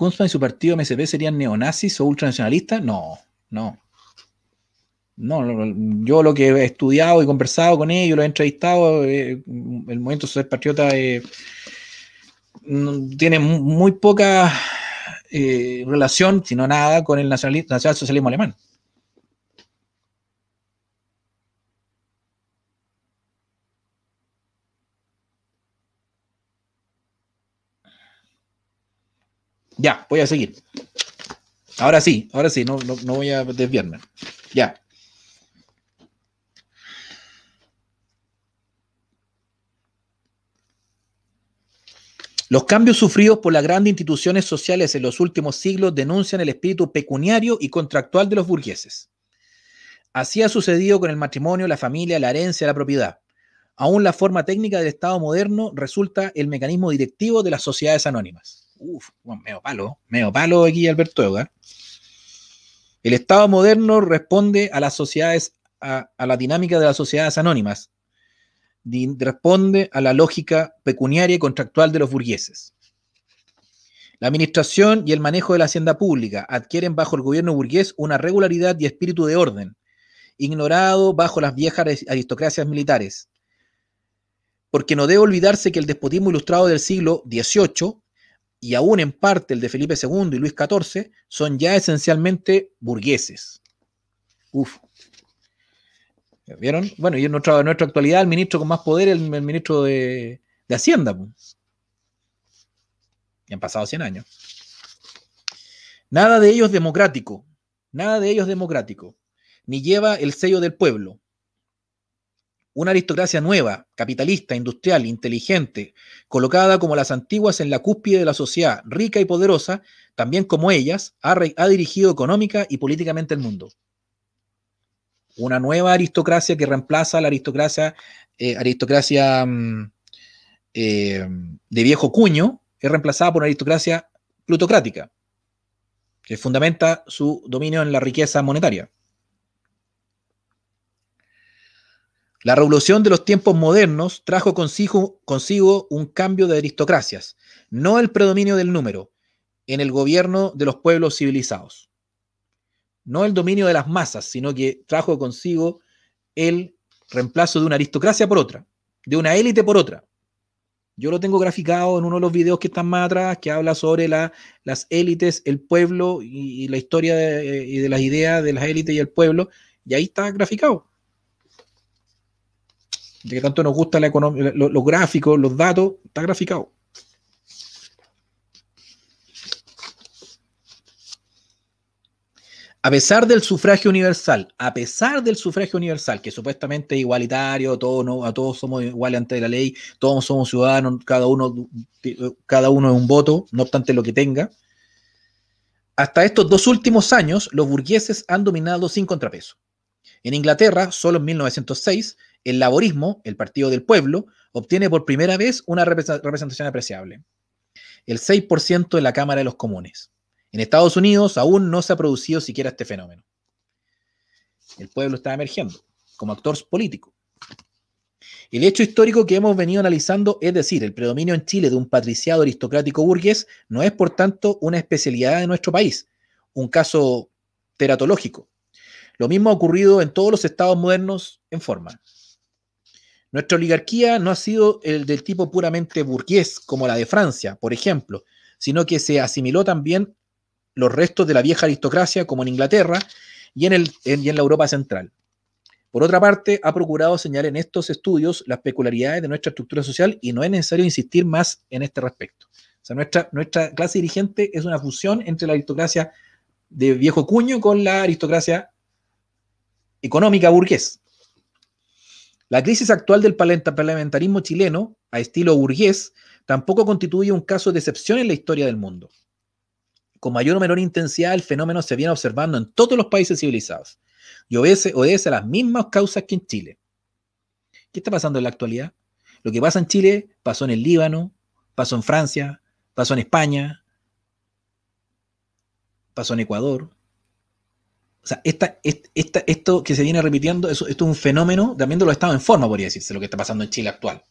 Kunzman y su partido MSP serían neonazis o ultranacionalistas? No, no. No, yo lo que he estudiado y conversado con ellos, lo he entrevistado, eh, el movimiento social patriota eh, tiene muy poca eh, relación, si no nada, con el nacionalismo, socialismo alemán. Ya, voy a seguir. Ahora sí, ahora sí, no, no, voy a desviarme. Ya. Los cambios sufridos por las grandes instituciones sociales en los últimos siglos denuncian el espíritu pecuniario y contractual de los burgueses. Así ha sucedido con el matrimonio, la familia, la herencia, la propiedad. Aún la forma técnica del Estado moderno resulta el mecanismo directivo de las sociedades anónimas. Uf, medio palo, medio palo aquí Alberto Euda. El Estado moderno responde a las sociedades, a, a la dinámica de las sociedades anónimas, responde a la lógica pecuniaria y contractual de los burgueses. La administración y el manejo de la hacienda pública adquieren bajo el gobierno burgués una regularidad y espíritu de orden, ignorado bajo las viejas aristocracias militares. Porque no debe olvidarse que el despotismo ilustrado del siglo XVIII y aún en parte el de Felipe II y Luis XIV, son ya esencialmente burgueses. Uf. ¿Vieron? Bueno, y en nuestra, en nuestra actualidad el ministro con más poder es el, ministro de, Hacienda. Y han pasado 100 años. Nada de ellos democrático. Nada de ellos democrático. Ni lleva el sello del pueblo una aristocracia nueva, capitalista, industrial, inteligente, colocada como las antiguas en la cúspide de la sociedad, rica y poderosa, también como ellas, ha, dirigido económica y políticamente el mundo. Una nueva aristocracia que reemplaza a la aristocracia, eh, aristocracia mm, eh, de viejo cuño, es reemplazada por una aristocracia plutocrática, que fundamenta su dominio en la riqueza monetaria. La revolución de los tiempos modernos trajo consigo, un cambio de aristocracias, no el predominio del número, en el gobierno de los pueblos civilizados. No el dominio de las masas, sino que trajo consigo el reemplazo de una aristocracia por otra, de una élite por otra. Yo lo tengo graficado en uno de los videos que están más atrás, que habla sobre las élites, el pueblo y, la historia eh, y de las ideas de las élites y el pueblo, y ahí está graficado de que tanto nos gusta la economía, los gráficos, los datos, está graficado. A pesar del sufragio universal, a pesar del sufragio universal, que supuestamente es igualitario, todos, a todos somos iguales ante la ley, todos somos ciudadanos, cada uno, cada uno es un voto, no obstante lo que tenga, hasta estos dos últimos años los burgueses han dominado sin contrapeso. En Inglaterra, solo en 1906, el laborismo, el Partido del Pueblo, obtiene por primera vez una representación apreciable, el 6% en la Cámara de los Comunes. En Estados Unidos aún no se ha producido siquiera este fenómeno. El pueblo está emergiendo como actor político. El hecho histórico que hemos venido analizando, es decir, el predominio en Chile de un patriciado aristocrático burgués, no es por tanto una especialidad de nuestro país, un caso teratológico. Lo mismo ha ocurrido en todos los estados modernos en forma. Nuestra oligarquía no ha sido el del tipo puramente burgués, como la de Francia, por ejemplo, sino que se asimiló también los restos de la vieja aristocracia, como en Inglaterra y en, el, la Europa central. Por otra parte, ha procurado señalar en estos estudios las peculiaridades de nuestra estructura social y no es necesario insistir más en este respecto. O sea, nuestra clase dirigente es una fusión entre la aristocracia de viejo cuño con la aristocracia económica burgués. La crisis actual del parlamentarismo chileno, a estilo burgués, tampoco constituye un caso de excepción en la historia del mundo. Con mayor o menor intensidad, el fenómeno se viene observando en todos los países civilizados y obedece, a las mismas causas que en Chile. ¿Qué está pasando en la actualidad? Lo que pasa en Chile pasó en el Líbano, pasó en Francia, pasó en España, pasó en Ecuador, o sea, esta, esto que se viene repitiendo, esto, es un fenómeno también de los estados en forma, podría decirse, lo que está pasando en Chile actual,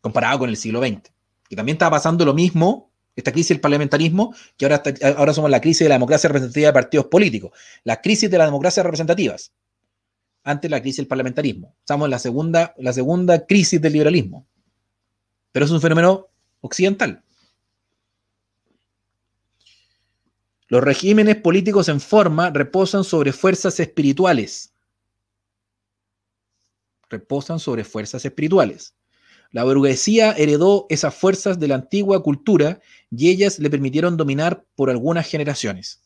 comparado con el siglo XX. Que también está pasando lo mismo, esta crisis del parlamentarismo, que ahora, ahora somos la crisis de la democracia representativa de partidos políticos, la crisis de las democracias representativas, antes la crisis del parlamentarismo. Estamos en la segunda, la segunda crisis del liberalismo. Pero es un fenómeno occidental. Los regímenes políticos en forma reposan sobre fuerzas espirituales. Reposan sobre fuerzas espirituales. La burguesía heredó esas fuerzas de la antigua cultura y ellas le permitieron dominar por algunas generaciones.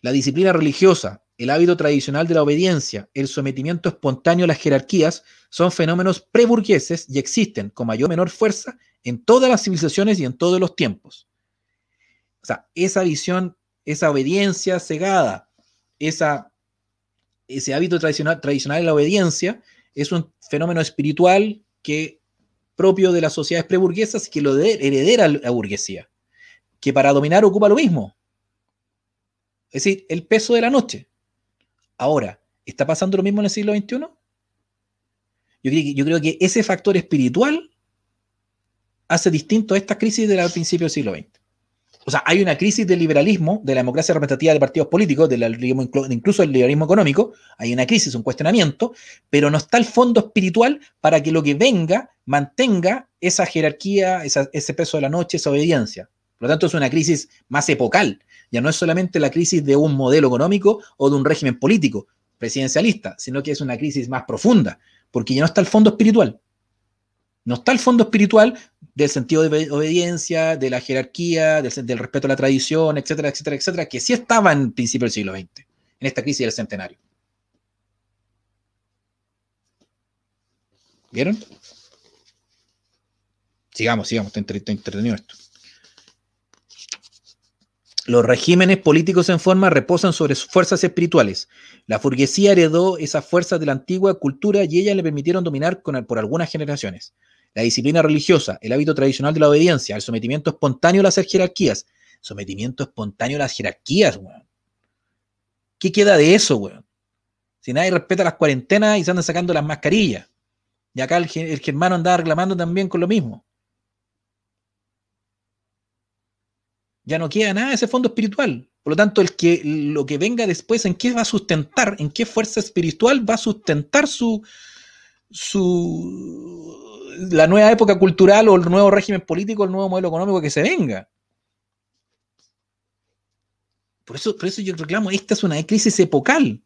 La disciplina religiosa, el hábito tradicional de la obediencia, el sometimiento espontáneo a las jerarquías son fenómenos preburgueses y existen con mayor o menor fuerza en todas las civilizaciones y en todos los tiempos. O sea, esa visión, esa obediencia cegada, esa, ese hábito tradicional, tradicional de la obediencia, es un fenómeno espiritual que propio de las sociedades preburguesas y que lo de, heredera la burguesía, que para dominar ocupa lo mismo. Es decir, el peso de la noche. Ahora, ¿está pasando lo mismo en el siglo XXI? Yo, yo creo que ese factor espiritual hace distinto a esta crisis del principio del siglo XX o sea, hay una crisis del liberalismo, de la democracia representativa de partidos políticos, del incluso del liberalismo económico, hay una crisis, un cuestionamiento, pero no está el fondo espiritual para que lo que venga mantenga esa jerarquía, ese peso de la noche, esa obediencia. Por lo tanto, es una crisis más epocal, ya no es solamente la crisis de un modelo económico o de un régimen político presidencialista, sino que es una crisis más profunda, porque ya no está el fondo espiritual. No está el fondo espiritual del sentido de obediencia, de la jerarquía, del, respeto a la tradición, etcétera, etcétera, etcétera, que sí estaba en principio del siglo XX, en esta crisis del centenario. ¿Vieron? Sigamos, sigamos, está entretenido esto. Los regímenes políticos en forma reposan sobre sus fuerzas espirituales. La burguesía heredó esas fuerzas de la antigua cultura y ellas le permitieron dominar por algunas generaciones. La disciplina religiosa, el hábito tradicional de la obediencia, el sometimiento espontáneo a las jerarquías. Sometimiento espontáneo a las jerarquías, weón. ¿Qué queda de eso, weón? Si nadie respeta las cuarentenas y se andan sacando las mascarillas. Y acá el, germano andaba reclamando también con lo mismo. Ya no queda nada de ese fondo espiritual. Por lo tanto, el que, lo que venga después, ¿en qué va a sustentar? ¿En qué fuerza espiritual va a sustentar su, su, la nueva época cultural o el nuevo régimen político, el nuevo modelo económico que se venga. Por eso, por eso yo reclamo, esta es una crisis epocal.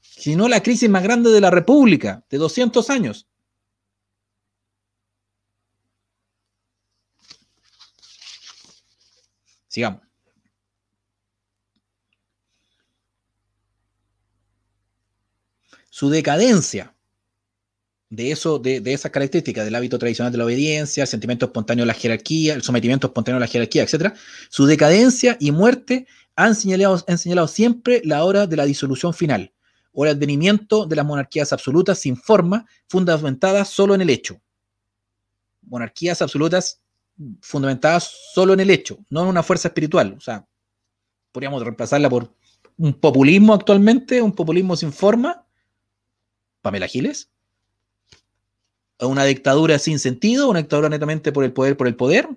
Si no la crisis más grande de la República, de 200 años. Sigamos. Su decadencia de eso, de, esas características, del hábito tradicional de la obediencia, el sentimiento espontáneo de la jerarquía, el sometimiento espontáneo de la jerarquía, etc., su decadencia y muerte han señalado, han señalado siempre la hora de la disolución final, o el advenimiento de las monarquías absolutas sin forma, fundamentadas solo en el hecho. Monarquías absolutas fundamentadas solo en el hecho, no en una fuerza espiritual. O sea, podríamos reemplazarla por un populismo actualmente, un populismo sin forma. Pamela Giles una dictadura sin sentido, una dictadura netamente por el poder, por el poder.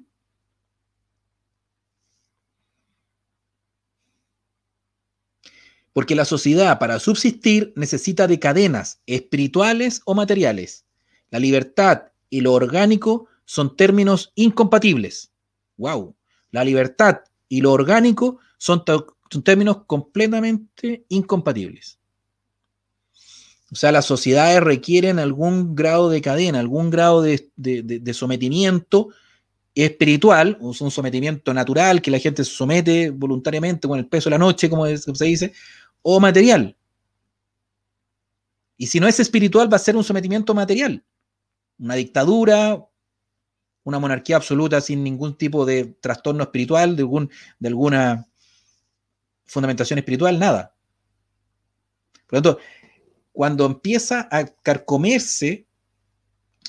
Porque la sociedad para subsistir necesita de cadenas espirituales o materiales. La libertad y lo orgánico son términos incompatibles. Wow. La libertad y lo orgánico son términos completamente incompatibles. O sea, las sociedades requieren algún grado de cadena, algún grado de, sometimiento espiritual, o un sometimiento natural, que la gente se somete voluntariamente con el peso de la noche, como se dice, o material. Y si no es espiritual, va a ser un sometimiento material. Una dictadura, una monarquía absoluta sin ningún tipo de trastorno espiritual, de, algún, de alguna fundamentación espiritual, nada. Por lo tanto, cuando empieza a carcomerse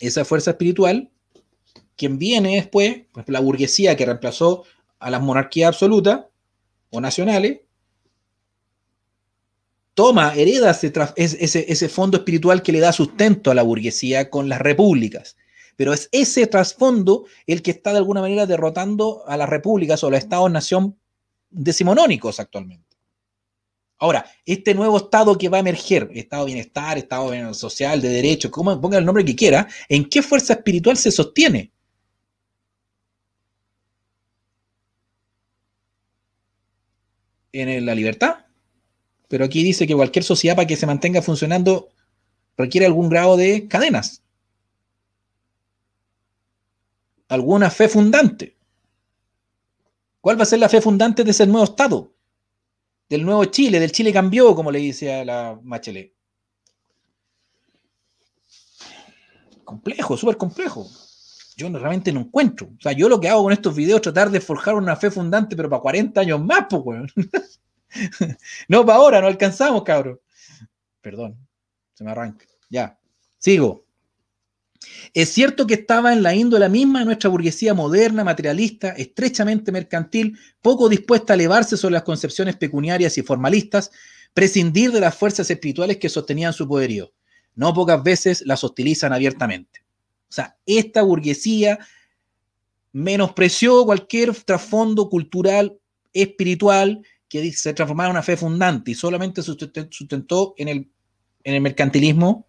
esa fuerza espiritual, quien viene después, la burguesía que reemplazó a las monarquías absolutas o nacionales, toma, hereda ese, ese, fondo espiritual que le da sustento a la burguesía con las repúblicas. Pero es ese trasfondo el que está de alguna manera derrotando a las repúblicas o los estados-nación decimonónicos actualmente. Ahora, este nuevo Estado que va a emerger, Estado de bienestar, Estado social, de derecho, como ponga el nombre que quiera, ¿en qué fuerza espiritual se sostiene? ¿En la libertad? Pero aquí dice que cualquier sociedad para que se mantenga funcionando requiere algún grado de cadenas, alguna fe fundante. ¿Cuál va a ser la fe fundante de ese nuevo Estado? el nuevo Chile, del Chile cambió, como le dice a la Machelet. Complejo, súper complejo. Yo realmente no encuentro. O sea, yo lo que hago con estos videos es tratar de forjar una fe fundante, pero para 40 años más, pues, weón. no para ahora, no alcanzamos, cabrón. Perdón, se me arranca. Ya, sigo. Es cierto que estaba en la índole misma de nuestra burguesía moderna, materialista, estrechamente mercantil, poco dispuesta a elevarse sobre las concepciones pecuniarias y formalistas, prescindir de las fuerzas espirituales que sostenían su poderío. No pocas veces las hostilizan abiertamente. O sea, esta burguesía menospreció cualquier trasfondo cultural, espiritual, que se transformara en una fe fundante y solamente sustentó en el mercantilismo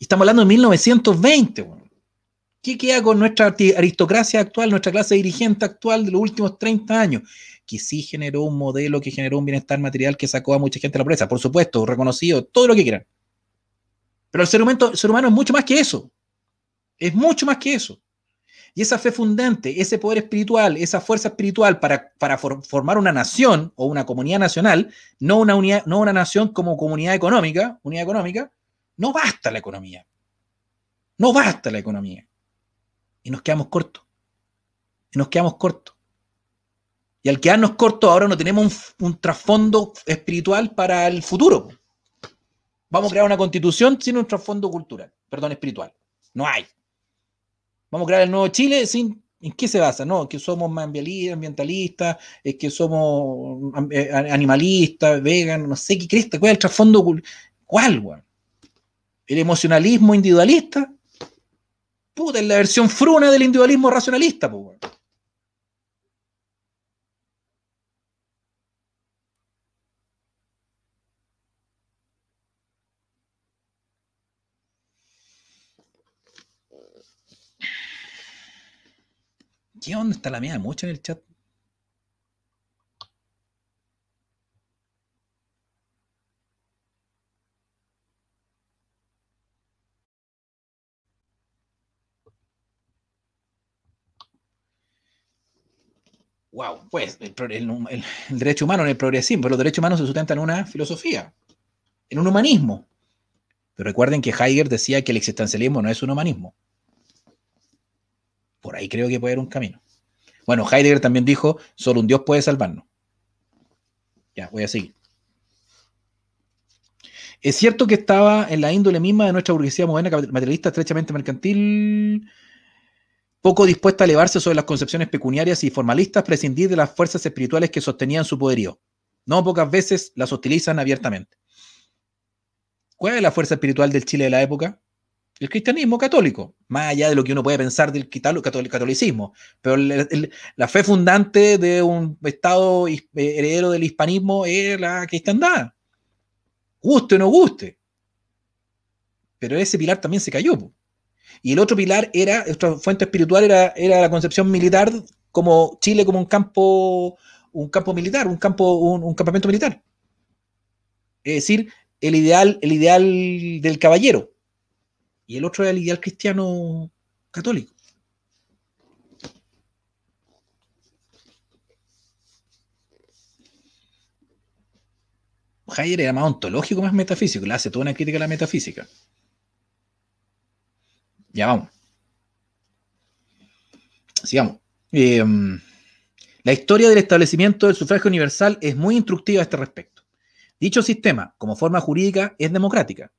estamos hablando de 1920. ¿Qué queda con nuestra aristocracia actual, nuestra clase dirigente actual de los últimos 30 años? Que sí generó un modelo, que generó un bienestar material que sacó a mucha gente de la pobreza, por supuesto, reconocido, todo lo que quieran. Pero el ser humano, es mucho más que eso. Es mucho más que eso. Y esa fe fundante, ese poder espiritual, esa fuerza espiritual para, formar una nación o una comunidad nacional, no una, no una nación como comunidad económica, unidad económica, no basta la economía. No basta la economía. Y nos quedamos cortos. Y nos quedamos cortos. Y al quedarnos cortos ahora no tenemos un, trasfondo espiritual para el futuro. Vamos a crear una constitución sin un trasfondo cultural, perdón, espiritual. No hay. Vamos a crear el nuevo Chile sin... ¿En qué se basa? No, que somos ambientalistas, es que somos eh, animalistas, veganos, no sé qué crees? cuál es el trasfondo, cuál, güey? El emocionalismo individualista, puta, es la versión fruna del individualismo racionalista, pues, ¿Qué onda está la mía? Mucho en el chat. wow, pues el, derecho humano, en el progresismo, los derechos humanos se sustentan en una filosofía, en un humanismo. Pero recuerden que Heidegger decía que el existencialismo no es un humanismo. Por ahí creo que puede haber un camino. Bueno, Heidegger también dijo, solo un Dios puede salvarnos. Ya, voy a seguir. Es cierto que estaba en la índole misma de nuestra burguesía moderna materialista estrechamente mercantil, poco dispuesta a elevarse sobre las concepciones pecuniarias y formalistas, prescindir de las fuerzas espirituales que sostenían su poderío. No pocas veces las utilizan abiertamente. ¿Cuál es la fuerza espiritual del Chile de la época? El cristianismo católico, más allá de lo que uno puede pensar del catolicismo, pero la fe fundante de un Estado eh, heredero del hispanismo es la cristiandad. Guste o no guste. Pero ese pilar también se cayó. Y el otro pilar era, nuestra fuente espiritual era, era la concepción militar como Chile como un campo, un campo militar, un campo, un, campamento militar. Es decir, el ideal, el ideal del caballero. Y el otro era el ideal cristiano católico. Hayer era más ontológico, más metafísico, le hace toda una crítica a la metafísica. Ya vamos. Sigamos. Em, la historia del establecimiento del sufragio universal es muy instructiva a este respecto. Dicho sistema, como forma jurídica, es democrática.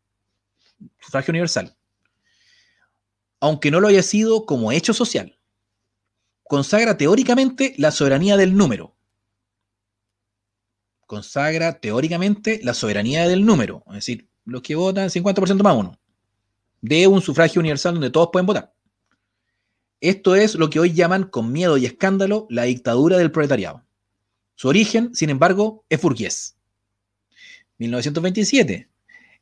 Sufragio universal. Aunque no lo haya sido como hecho social. Consagra teóricamente la soberanía del número. Consagra teóricamente la soberanía del número. Es decir, los que votan 50% más uno de un sufragio universal donde todos pueden votar. Esto es lo que hoy llaman con miedo y escándalo la dictadura del proletariado. Su origen, sin embargo, es burgués. 1927.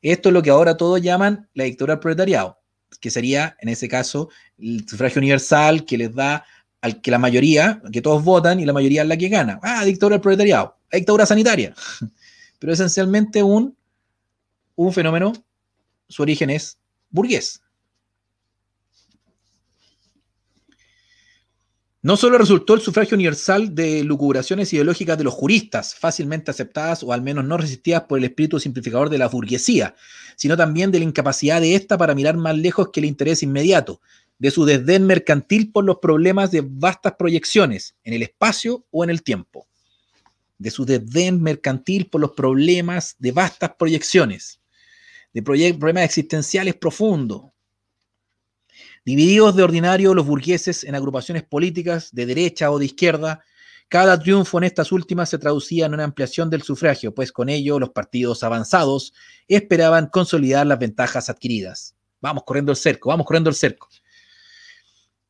Esto es lo que ahora todos llaman la dictadura del proletariado, que sería, en ese caso, el sufragio universal que les da al que la mayoría, que todos votan y la mayoría es la que gana. Ah, dictadura del proletariado, dictadura sanitaria. Pero esencialmente un, un fenómeno, su origen es burgués. No solo resultó el sufragio universal de lucubraciones ideológicas de los juristas, fácilmente aceptadas o al menos no resistidas por el espíritu simplificador de la burguesía, sino también de la incapacidad de ésta para mirar más lejos que el interés inmediato, de su desdén mercantil por los problemas de vastas proyecciones, en el espacio o en el tiempo, de su desdén mercantil por los problemas de vastas proyecciones de problemas existenciales profundos. Divididos de ordinario los burgueses en agrupaciones políticas de derecha o de izquierda, cada triunfo en estas últimas se traducía en una ampliación del sufragio, pues con ello los partidos avanzados esperaban consolidar las ventajas adquiridas. Vamos corriendo el cerco, vamos corriendo el cerco.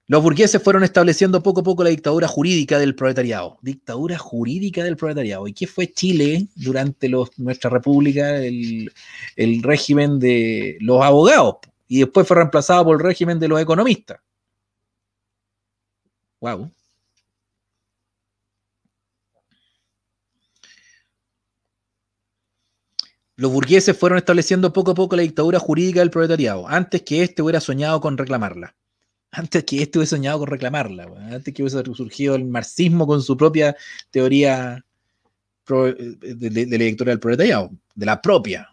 Los burgueses fueron estableciendo poco a poco la dictadura jurídica del proletariado. Dictadura jurídica del proletariado. ¿Y qué fue Chile durante nuestra república? El, régimen de los abogados. Y después fue reemplazado por el régimen de los economistas. Guau. Los burgueses fueron estableciendo poco a poco la dictadura jurídica del proletariado, antes que éste hubiera soñado con reclamarla antes que este hubiese soñado con reclamarla, antes que hubiese surgido el marxismo con su propia teoría eh, de, la del proletariado, de la propia.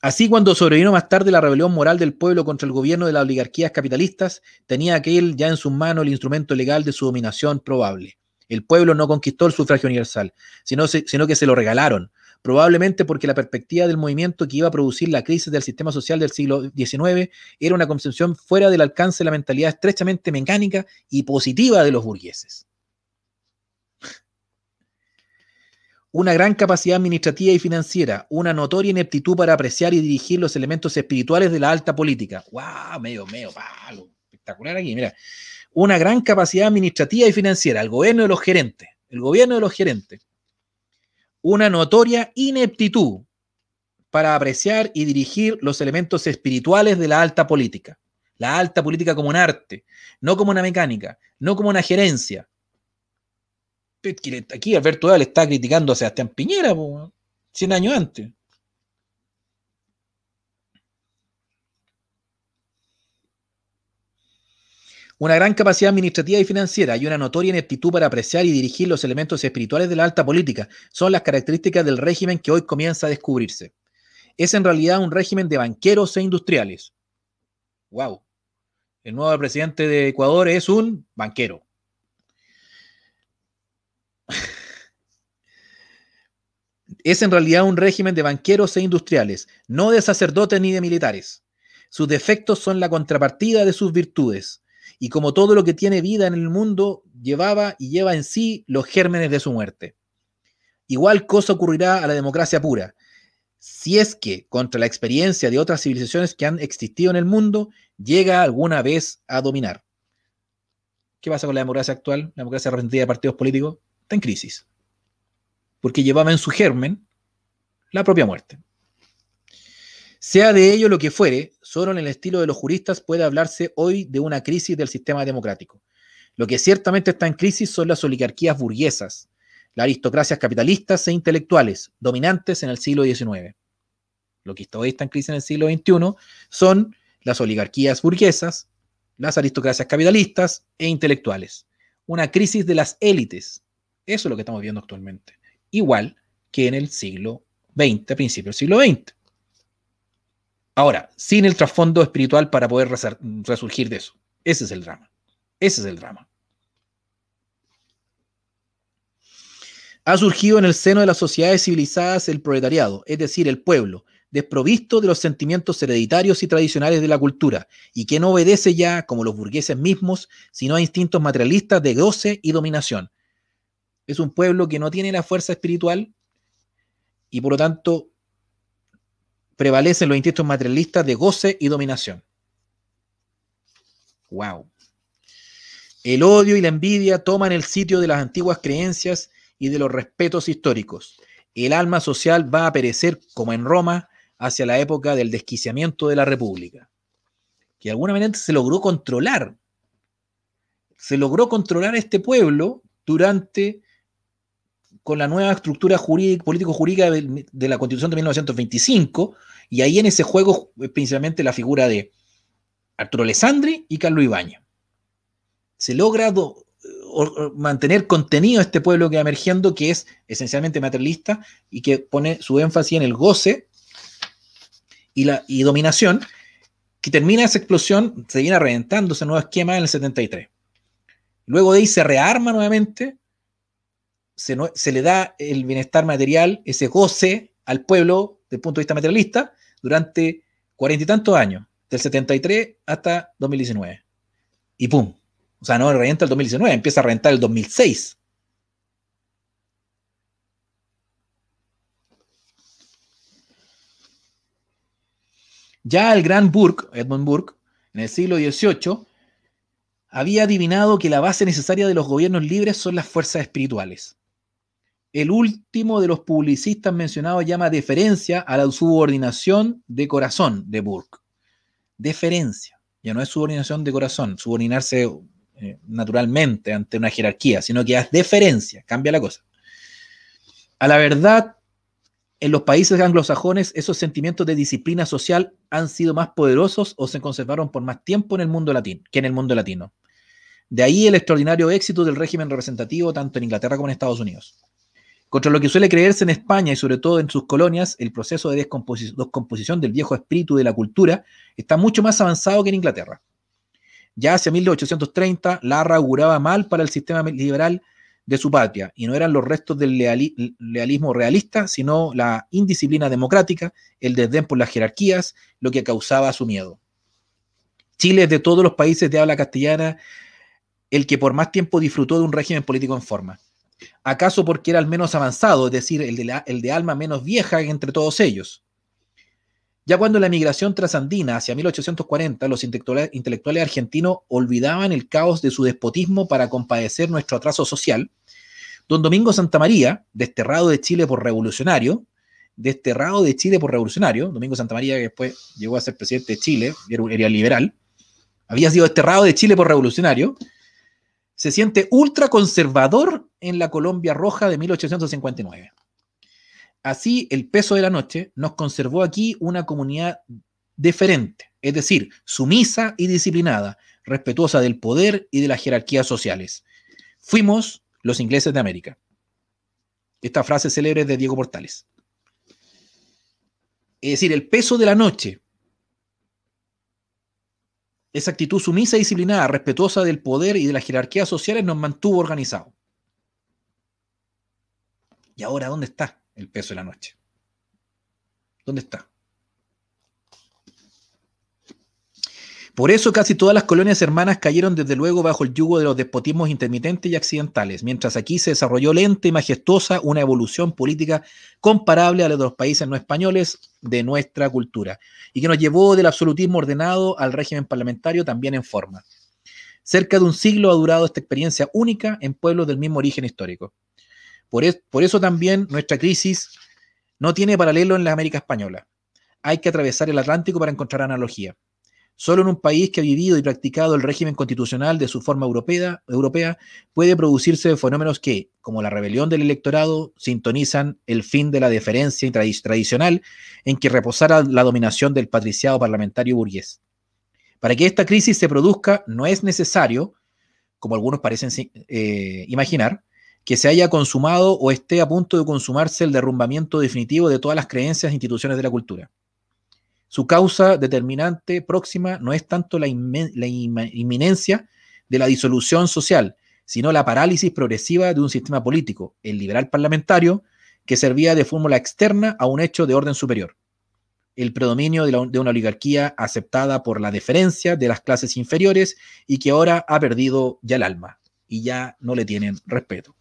Así, cuando sobrevino más tarde la rebelión moral del pueblo contra el gobierno de las oligarquías capitalistas, tenía aquel ya en sus manos el instrumento legal de su dominación probable. El pueblo no conquistó el sufragio universal, sino que se lo regalaron probablemente porque la perspectiva del movimiento que iba a producir la crisis del sistema social del siglo XIX era una concepción fuera del alcance de la mentalidad estrechamente mecánica y positiva de los burgueses. Una gran capacidad administrativa y financiera, una notoria ineptitud para apreciar y dirigir los elementos espirituales de la alta política. ¡Wow! Medio, medio, palo. Espectacular aquí, mira. Una gran capacidad administrativa y financiera, el gobierno de los gerentes, el gobierno de los gerentes una notoria ineptitud para apreciar y dirigir los elementos espirituales de la alta política. La alta política como un arte, no como una mecánica, no como una gerencia. Aquí Alberto Dal está criticando a Sebastián Piñera, 100 años antes. una gran capacidad administrativa y financiera y una notoria ineptitud para apreciar y dirigir los elementos espirituales de la alta política son las características del régimen que hoy comienza a descubrirse. Es en realidad un régimen de banqueros e industriales. ¡Wow! El nuevo presidente de Ecuador es un banquero. es en realidad un régimen de banqueros e industriales, no de sacerdotes ni de militares. Sus defectos son la contrapartida de sus virtudes y como todo lo que tiene vida en el mundo, llevaba y lleva en sí los gérmenes de su muerte. Igual cosa ocurrirá a la democracia pura, si es que, contra la experiencia de otras civilizaciones que han existido en el mundo, llega alguna vez a dominar. ¿Qué pasa con la democracia actual? La democracia representativa de partidos políticos está en crisis, porque llevaba en su germen la propia muerte. Sea de ello lo que fuere, solo en el estilo de los juristas puede hablarse hoy de una crisis del sistema democrático. Lo que ciertamente está en crisis son las oligarquías burguesas, las aristocracias capitalistas e intelectuales dominantes en el siglo XIX. Lo que hoy está en crisis en el siglo XXI son las oligarquías burguesas, las aristocracias capitalistas e intelectuales. Una crisis de las élites. Eso es lo que estamos viendo actualmente. Igual que en el siglo XX, a principios del siglo XX. Ahora, sin el trasfondo espiritual para poder resurgir de eso. Ese es el drama. Ese es el drama. Ha surgido en el seno de las sociedades civilizadas el proletariado, es decir, el pueblo, desprovisto de los sentimientos hereditarios y tradicionales de la cultura, y que no obedece ya, como los burgueses mismos, sino a instintos materialistas de goce y dominación. Es un pueblo que no tiene la fuerza espiritual y por lo tanto prevalecen los instintos materialistas de goce y dominación. Wow. El odio y la envidia toman el sitio de las antiguas creencias y de los respetos históricos. El alma social va a perecer, como en Roma, hacia la época del desquiciamiento de la República, que de alguna manera se logró controlar. Se logró controlar este pueblo durante, con la nueva estructura político-jurídica de, de la Constitución de 1925, y ahí en ese juego, eh, principalmente la figura de Arturo Alessandri y Carlos Ibáñez. Se logra eh, mantener contenido este pueblo que va emergiendo, que es esencialmente materialista y que pone su énfasis en el goce y, la, dominación, que termina esa explosión, se viene reventando ese nuevo esquema en el 73. Luego de ahí se rearma nuevamente, se, se le da el bienestar material, ese goce al pueblo desde el punto de vista materialista, durante cuarenta y tantos años, del 73 hasta 2019. Y pum. O sea, no revienta el 2019, empieza a reventar el 2006. Ya el gran Burke, Edmund Burke, en el siglo XVIII, había adivinado que la base necesaria de los gobiernos libres son las fuerzas espirituales el último de los publicistas mencionados llama deferencia a la subordinación de corazón de Burke. Deferencia. Ya no es subordinación de corazón, subordinarse eh, naturalmente ante una jerarquía, sino que es deferencia, cambia la cosa. A la verdad, en los países anglosajones esos sentimientos de disciplina social han sido más poderosos o se conservaron por más tiempo en el mundo latino que en el mundo latino. De ahí el extraordinario éxito del régimen representativo tanto en Inglaterra como en Estados Unidos. Contra lo que suele creerse en España y sobre todo en sus colonias, el proceso de descomposición, del viejo espíritu de la cultura está mucho más avanzado que en Inglaterra. Ya hacia 1830, la auguraba mal para el sistema liberal de su patria, y no eran los restos del lealismo realista, sino la indisciplina democrática, el desdén por las jerarquías, lo que causaba su miedo. Chile es de todos los países de habla castellana el que por más tiempo disfrutó de un régimen político en forma. ¿Acaso porque era el menos avanzado, es decir, el de, alma menos vieja entre todos ellos? Ya cuando la migración trasandina hacia 1840, los intelectuales argentinos olvidaban el caos de su despotismo para compadecer nuestro atraso social, don Domingo Santamaría, desterrado de Chile por revolucionario, desterrado de Chile por revolucionario, Domingo Santamaría que después llegó a ser presidente de Chile, era liberal, había sido desterrado de Chile por revolucionario, se siente ultraconservador en la Colombia Roja de 1859. Así, el peso de la noche nos conservó aquí una comunidad diferente, es decir, sumisa y disciplinada, respetuosa del poder y de las jerarquías sociales. Fuimos los ingleses de América. Esta frase célebre de Diego Portales. Es decir, el peso de la noche esa actitud sumisa y disciplinada, respetuosa del poder y de las jerarquías sociales nos mantuvo organizados. ¿Y ahora dónde está el peso de la noche? ¿Dónde está? Por eso casi todas las colonias hermanas cayeron desde luego bajo el yugo de los despotismos intermitentes y accidentales, mientras aquí se desarrolló lenta y majestuosa una evolución política comparable a la de los países no españoles de nuestra cultura, y que nos llevó del absolutismo ordenado al régimen parlamentario también en forma. Cerca de un siglo ha durado esta experiencia única en pueblos del mismo origen histórico. Por, eso también nuestra crisis no tiene paralelo en la América Española. Hay que atravesar el Atlántico para encontrar analogía. Solo en un país que ha vivido y practicado el régimen constitucional de su forma europea, puede producirse fenómenos que, como la rebelión del electorado, sintonizan el fin de la deferencia tradicional en que reposara la dominación del patriciado parlamentario burgués. Para que esta crisis se produzca, no es necesario, como algunos parecen eh, imaginar, que se haya consumado o esté a punto de consumarse el derrumbamiento definitivo de todas las creencias e instituciones de la cultura. Su causa determinante próxima no es tanto la, inminencia de la disolución social, sino la parálisis progresiva de un sistema político, el liberal parlamentario, que servía de fórmula externa a un hecho de orden superior. El predominio de, de una oligarquía aceptada por la deferencia de las clases inferiores y que ahora ha perdido ya el alma y ya no le tienen respeto.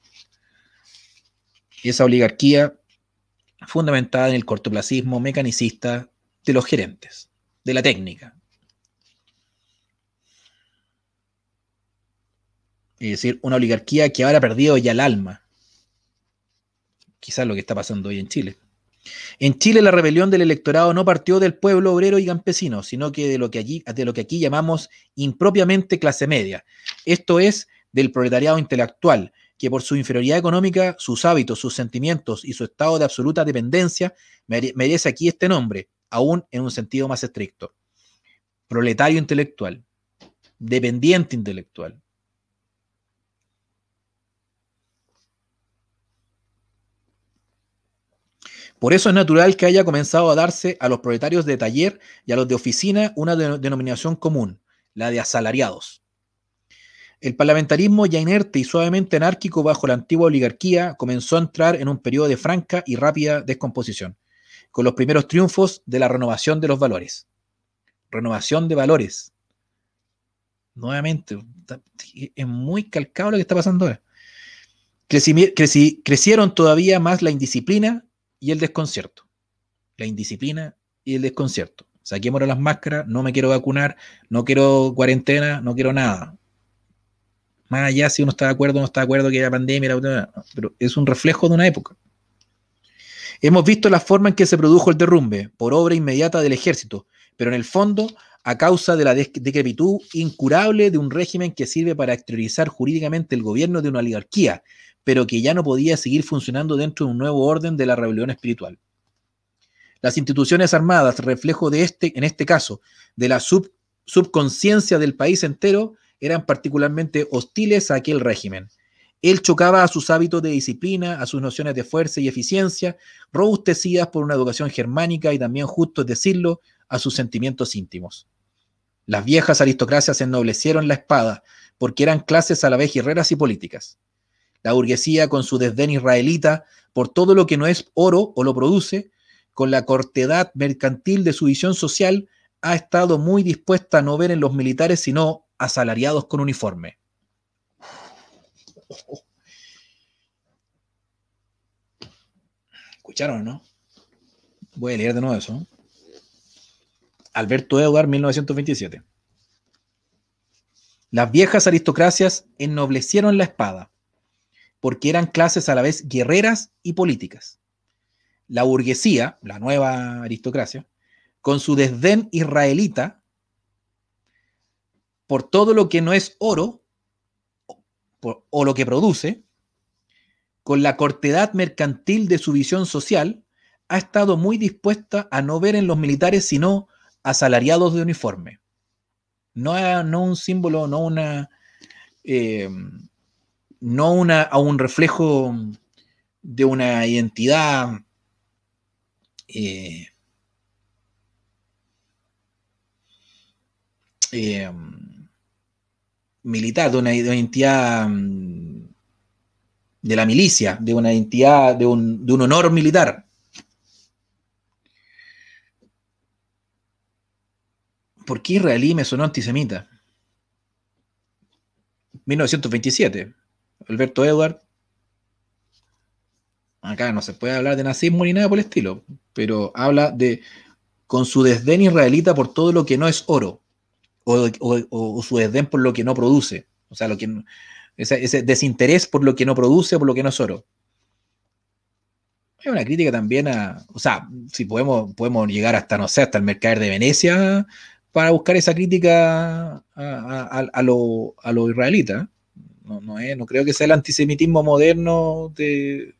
Esa oligarquía fundamentada en el cortoplacismo mecanicista de los gerentes, de la técnica. Es decir, una oligarquía que ahora ha perdido ya el alma. Quizás lo que está pasando hoy en Chile. En Chile la rebelión del electorado no partió del pueblo obrero y campesino, sino que de lo que, allí, de lo que aquí llamamos impropiamente clase media. Esto es del proletariado intelectual, que por su inferioridad económica, sus hábitos, sus sentimientos y su estado de absoluta dependencia merece aquí este nombre, aún en un sentido más estricto. Proletario intelectual, dependiente intelectual. Por eso es natural que haya comenzado a darse a los proletarios de taller y a los de oficina una denominación común, la de asalariados. El parlamentarismo ya inerte y suavemente anárquico bajo la antigua oligarquía comenzó a entrar en un periodo de franca y rápida descomposición con los primeros triunfos de la renovación de los valores. Renovación de valores. Nuevamente, es muy calcado lo que está pasando ahora. crecieron todavía más la indisciplina y el desconcierto. La indisciplina y el desconcierto. Saquémonos las máscaras, no me quiero vacunar, no quiero cuarentena, no quiero nada. Más allá si uno está de acuerdo o no está de acuerdo que la pandemia, pero es un reflejo de una época. Hemos visto la forma en que se produjo el derrumbe, por obra inmediata del ejército, pero en el fondo a causa de la decrepitud incurable de un régimen que sirve para exteriorizar jurídicamente el gobierno de una oligarquía, pero que ya no podía seguir funcionando dentro de un nuevo orden de la rebelión espiritual. Las instituciones armadas, reflejo de este, en este caso, de la sub, subconsciencia del país entero, eran particularmente hostiles a aquel régimen. Él chocaba a sus hábitos de disciplina, a sus nociones de fuerza y eficiencia, robustecidas por una educación germánica y también, justo es decirlo, a sus sentimientos íntimos. Las viejas aristocracias ennoblecieron la espada, porque eran clases a la vez guerreras y políticas. La burguesía, con su desdén israelita por todo lo que no es oro o lo produce, con la cortedad mercantil de su visión social, ha estado muy dispuesta a no ver en los militares sino asalariados con uniforme. Escucharon, ¿no? Voy a leer de nuevo eso. Alberto Eduard, 1927. Las viejas aristocracias ennoblecieron la espada, porque eran clases a la vez guerreras y políticas. La burguesía, la nueva aristocracia, con su desdén israelita por todo lo que no es oro, o lo que produce, con la cortedad mercantil de su visión social, ha estado muy dispuesta a no ver en los militares sino asalariados de uniforme. No, no un símbolo, no una. Eh, no una, a un reflejo de una identidad eh, eh militar, de una, identidad mm, de la milicia, de una identidad, de un, de un honor militar. ¿Por qué israelí me sonó antisemita? 1927, Alberto Edward. Acá no se puede hablar de nazismo ni nada por el estilo, pero habla de con su desdén israelita por todo lo que no es oro o, su desdén por lo que no produce. O sea, lo que, ese, desinterés por lo que no produce o por lo que no es oro. es una crítica también a, o sea, si podemos, podemos llegar hasta, no sé, hasta el mercader de Venecia para buscar esa crítica a, a, lo, israelita. No, creo que sea el antisemitismo moderno de,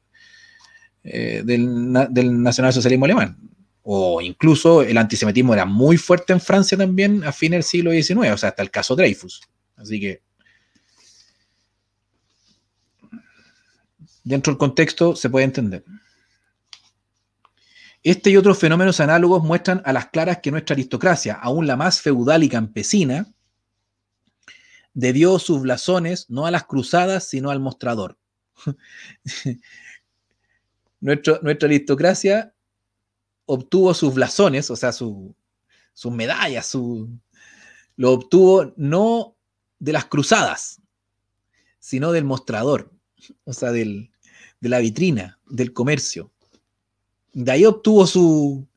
eh, del, del nacionalsocialismo alemán o incluso el antisemitismo era muy fuerte en Francia también a fin del siglo XIX, o sea, hasta el caso Dreyfus. Así que, dentro del contexto, se puede entender. Este y otros fenómenos análogos muestran a las claras que nuestra aristocracia, aún la más feudal y campesina, debió sus blasones no a las cruzadas, sino al mostrador. nuestra, nuestra aristocracia obtuvo sus blasones, o sea, sus medallas, su, lo obtuvo no de las cruzadas, sino del mostrador, o sea, del, de la vitrina, del comercio. De ahí obtuvo su,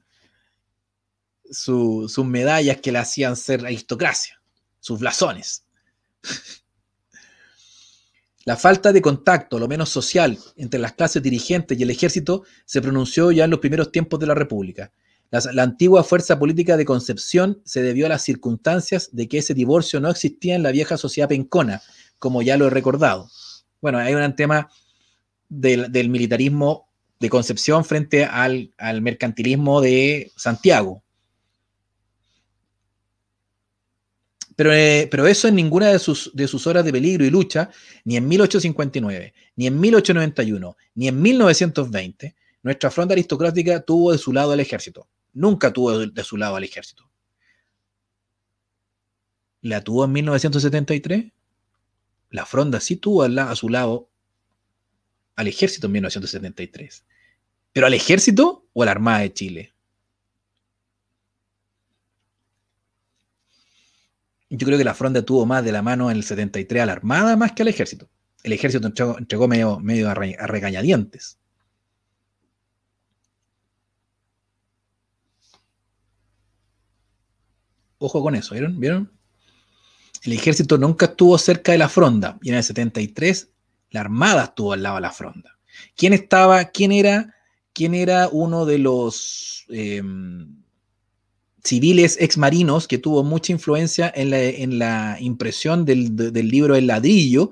sus medallas que le hacían ser aristocracia, sus blasones. La falta de contacto, lo menos social, entre las clases dirigentes y el ejército se pronunció ya en los primeros tiempos de la República. La, antigua fuerza política de Concepción se debió a las circunstancias de que ese divorcio no existía en la vieja sociedad pencona, como ya lo he recordado. Bueno, hay un tema del, militarismo de Concepción frente al mercantilismo de Santiago, Eh, pero, eso en ninguna de sus, de sus horas de peligro y lucha, ni en 1859, ni en 1891, ni en 1920, nuestra fronda aristocrática tuvo de su lado al ejército. Nunca tuvo de, su lado al ejército. ¿La tuvo en 1973? La fronda sí tuvo a su lado al ejército en 1973. ¿Pero al ejército o a la Armada de Chile? yo creo que la fronda tuvo más de la mano en el 73 a la Armada más que al ejército. El ejército entregó, medio, medio a, regañadientes. Ojo con eso, ¿vieron? ¿Vieron? El ejército nunca estuvo cerca de la fronda y en el 73 la armada estuvo al lado de la fronda. ¿Quién estaba? ¿Quién era? ¿Quién era uno de los eh, civiles exmarinos que tuvo mucha influencia en la, impresión del, libro El ladrillo,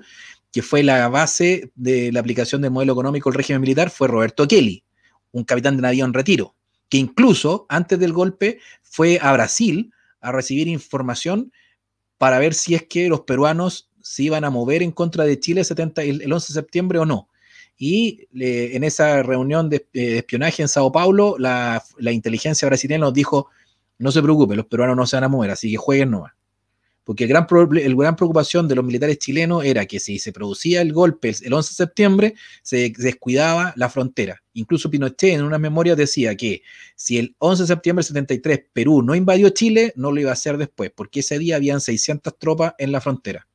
que fue la base de la aplicación del modelo económico del régimen militar, fue Roberto Kelly, un capitán de navío en retiro, que incluso antes del golpe fue a Brasil a recibir información para ver si es que los peruanos se iban a mover en contra de Chile el, 11 de septiembre o no. Y en esa reunión eh, de, espionaje en Sao Paulo, la, la inteligencia brasileña nos dijo, no se preocupe, los peruanos no se van a mover, así que jueguen nomás. Porque el gran, el gran preocupación de los militares chilenos era que si se producía el golpe el 11 de septiembre, se descuidaba la frontera. Incluso Pinochet en una memoria decía que si el 11 de septiembre del 73 Perú no invadió Chile, no lo iba a hacer después, porque ese día habían 600 tropas en la frontera.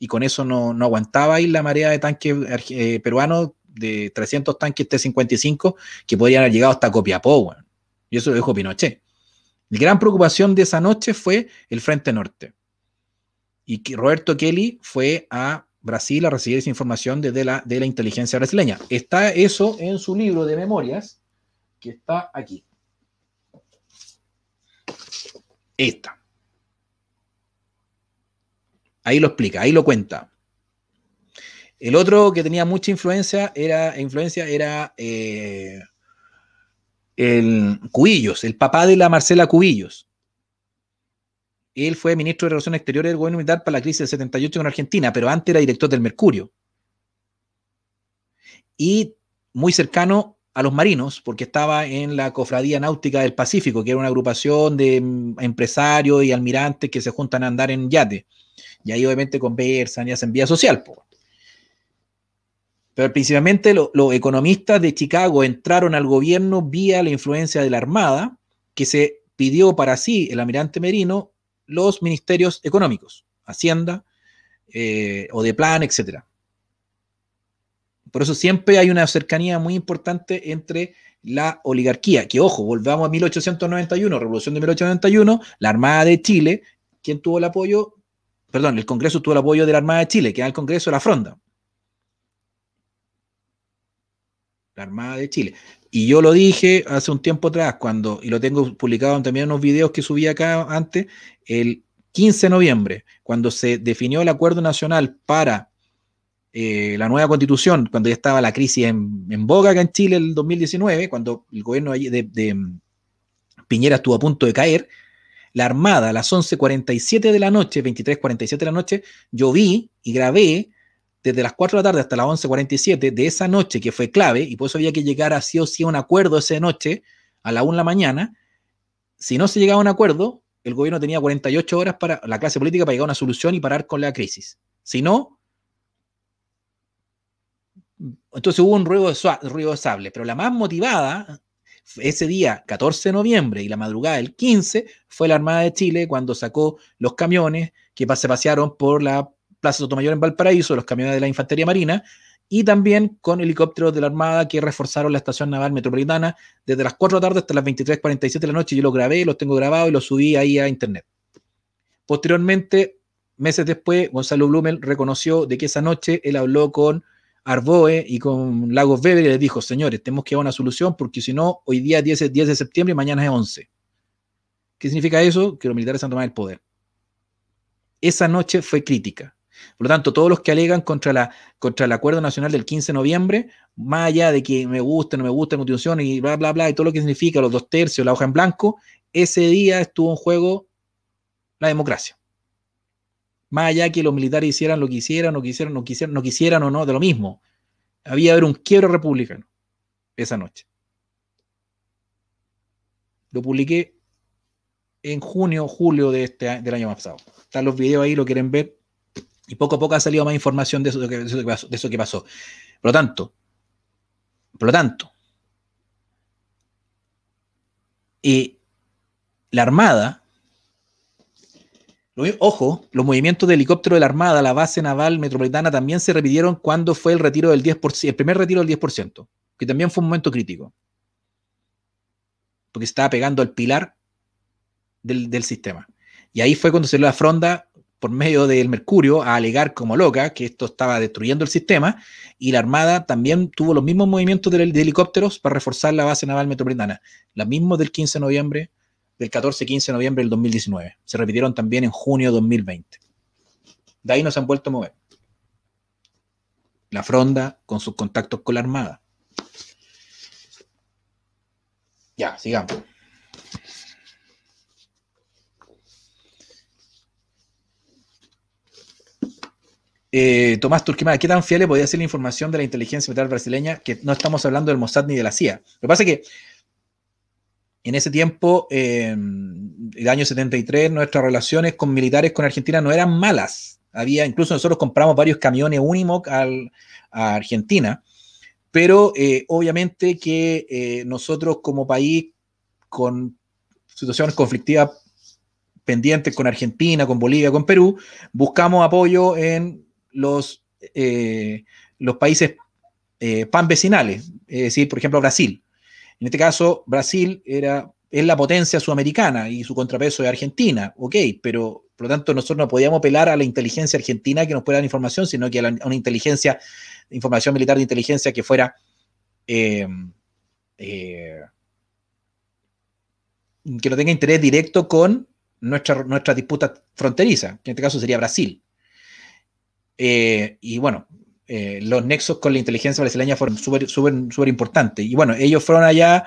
Y con eso no, aguantaba ahí la marea de tanques eh, peruanos, de 300 tanques T-55, que podían haber llegado hasta Copiapó. Y eso lo dijo Pinochet. La gran preocupación de esa noche fue el Frente Norte. Y Roberto Kelly fue a Brasil a recibir esa información desde la, de la inteligencia brasileña. Está eso en su libro de memorias, que está aquí. Esta. Ahí lo explica, ahí lo cuenta. El otro que tenía mucha influencia era, influencia era eh, el Cuillos, el papá de la Marcela Cubillos. Él fue ministro de Relaciones Exteriores del gobierno militar para la crisis del 78 con Argentina, pero antes era director del Mercurio. Y muy cercano a los marinos, porque estaba en la Cofradía Náutica del Pacífico, que era una agrupación de mm, empresarios y almirantes que se juntan a andar en yate. Y ahí obviamente conversan y hacen vía social. Po. Pero principalmente los economistas de Chicago entraron al gobierno vía la influencia de la Armada, que se pidió para sí el almirante Merino los ministerios económicos, Hacienda eh, o de Plan, etc. Por eso siempre hay una cercanía muy importante entre la oligarquía, que ojo, volvamos a 1891, revolución de 1891, la Armada de Chile, quien tuvo el apoyo, perdón, el Congreso tuvo el apoyo de la Armada de Chile, que era el Congreso de la Fronda. la Armada de Chile. Y yo lo dije hace un tiempo atrás, cuando, y lo tengo publicado también en unos videos que subí acá antes, el 15 de noviembre, cuando se definió el acuerdo nacional para eh, la nueva constitución, cuando ya estaba la crisis en, en boga acá en Chile el 2019, cuando el gobierno de, de, mm, Piñera estuvo a punto de caer, la Armada a las 11.47 de la noche, 23.47 de la noche, yo vi y grabé desde las 4 de la tarde hasta las 11.47 de esa noche, que fue clave, y por eso había que llegar a sí o sí a un acuerdo esa noche, a la 1 de la mañana, si no se llegaba a un acuerdo, el gobierno tenía 48 horas para la clase política para llegar a una solución y parar con la crisis. Si no, entonces hubo un ruido de, ruido sable, pero la más motivada ese día, 14 de noviembre y la madrugada del 15, fue la Armada de Chile cuando sacó los camiones que se pasearon por la Plaza Sotomayor en Valparaíso, los camiones de la Infantería Marina, y también con helicópteros de la Armada que reforzaron la estación naval metropolitana desde las 4 de la tarde hasta las 23.47 de la noche. Yo los grabé, los tengo grabados y los subí ahí a internet. Posteriormente, meses después, Gonzalo Blumel reconoció de que esa noche él habló con Arboe y con Lagos Beber y les dijo, señores, tenemos que dar una solución porque si no, hoy día es 10, 10 de septiembre y mañana es 11. ¿Qué significa eso? Que los militares han tomado el poder. Esa noche fue crítica. Por lo tanto, todos los que alegan contra, la, contra el Acuerdo Nacional del 15 de noviembre, más allá de que me o no me guste la y bla, bla, bla, y todo lo que significa los dos tercios, la hoja en blanco, ese día estuvo en juego la democracia. Más allá que los militares hicieran lo que hicieran, no quisieran, no quisieran, no quisieran o no, de lo mismo. Había haber un quiebre republicano esa noche. Lo publiqué en junio, julio de este, del año pasado. Están los videos ahí, lo quieren ver, y poco a poco ha salido más información de eso, de eso, que pasó. Por lo tanto, por lo tanto, y eh, la Armada, ojo, los movimientos de helicóptero de la Armada, la base naval metropolitana, también se repitieron cuando fue el retiro del 10%, el primer retiro del 10%, que también fue un momento crítico, porque estaba pegando al pilar del, del sistema. Y ahí fue cuando se dio la fronda por medio del Mercurio a alegar como loca que esto estaba destruyendo el sistema y la Armada también tuvo los mismos movimientos de, helicópteros para reforzar la base naval metropolitana, la mismo del 15 de noviembre, del 14-15 de noviembre del 2019. Se repitieron también en junio de 2020. De ahí no se han vuelto a mover. La fronda con sus contactos con la Armada. Ya, sigamos. Eh, Tomás Turquimada, ¿qué tan fiable podía ser la información de la inteligencia militar brasileña? Que no estamos hablando del Mossad ni de la CIA. Lo que pasa es que en ese tiempo, en eh, el año 73, nuestras relaciones con militares con Argentina no eran malas. Había, incluso nosotros compramos varios camiones Unimog a Argentina, pero eh, obviamente que nosotros como país con situaciones conflictivas pendientes con Argentina, con Bolivia, con Perú, buscamos apoyo en los, eh, los países pan eh, panvecinales, es decir, por ejemplo, Brasil. En este caso, Brasil era, es la potencia sudamericana y su contrapeso es Argentina, ok, pero por lo tanto nosotros no podíamos apelar a la inteligencia argentina que nos pueda dar información, sino que a, una inteligencia, información militar de inteligencia que fuera eh, que no tenga interés directo con nuestra, nuestra disputa fronteriza, que en este caso sería Brasil. Eh, y bueno, eh, los nexos con la inteligencia brasileña fueron súper súper importantes. Y bueno, ellos fueron allá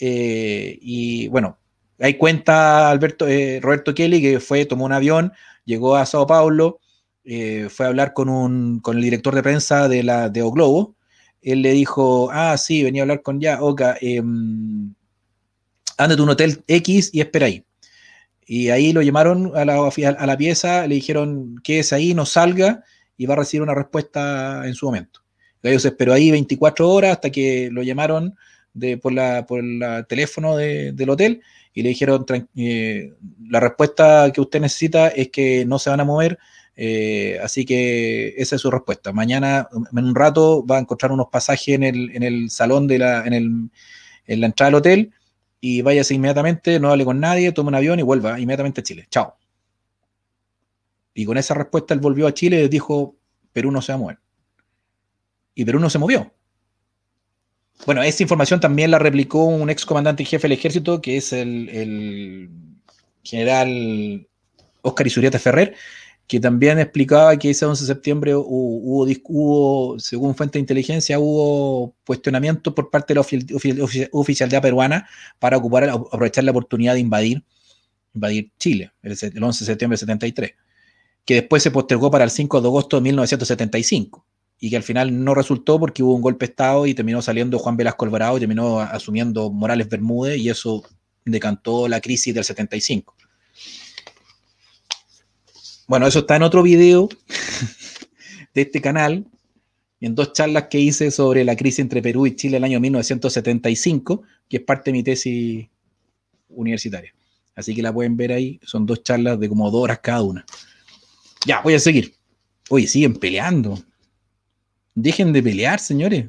eh, y bueno, ahí cuenta Alberto, Roberto Kelly que fue, tomó un avión, llegó a Sao Paulo, fue a hablar con, un, con el director de prensa de, la, de O Globo. Él le dijo, ah, sí, venía a hablar con ya, Oka, em, ándate a un hotel X y espera ahí. Y ahí lo llamaron a la, a la pieza, le dijeron, es ahí, no salga, y va a recibir una respuesta en su momento. Gallo se esperó ahí 24 horas hasta que lo llamaron de, por, la, por el teléfono del hotel y le dijeron, eh, la respuesta que usted necesita es que no se van a mover, eh, así que esa es su respuesta. Mañana, en un rato, va a encontrar unos pasajes en el, en el salón, de la, en, el, en la entrada del hotel y váyase inmediatamente, no hable con nadie, tome un avión y vuelva inmediatamente a Chile. Chao. Y con esa respuesta él volvió a Chile y dijo, Perú no se va a mover. Y Perú no se movió. Bueno, esa información también la replicó un ex comandante y jefe del ejército, que es el, general Oscar Isurieta Ferrer, que también explicaba que ese 11 de septiembre hubo, según fuente de inteligencia, hubo cuestionamiento por parte de la oficialidad peruana para ocupar, aprovechar la oportunidad de invadir, invadir Chile, el, 11 de septiembre del 73 que después se postergó para el 5 de agosto de 1975 y que al final no resultó porque hubo un golpe de Estado y terminó saliendo Juan Velasco Alvarado y terminó asumiendo Morales Bermúdez y eso decantó la crisis del 75. Bueno, eso está en otro video de este canal, en dos charlas que hice sobre la crisis entre Perú y Chile el año 1975, que es parte de mi tesis universitaria. Así que la pueden ver ahí, son dos charlas de como dos horas cada una. Ya, voy a seguir. Oye, siguen peleando. Dejen de pelear, señores.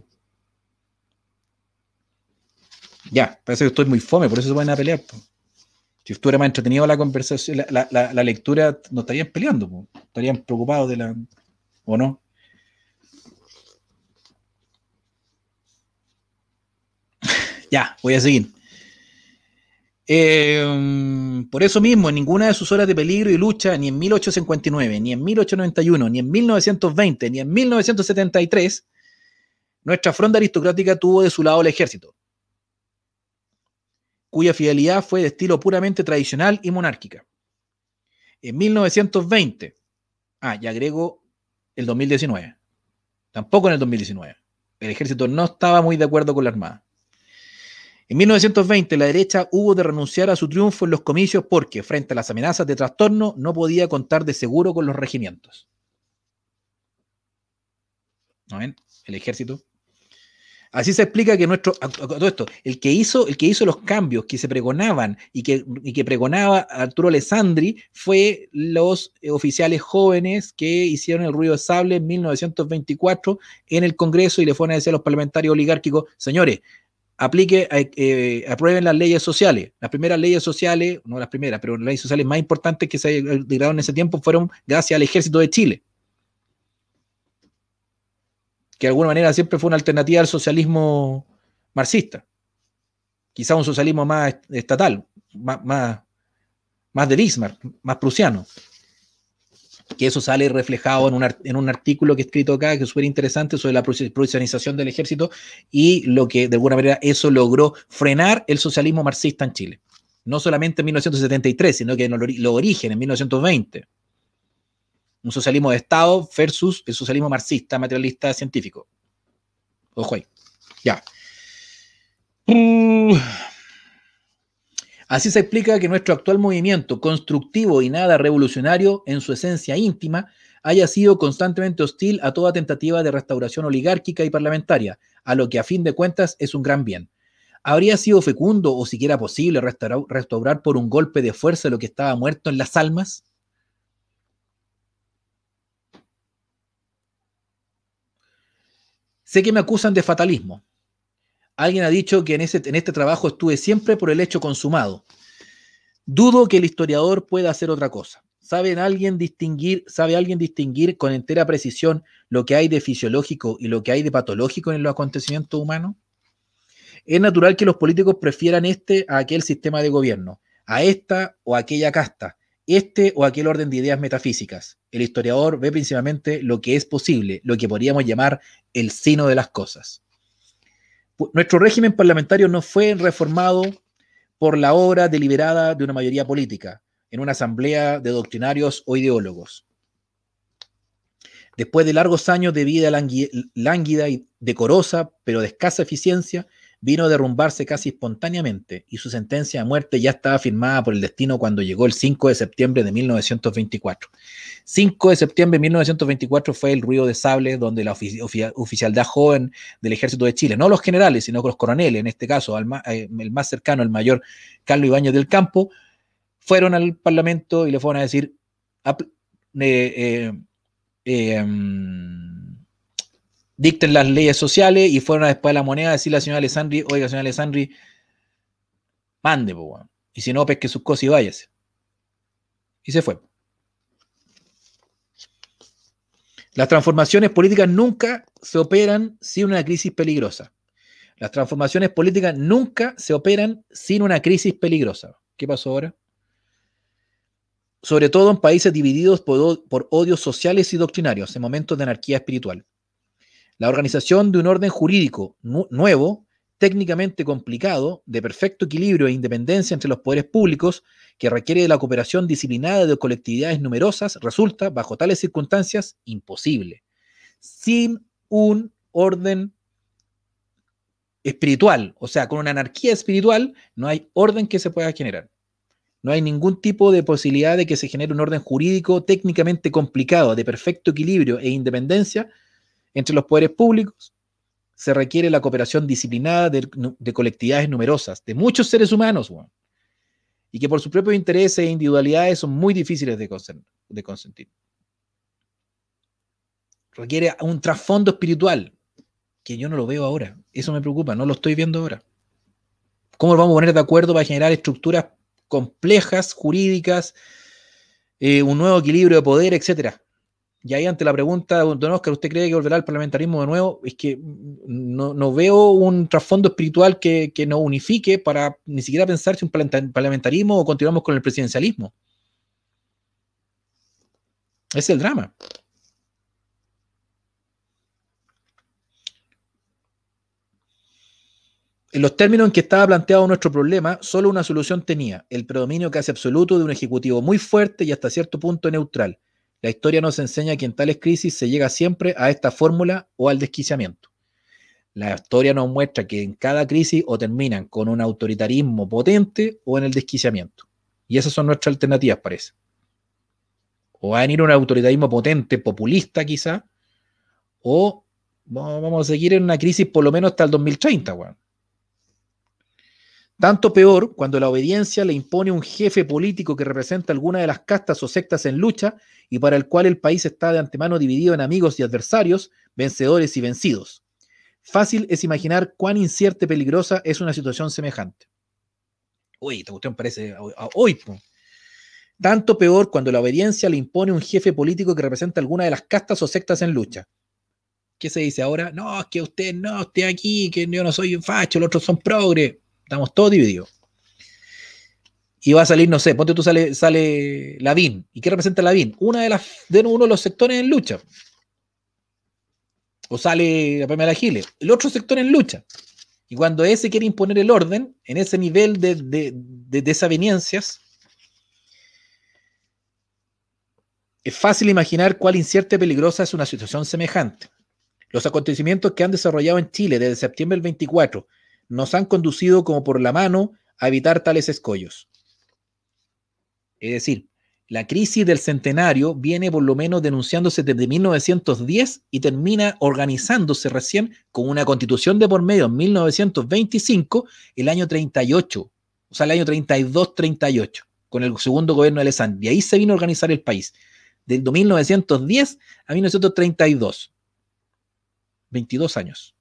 Ya, parece que estoy muy fome, por eso se van a pelear. Si estuviera más entretenido la conversación, la, la, lectura, no estarían peleando, estarían preocupados de la. ¿O no? ya, voy a seguir. Em, por eso mismo, en ninguna de sus horas de peligro y lucha, ni en 1859, ni en 1891, ni en 1920, ni en 1973, nuestra fronda aristocrática tuvo de su lado el ejército, cuya fidelidad fue de estilo puramente tradicional y monárquica. En 1920, ah, y agrego el 2019, tampoco en el 2019, el ejército no estaba muy de acuerdo con la Armada. En 1920, la derecha hubo de renunciar a su triunfo en los comicios porque, frente a las amenazas de trastorno, no podía contar de seguro con los regimientos. ¿No ven? El ejército. Así se explica que nuestro todo esto, el que hizo, el que hizo los cambios que se pregonaban y que, y que pregonaba Arturo Alessandri fue los eh, oficiales jóvenes que hicieron el ruido de sable en 1924 en el Congreso y le fueron a decir a los parlamentarios oligárquicos, señores, aplique, eh, eh, aprueben las leyes sociales. Las primeras leyes sociales, no las primeras, pero las leyes sociales más importantes que se llegado en ese tiempo fueron gracias al ejército de Chile, que de alguna manera siempre fue una alternativa al socialismo marxista. Quizá un socialismo más estatal, más, más, más de Bismarck, más prusiano que eso sale reflejado en un, artículo que he escrito acá, que es súper interesante, sobre la profesionalización del ejército y lo que de alguna manera eso logró frenar el socialismo marxista en Chile. No solamente en 1973, sino que en los orígenes, en 1920. Un socialismo de Estado versus el socialismo marxista, materialista, científico. Ojo ahí. Ya. Uh, Así se explica que nuestro actual movimiento, constructivo y nada revolucionario en su esencia íntima, haya sido constantemente hostil a toda tentativa de restauración oligárquica y parlamentaria, a lo que a fin de cuentas es un gran bien. ¿Habría sido fecundo o siquiera posible restaurar, restaurar por un golpe de fuerza lo que estaba muerto en las almas? Sé que me acusan de fatalismo, Alguien ha dicho que en, este trabajo estuve siempre por el hecho consumado. Dudo que el historiador pueda hacer otra cosa. ¿Sabe alguien distinguir, sabe alguien distinguir con entera precisión lo que hay de fisiológico y lo que hay de patológico en los acontecimientos humanos? Es natural que los políticos prefieran este a aquel sistema de gobierno, a esta o aquella casta, este o aquel orden de ideas metafísicas. El historiador ve principalmente lo que es posible, lo que podríamos llamar el sino de las cosas nuestro régimen parlamentario no fue reformado por la obra deliberada de una mayoría política en una asamblea de doctrinarios o ideólogos. Después de largos años de vida lánguida y decorosa, pero de escasa eficiencia, vino a derrumbarse casi espontáneamente y su sentencia a muerte ya estaba firmada por el destino cuando llegó el 5 de septiembre de 1924. 5 de septiembre de 1924 fue el ruido de sable donde la oficialidad joven del ejército de Chile, no los generales, sino los coroneles, en este caso eh, el más cercano, el mayor Carlos Ibañez del Campo, fueron al Parlamento y le fueron a decir... eh, eh, dicten las leyes sociales y fueron a después de la moneda a decirle a la señora Alessandri, oiga, señora Alessandri, mande, po, y si no, pesque sus cosas y váyase. Y se fue. Las transformaciones políticas nunca se operan sin una crisis peligrosa. Las transformaciones políticas nunca se operan sin una crisis peligrosa. ¿Qué pasó ahora? Sobre todo en países divididos por odios sociales y doctrinarios, en momentos de anarquía espiritual. La organización de un orden jurídico nuevo, técnicamente complicado, de perfecto equilibrio e independencia entre los poderes públicos, que requiere de la cooperación disciplinada de colectividades numerosas, resulta, bajo tales circunstancias, imposible. Sin un orden espiritual, o sea, con una anarquía espiritual, no hay orden que se pueda generar. No hay ningún tipo de posibilidad de que se genere un orden jurídico técnicamente complicado, de perfecto equilibrio e independencia, entre los poderes públicos se requiere la cooperación disciplinada de, colectividades numerosas, de muchos seres humanos, y que por sus propios intereses e individualidades son muy difíciles de, consentir. Requiere un trasfondo espiritual, que yo no lo veo ahora. Eso me preocupa, no lo estoy viendo ahora. ¿Cómo lo vamos a poner de acuerdo para generar estructuras complejas, jurídicas, eh, un nuevo equilibrio de poder, etcétera? Y ahí ante la pregunta, don Oscar, ¿usted cree que volverá al parlamentarismo de nuevo? Es que no, veo un trasfondo espiritual que, que, nos unifique para ni siquiera pensar si un parlamentarismo o continuamos con el presidencialismo. es el drama. En los términos en que estaba planteado nuestro problema, solo una solución tenía, el predominio casi absoluto de un ejecutivo muy fuerte y hasta cierto punto neutral la historia nos enseña que en tales crisis se llega siempre a esta fórmula o al desquiciamiento. La historia nos muestra que en cada crisis o terminan con un autoritarismo potente o en el desquiciamiento. Y esas son nuestras alternativas, parece. O va a venir un autoritarismo potente, populista quizá, o vamos a seguir en una crisis por lo menos hasta el 2030, weón. Tanto peor cuando la obediencia le impone un jefe político que representa alguna de las castas o sectas en lucha y para el cual el país está de antemano dividido en amigos y adversarios, vencedores y vencidos. Fácil es imaginar cuán incierta y peligrosa es una situación semejante. Uy, esta cuestión parece hoy. Tanto peor cuando la obediencia le impone un jefe político que representa alguna de las castas o sectas en lucha. ¿Qué se dice ahora? No, es que usted no esté aquí, que yo no soy un facho, los otros son progres. Estamos todos divididos. Y va a salir, no sé, ponte tú sale, sale Lavín. ¿Y qué representa Lavín? Una de las, de uno de los sectores en lucha. O sale la primera Giles. El otro sector en lucha. Y cuando ese quiere imponer el orden, en ese nivel de, de, desavenencias, es fácil imaginar cuál incierta y peligrosa es una situación semejante. Los acontecimientos que han desarrollado en Chile desde septiembre del 24 nos han conducido como por la mano a evitar tales escollos. Es decir, la crisis del centenario viene por lo menos denunciándose desde 1910 y termina organizándose recién con una constitución de por medio en 1925, el año 38, o sea, el año 32-38, con el segundo gobierno de Alessandro, Y ahí se vino a organizar el país, Desde 1910 a 1932. 22 años.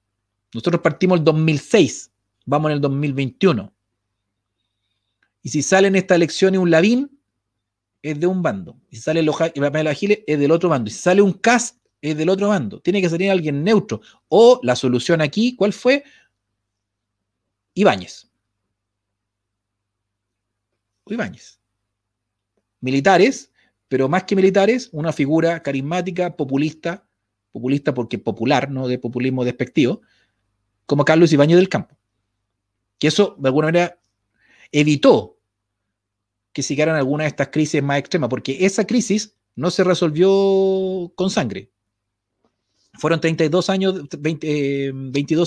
Nosotros partimos el 2006 Vamos en el 2021. Y si sale en esta elección un Lavín, es de un bando. Y si sale Pamela Giles, es del otro bando. Y si sale un Cast, es del otro bando. Tiene que salir alguien neutro. O la solución aquí, ¿cuál fue? Ibáñez. Ibáñez. Militares, pero más que militares, una figura carismática, populista, populista porque popular, no de populismo despectivo, como Carlos Ibáñez del Campo. Y eso de alguna manera evitó que siguieran alguna algunas de estas crisis más extremas, porque esa crisis no se resolvió con sangre. Fueron 32 años, 22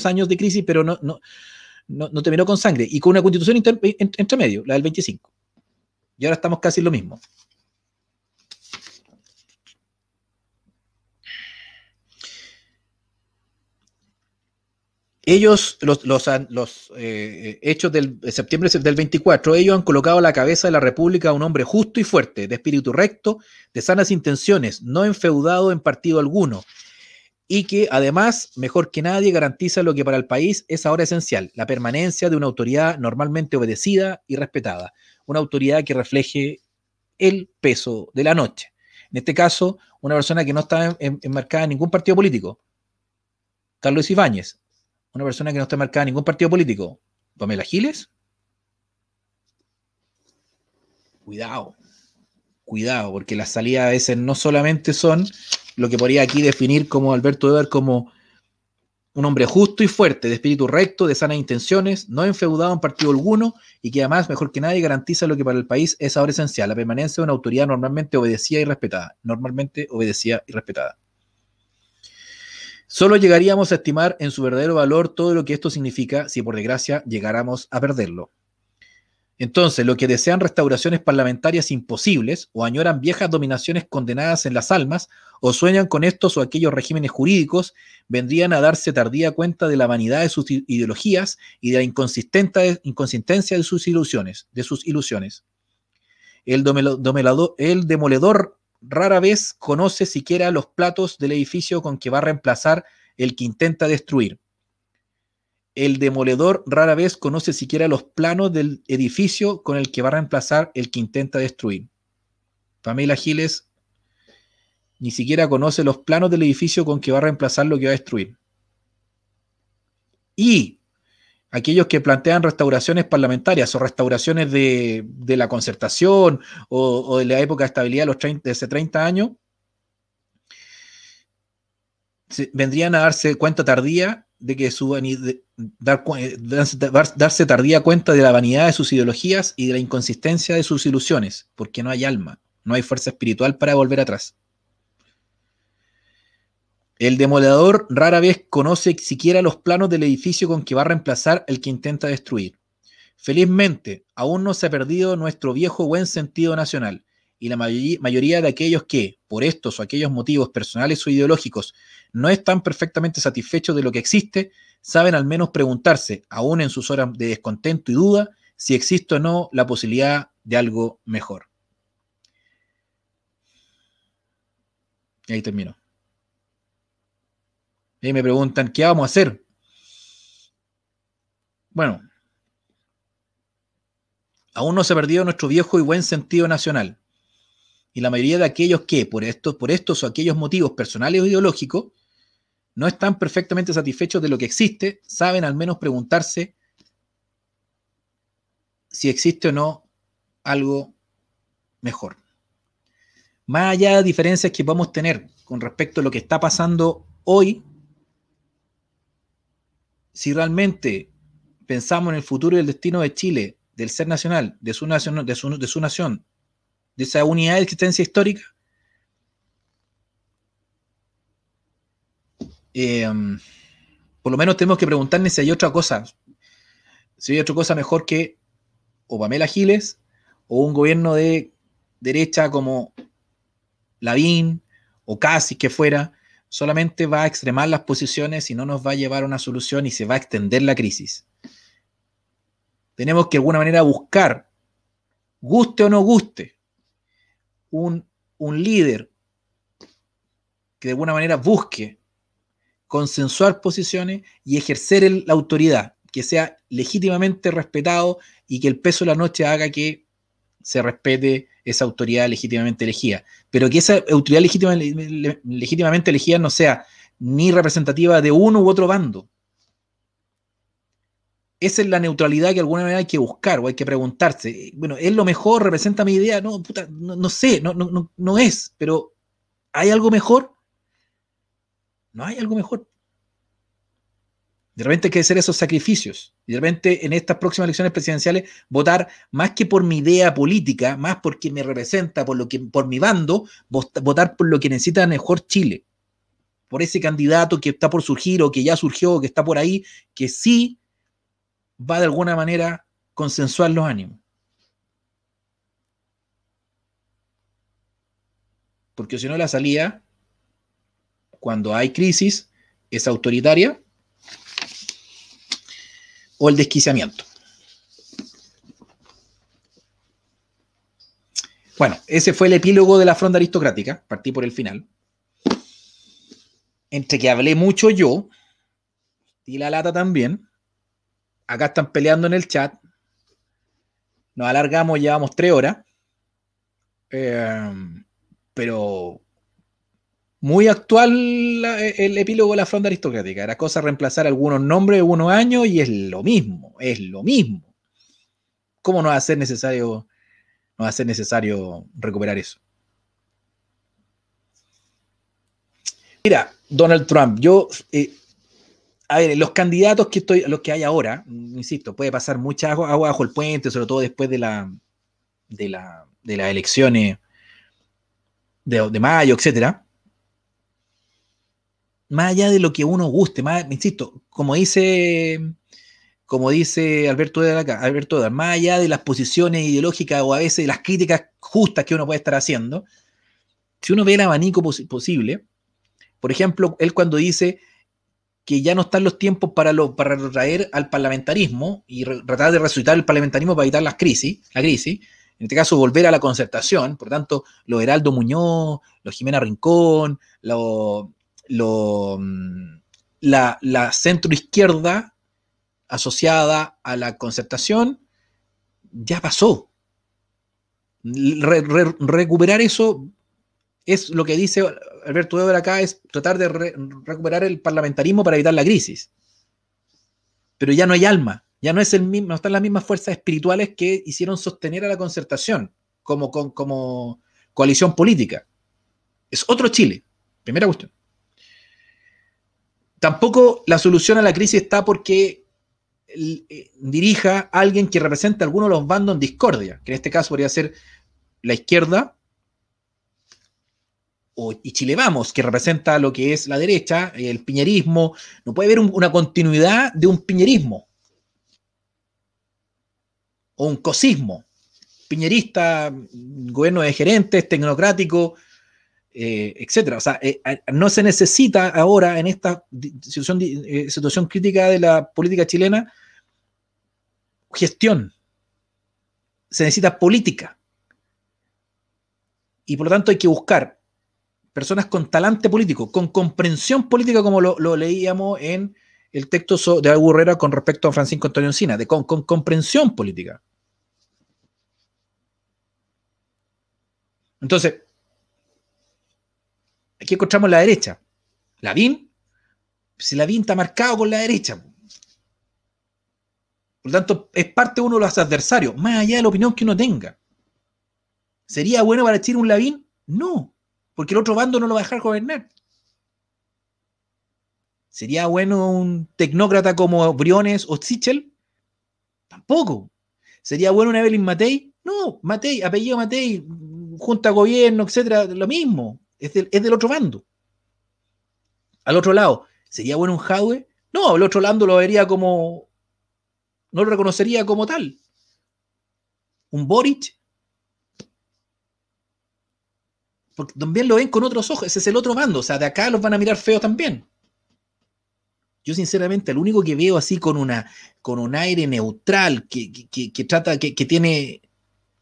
eh, años de crisis, pero no, no, terminó con sangre y con una constitución entre medio, la del 25. Y ahora estamos casi en lo mismo. ellos, los, los, los eh, hechos del eh, septiembre del 24, ellos han colocado a la cabeza de la República a un hombre justo y fuerte, de espíritu recto, de sanas intenciones, no enfeudado en partido alguno, y que además, mejor que nadie, garantiza lo que para el país es ahora esencial, la permanencia de una autoridad normalmente obedecida y respetada, una autoridad que refleje el peso de la noche. En este caso, una persona que no está enmarcada en ningún partido político, Carlos Ibáñez, una persona que no está marcada en ningún partido político, Pamela Giles, cuidado, cuidado, porque las salidas a veces no solamente son lo que podría aquí definir como Alberto Eber, como un hombre justo y fuerte, de espíritu recto, de sanas intenciones, no enfeudado en partido alguno y que además, mejor que nadie, garantiza lo que para el país es ahora esencial, la permanencia de una autoridad normalmente obedecida y respetada, normalmente obedecida y respetada. Solo llegaríamos a estimar en su verdadero valor todo lo que esto significa si por desgracia llegáramos a perderlo. Entonces, lo que desean restauraciones parlamentarias imposibles, o añoran viejas dominaciones condenadas en las almas, o sueñan con estos o aquellos regímenes jurídicos, vendrían a darse tardía cuenta de la vanidad de sus ideologías y de la inconsistencia de sus ilusiones. De sus ilusiones. El, domelado, el demoledor rara vez conoce siquiera los platos del edificio con que va a reemplazar el que intenta destruir. El demoledor rara vez conoce siquiera los planos del edificio con el que va a reemplazar el que intenta destruir. Pamela Giles ni siquiera conoce los planos del edificio con que va a reemplazar lo que va a destruir. Y aquellos que plantean restauraciones parlamentarias o restauraciones de, la concertación o, de la época de estabilidad de, los 30, de hace 30 años, vendrían a darse cuenta tardía de que su eh, darse tardía cuenta de la vanidad de sus ideologías y de la inconsistencia de sus ilusiones, porque no hay alma, no hay fuerza espiritual para volver atrás. El demoledor rara vez conoce siquiera los planos del edificio con que va a reemplazar el que intenta destruir. Felizmente, aún no se ha perdido nuestro viejo buen sentido nacional y la mayoría de aquellos que, por estos o aquellos motivos personales o ideológicos, no están perfectamente satisfechos de lo que existe, saben al menos preguntarse, aún en sus horas de descontento y duda, si existe o no la posibilidad de algo mejor. Y ahí termino. Y me preguntan, ¿qué vamos a hacer? Bueno, aún no se ha perdido nuestro viejo y buen sentido nacional. Y la mayoría de aquellos que, por estos, por estos o aquellos motivos personales o ideológicos, no están perfectamente satisfechos de lo que existe, saben al menos preguntarse si existe o no algo mejor. Más allá de diferencias que podemos tener con respecto a lo que está pasando hoy si realmente pensamos en el futuro y el destino de Chile, del ser nacional, de su, nación, de su, nación, de esa unidad de existencia histórica, em, por lo menos tenemos que preguntarnos si hay otra cosa, si hay otra cosa mejor que o Pamela Giles o un gobierno de derecha como Lavín o Casi que fuera, solamente va a extremar las posiciones y no nos va a llevar a una solución y se va a extender la crisis. Tenemos que de alguna manera buscar, guste o no guste, un, líder que de alguna manera busque consensuar posiciones y ejercer la autoridad, que sea legítimamente respetado y que el peso de la noche haga que se respete esa autoridad legítimamente elegida. Pero que esa autoridad legítimamente elegida no sea ni representativa de uno u otro bando. Esa es la neutralidad que alguna vez hay que buscar o hay que preguntarse. Bueno, ¿es lo mejor? ¿Representa mi idea? No, puta, no, no sé, no, no, no es, pero ¿hay algo mejor? No hay algo mejor. De repente hay que hacer esos sacrificios. Y de repente en estas próximas elecciones presidenciales votar más que por mi idea política, más porque me representa, por, lo que, por mi bando, votar por lo que necesita mejor Chile. Por ese candidato que está por surgir o que ya surgió o que está por ahí, que sí va de alguna manera consensuar los ánimos. Porque si no la salida, cuando hay crisis, es autoritaria o el desquiciamiento. Bueno, ese fue el epílogo de la fronda aristocrática, partí por el final. Entre que hablé mucho yo y la lata también, acá están peleando en el chat, nos alargamos, llevamos tres horas, eh, pero muy actual e, el epílogo de la fronda aristocrática. Era cosa reemplazar algunos nombres de unos años y es lo mismo, es lo mismo. ¿Cómo no va a ser necesario, necesario recuperar eso? Mira, Donald Trump, yo, eh, a ver, los candidatos que estoy, los que hay ahora, insisto, puede pasar mucha agua, bajo el puente, sobre todo después de la, de la, de las elecciones de, de mayo, etcétera más allá de lo que uno guste, más, insisto, como dice, como dice Alberto de Alberto más allá de las posiciones ideológicas o a veces de las críticas justas que uno puede estar haciendo, si uno ve el abanico posible, por ejemplo, él cuando dice que ya no están los tiempos para, lo, para retraer al parlamentarismo y tratar de resucitar el parlamentarismo para evitar las crisis, la crisis, en este caso volver a la concertación, por tanto, lo Heraldo Muñoz, los Jimena Rincón, los lo, mm, la, la izquierda asociada a la concertación ya pasó. recuperar eso es lo que dice Alberto Weber acá, es tratar de recuperar el parlamentarismo para evitar la crisis. Pero ya no hay alma, ya no, es el mismo, no están las mismas fuerzas espirituales que hicieron sostener a la concertación como, como coalición política. Es otro Chile, primera cuestión tampoco la solución a la crisis está porque eh, dirija alguien que represente a alguno de los bandos en discordia, que en este caso podría ser la izquierda o, y Chile Vamos, que representa lo que es la derecha, el piñerismo. No puede haber una continuidad de un piñerismo o un cosismo. Piñerista, gobierno de gerentes, tecnocrático, eh, etcétera. O sea, eh, no se necesita ahora en esta situación, eh, situación crítica de la política chilena gestión. Se necesita política. Y por lo tanto hay que buscar personas con talante político, con comprensión política, como lo, leíamos en el texto de Agu con respecto a Francisco Antonio Encina, de, con comprensión política. Entonces, aquí encontramos la derecha. Lavín, si Lavín está marcado con la derecha. Por lo tanto, es parte uno de los adversarios, más allá de la opinión que uno tenga. ¿Sería bueno para Chile un Lavín? No, porque el otro bando no lo va a dejar gobernar. ¿Sería bueno un tecnócrata como Briones o Zichel? Tampoco. ¿Sería bueno un Evelyn Matei? No, Matei, apellido Matei, junta gobierno, etcétera, lo mismo es del, es del otro bando. Al otro lado, ¿sería bueno un Jadwe? No, al otro lado lo vería como. No lo reconocería como tal. Un Boric. Porque también lo ven con otros ojos. Ese es el otro bando. O sea, de acá los van a mirar feo también. Yo sinceramente, el único que veo así con, una, con un aire neutral que, que, que, que trata, que, tiene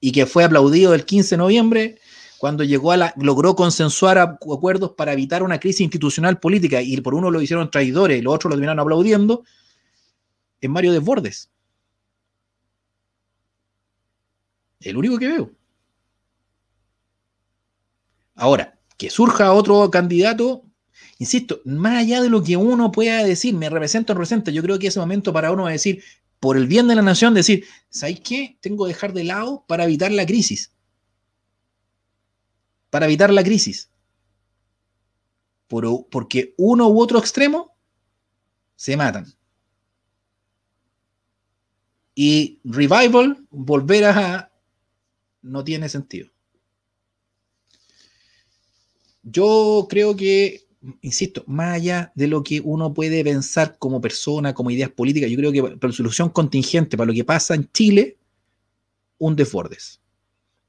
y que fue aplaudido el 15 de noviembre, cuando llegó a la, logró consensuar acuerdos para evitar una crisis institucional política y por uno lo hicieron traidores y los otros lo terminaron aplaudiendo, es Mario Desbordes. El único que veo. Ahora, que surja otro candidato, insisto, más allá de lo que uno pueda decir, me represento o representa, yo creo que ese momento para uno a decir, por el bien de la nación, decir, ¿sabéis qué? Tengo que dejar de lado para evitar la crisis para evitar la crisis. porque uno u otro extremo se matan. Y revival, volver a... no tiene sentido. Yo creo que, insisto, más allá de lo que uno puede pensar como persona, como ideas políticas, yo creo que la solución contingente, para lo que pasa en Chile, un desbordes.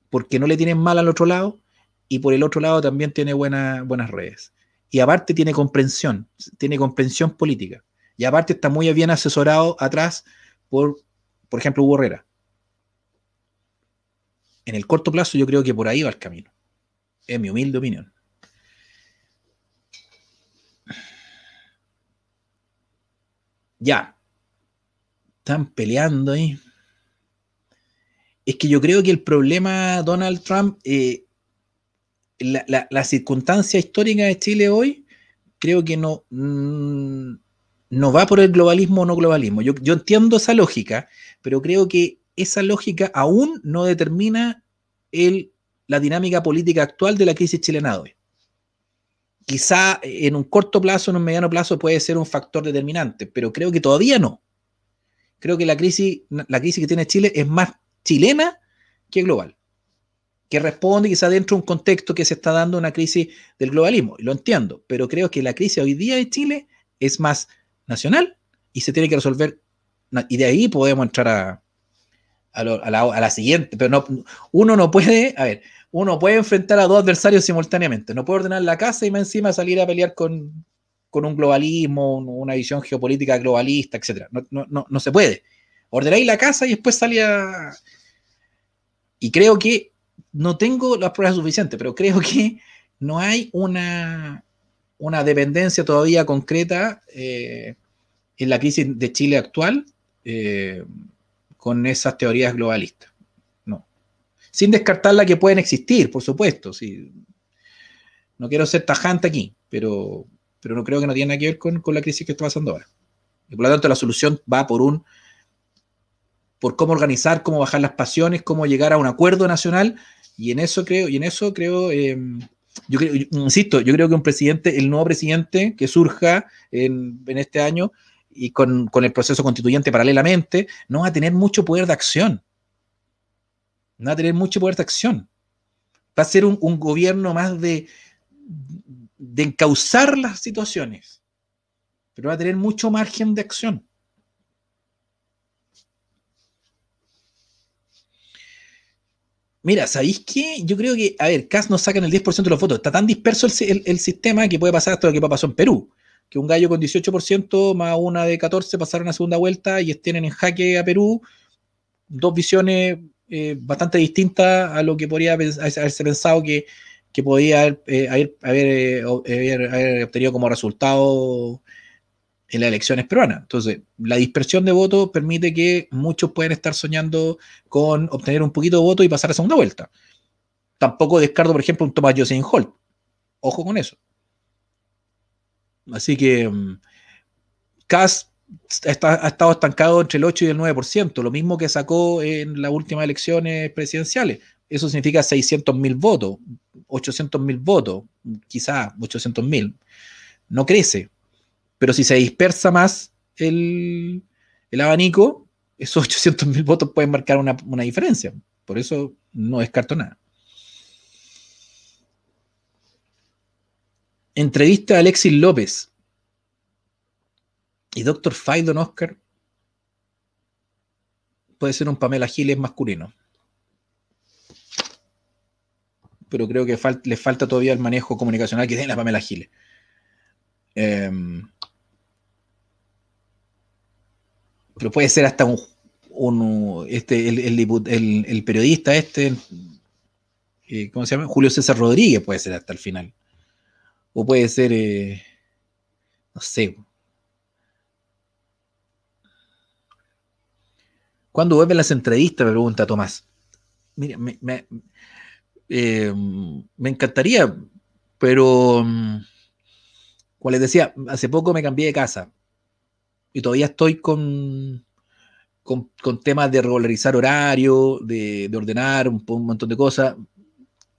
Porque no le tienen mal al otro lado, y por el otro lado también tiene buenas redes. Y aparte tiene comprensión, tiene comprensión política. Y aparte está muy bien asesorado atrás por, por ejemplo, Hugo Herrera. En el corto plazo yo creo que por ahí va el camino. Es mi humilde opinión. Ya. Están peleando ahí. Es que yo creo que el problema, Donald Trump, eh, la, circunstancia histórica de Chile hoy creo que no, mm, va por el globalismo o no globalismo. Yo, entiendo esa lógica, pero creo que esa lógica aún no determina el, la dinámica política actual de la crisis chilena hoy. Quizá en un corto plazo, en un mediano plazo puede ser un factor determinante, pero creo que todavía no. Creo que la crisis, la crisis que tiene Chile es más chilena que global que responde quizá dentro de un contexto que se está dando una crisis del globalismo, y lo entiendo, pero creo que la crisis hoy día de Chile es más nacional y se tiene que resolver, y de ahí podemos entrar a, a, la, siguiente, pero no, uno no puede, a ver, uno puede enfrentar a dos adversarios simultáneamente, no puede ordenar la casa y más encima salir a pelear con, con un globalismo, una visión geopolítica globalista, etcétera No, no se puede. Ordenáis la casa y después salía. Y creo que no tengo las pruebas suficientes, pero creo que no hay una, dependencia todavía concreta eh, en la crisis de Chile actual eh, con esas teorías globalistas. No. Sin descartar la que pueden existir, por supuesto. Sí. No quiero ser tajante aquí, pero, pero no creo que no tiene nada que ver con, con la crisis que está pasando ahora. por lo tanto, la solución va por un por cómo organizar, cómo bajar las pasiones, cómo llegar a un acuerdo nacional y en eso creo, y en eso em, creo, yo insisto, yo creo que un presidente, el nuevo presidente que surja en, este año y con, el proceso constituyente paralelamente, no va a tener mucho poder de acción. No va a tener mucho poder de acción. Va a ser un, gobierno más de, de encauzar las situaciones, pero va a tener mucho margen de acción. Mira, ¿sabéis qué? Yo creo que, a ver, Cas nos sacan el 10% de los votos. Está tan disperso el, sistema que puede pasar hasta lo que pasó en Perú. Que un gallo con 18% más una de 14 pasaron a segunda vuelta y tienen en jaque a Perú. Dos visiones eh, bastante distintas a lo que podría haberse pensado que, podía eh, eh, haber, haber, obtenido como resultado en las elecciones peruanas. Entonces, la dispersión de votos permite que muchos puedan estar soñando con obtener un poquito de voto y pasar a segunda vuelta. Tampoco descarto, por ejemplo, un Thomas sin Holt. Ojo con eso. Así que Cas mm, ha estado estancado entre el 8 y el 9%, lo mismo que sacó en las últimas elecciones presidenciales. Eso significa 600 mil votos, 800 mil votos, quizás 800.000 No crece, pero si se dispersa más el, abanico, esos 800.000 mil votos pueden marcar una, diferencia. Por eso no descarto nada. Entrevista a Alexis López. ¿Y Dr. Faidon Oscar? Puede ser un Pamela Giles masculino. Pero creo que le falta todavía el manejo comunicacional que tiene la Pamela Giles. Eh, em, pero puede ser hasta un, este, el, el, periodista este, eh, ¿cómo se llama? Julio César Rodríguez puede ser hasta el final. O puede ser, eh, no sé. ¿Cuándo vuelven las entrevistas? Me pregunta Tomás. Mira, me, eh, me encantaría, pero, mm, como les decía, hace poco me cambié de casa y todavía estoy con, con, temas de regularizar horario, de, ordenar un, montón de cosas.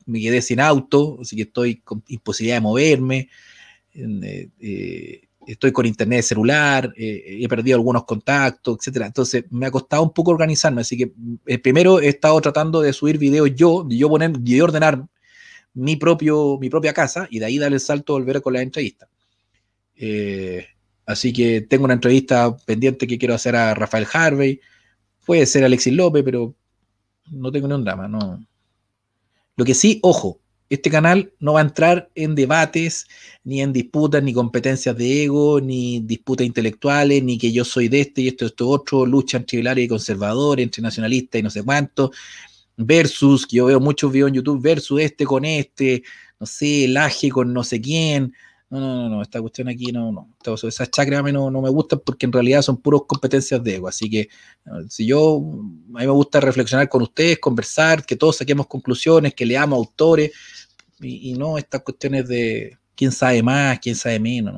Me quedé sin auto, así que estoy con imposibilidad de moverme. Eh, eh, estoy con internet celular, eh, he perdido algunos contactos, etc. Entonces me ha costado un poco organizarme, así que mm, primero he estado tratando de subir videos yo, de yo poner, ordenar mi propio, mi propia casa y de ahí dar el salto a volver con la entrevista. Eh, Así que tengo una entrevista pendiente que quiero hacer a Rafael Harvey. Puede ser Alexis López, pero no tengo un drama. No. Lo que sí, ojo, este canal no va a entrar en debates, ni en disputas, ni competencias de ego, ni disputas intelectuales, ni que yo soy de este y esto, esto, otro, lucha entre y conservadores, entre nacionalistas y no sé cuánto, versus, que yo veo muchos videos en YouTube, versus este con este, no sé, el Aje con no sé quién, no, no, no, no, esta cuestión aquí no, no, esas chacras mí no me gustan porque en realidad son puras competencias de ego, así que eh, si yo, a mí me gusta reflexionar con ustedes, conversar, que todos saquemos conclusiones, que leamos autores, y, no estas cuestiones de quién sabe más, quién sabe menos,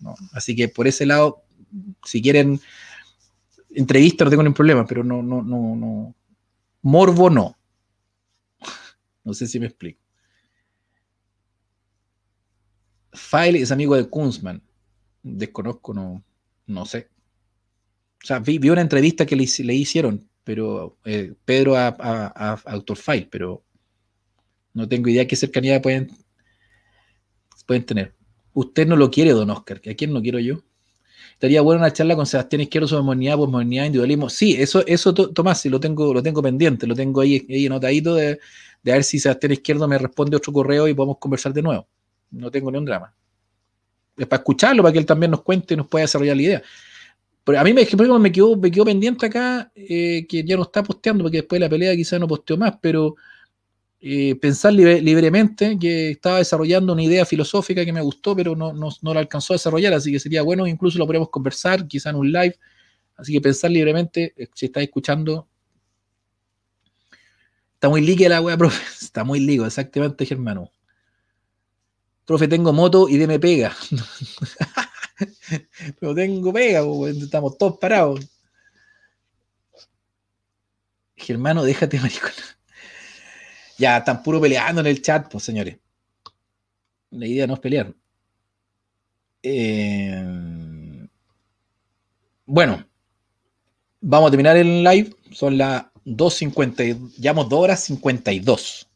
no, Así que por ese lado, si quieren entrevista no tengo ningún problema, pero no, no, no, no, morbo no. No sé si me explico. File es amigo de Kunzman. Desconozco, no, no sé. O sea, vi, una entrevista que le, hicieron, pero eh, Pedro a, a, Autor File, pero no tengo idea qué cercanía pueden, pueden tener. Usted no lo quiere, don Oscar. ¿A quién no quiero yo? Estaría buena una charla con Sebastián Izquierdo sobre modernidad, posmodernidad, individualismo. Sí, eso, eso Tomás, lo tengo, lo tengo pendiente, lo tengo ahí, ahí anotadito de, de, ver si Sebastián Izquierdo me responde otro correo y podemos conversar de nuevo no tengo ni un drama. Es para escucharlo, para que él también nos cuente y nos pueda desarrollar la idea. Pero a mí me, me, quedó, me quedó pendiente acá, eh, que ya no está posteando, porque después de la pelea quizás no posteó más, pero eh, pensar libremente, que estaba desarrollando una idea filosófica que me gustó, pero no, no, la alcanzó a desarrollar, así que sería bueno, incluso lo podemos conversar, quizás en un live. Así que pensar libremente, eh, si está escuchando, Está muy líquida la wea, Está muy ligo exactamente, Germano profe, tengo moto y me pega. Pero tengo pega, estamos todos parados. Germano, déjate, maricona. Ya, están puro peleando en el chat, pues señores. La idea no es pelear. Eh, bueno, vamos a terminar el live. Son las 2.50, llevamos 2 horas 52.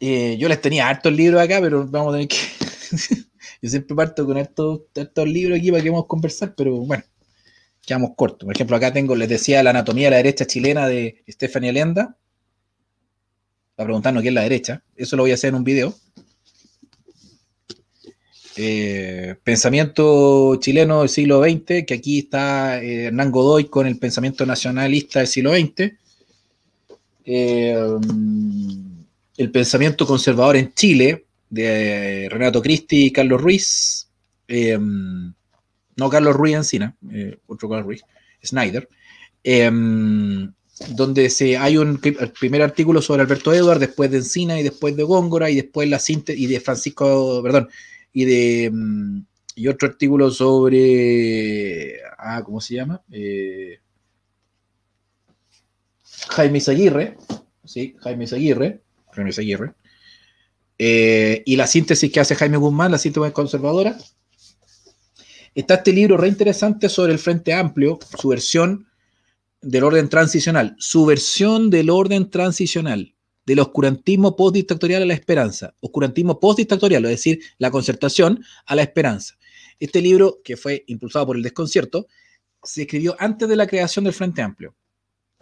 Eh, yo les tenía hartos libros acá, pero vamos a tener que. yo siempre parto con estos libros aquí para que vamos a conversar, pero bueno, quedamos cortos. Por ejemplo, acá tengo, les decía, la anatomía de la derecha chilena de Stephanie Alenda. Para preguntarnos qué es la derecha. Eso lo voy a hacer en un video. Eh, pensamiento chileno del siglo XX, que aquí está eh, Hernán Godoy con el pensamiento nacionalista del siglo XX. Eh, el pensamiento conservador en Chile, de eh, Renato Cristi y Carlos Ruiz, em, no Carlos Ruiz Encina, eh, otro Carlos Ruiz, Snyder, em, donde se, hay un primer artículo sobre Alberto Edward, después de Encina y después de Góngora y después la y de Francisco, perdón, y de em, otro artículo sobre, ah, ¿cómo se llama? Eh, Jaime Aguirre, sí, Jaime Aguirre eh, y la síntesis que hace Jaime Guzmán, la síntesis conservadora. Está este libro interesante sobre el Frente Amplio, su versión del orden transicional, su versión del orden transicional, del oscurantismo postdictatorial a la esperanza, oscurantismo postdictatorial, es decir, la concertación a la esperanza. Este libro, que fue impulsado por el desconcierto, se escribió antes de la creación del Frente Amplio.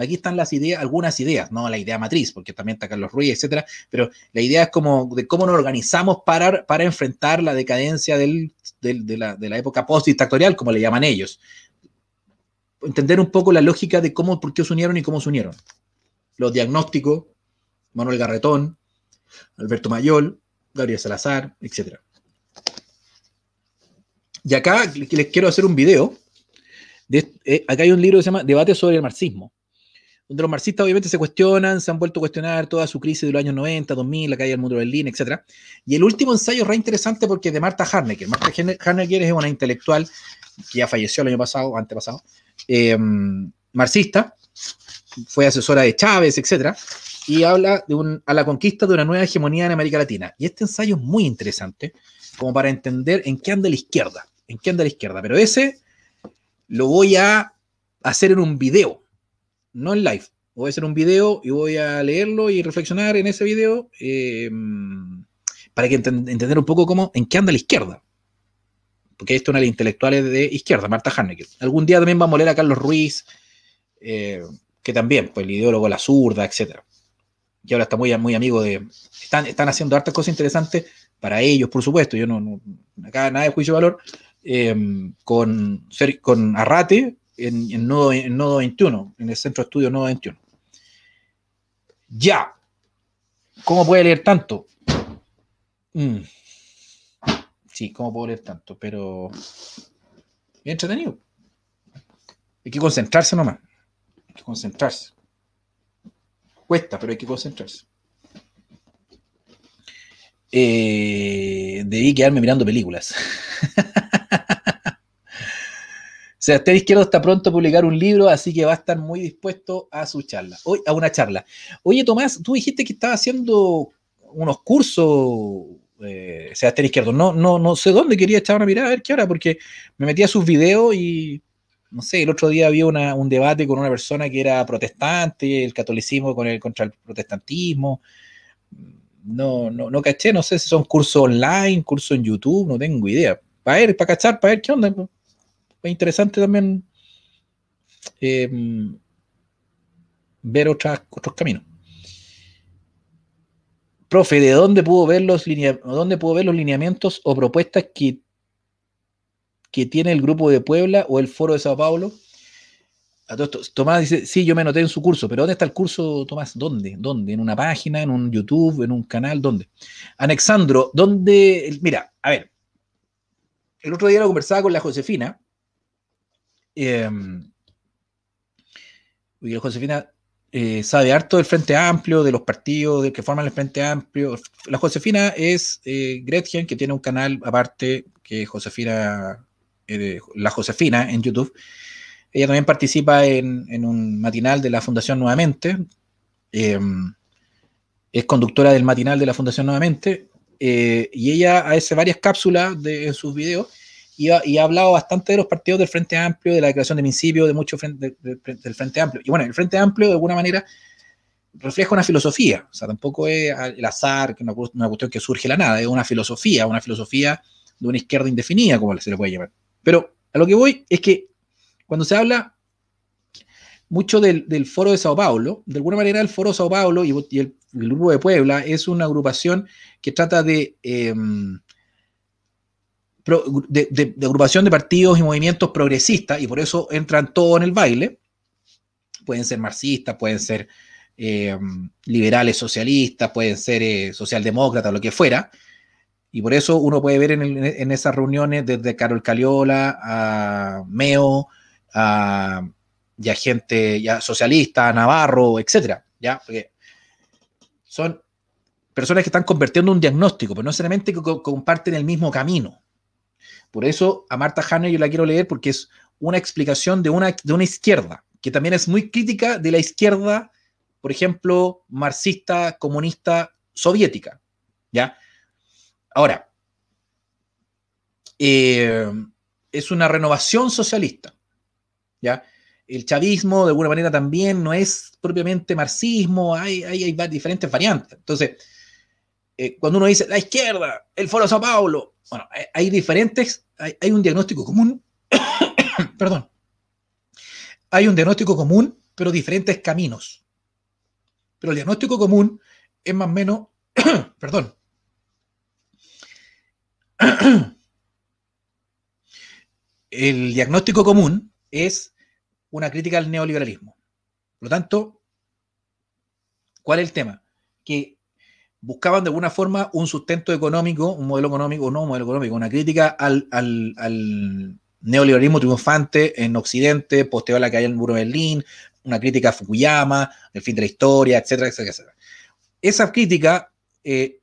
Aquí están las ideas, algunas ideas, no la idea matriz, porque también está Carlos Ruiz, etcétera, pero la idea es como de cómo nos organizamos para, enfrentar la decadencia de, la, época post-dictatorial, como le llaman ellos. Entender un poco la lógica de cómo, por qué se unieron y cómo se unieron. Los diagnósticos, Manuel Garretón, Alberto Mayol, Gabriel Salazar, etc. Y acá les quiero hacer un video. Eh, acá hay un libro que se llama Debate sobre el marxismo, donde los marxistas obviamente se cuestionan, se han vuelto a cuestionar toda su crisis de los años 90, 2000, la caída del mundo de Berlín, etc. Y el último ensayo es re interesante porque es de Marta Harnecker. Marta Harnecker es una intelectual que ya falleció el año pasado, antepasado, em, marxista, fue asesora de Chávez, etc. Y habla de a la conquista de una nueva hegemonía en América Latina. Y este ensayo es muy interesante como para entender en qué anda la izquierda, en qué anda la izquierda. Pero ese lo voy a hacer en un video no en live. Voy a hacer un video y voy a leerlo y reflexionar en ese video eh, para que entender un poco cómo, en qué anda la izquierda. Porque esto es una de las intelectuales de izquierda, Marta Haneke. Algún día también vamos a moler a Carlos Ruiz, eh, que también, pues el ideólogo La Zurda, etcétera y ahora está muy, muy amigo de. Están, haciendo hartas cosas interesantes para ellos, por supuesto. Yo no, no acá nada de juicio de valor. Eh, con, con Arrate, en, nodo, en nodo 21, en el centro de estudio nodo 21. Ya. ¿Cómo puede leer tanto? Mm. Sí, ¿cómo puedo leer tanto? Pero bien entretenido. Hay que concentrarse nomás. Hay que concentrarse. Cuesta, pero hay que concentrarse. Eh, debí quedarme mirando películas. Sebastián Izquierdo está pronto a publicar un libro, así que va a estar muy dispuesto a su charla, hoy, a una charla. Oye, Tomás, tú dijiste que estaba haciendo unos cursos, eh, Sebastián Izquierdo. No, no, no sé dónde quería echar una mirada, a ver qué hora, porque me metí a sus videos y no sé, el otro día había un debate con una persona que era protestante, el catolicismo con el, contra el protestantismo. No, no, no caché, no sé si son cursos online, cursos en YouTube, no tengo idea. Para ver, para cachar, para ver qué onda interesante también em, ver otros caminos. Profe, ¿de dónde pudo ver los, dónde ver los lineamientos o propuestas que, que tiene el grupo de Puebla o el foro de Sao Paulo? Tomás dice, sí, yo me anoté en su curso, pero ¿dónde está el curso, Tomás? ¿Dónde? ¿Dónde? ¿En una página? ¿En un YouTube? ¿En un canal? ¿Dónde? Anexandro, ¿dónde? Mira, a ver, el otro día lo conversaba con la Josefina Em, eh, Josefina sabe harto del Frente Amplio, de los partidos de que forman el Frente Amplio. La Josefina es eh, Gretchen, que tiene un canal aparte, que Josefina, eh, la Josefina en YouTube. Ella también participa en, un matinal de la Fundación Nuevamente. Em, es conductora del matinal de la Fundación Nuevamente. Eh, y ella hace varias cápsulas de, en sus videos y ha, hablado bastante de los partidos del Frente Amplio, de la declaración de principio, de mucho del Frente Amplio. Y bueno, el Frente Amplio de alguna manera refleja una filosofía, o sea, tampoco es el azar, que una, una cuestión que surge de la nada, es una filosofía, una filosofía de una izquierda indefinida, como se le puede llamar. Pero a lo que voy es que cuando se habla mucho del, Foro de Sao Paulo, de alguna manera el Foro de Sao Paulo y, el, Grupo de Puebla es una agrupación que trata de... Em, de, agrupación de partidos y movimientos progresistas, y por eso entran todos en el baile. Pueden ser marxistas, pueden ser eh, liberales socialistas, pueden ser eh, socialdemócratas, lo que fuera. Y por eso uno puede ver en, esas reuniones desde Carol Caliola a Meo, a, y gente ya socialista, Navarro, etcétera, ¿ya? son personas que están convirtiendo un diagnóstico, pero no necesariamente que comparten el mismo camino. Por eso a Marta Hanna yo la quiero leer porque es una explicación de una, de una izquierda, que también es muy crítica de la izquierda, por ejemplo, marxista, comunista, soviética. ¿Ya? Ahora, eh, es una renovación socialista. ¿Ya? El chavismo, de alguna manera, también no es propiamente marxismo, hay, hay, diferentes variantes. Entonces, eh, cuando uno dice la izquierda, el Foro Sao Paulo, bueno, hay, diferentes, hay, hay, un diagnóstico común, perdón, hay un diagnóstico común, pero diferentes caminos. Pero el diagnóstico común es más o menos, perdón, el diagnóstico común es una crítica al neoliberalismo. Por lo tanto, ¿cuál es el tema? Que buscaban de alguna forma un sustento económico, un modelo económico, no un modelo económico, una crítica al, neoliberalismo triunfante en Occidente, posterior a la caída del muro de Berlín, una crítica a Fukuyama, el fin de la historia, etcétera, etcétera, etcétera. Esa crítica eh,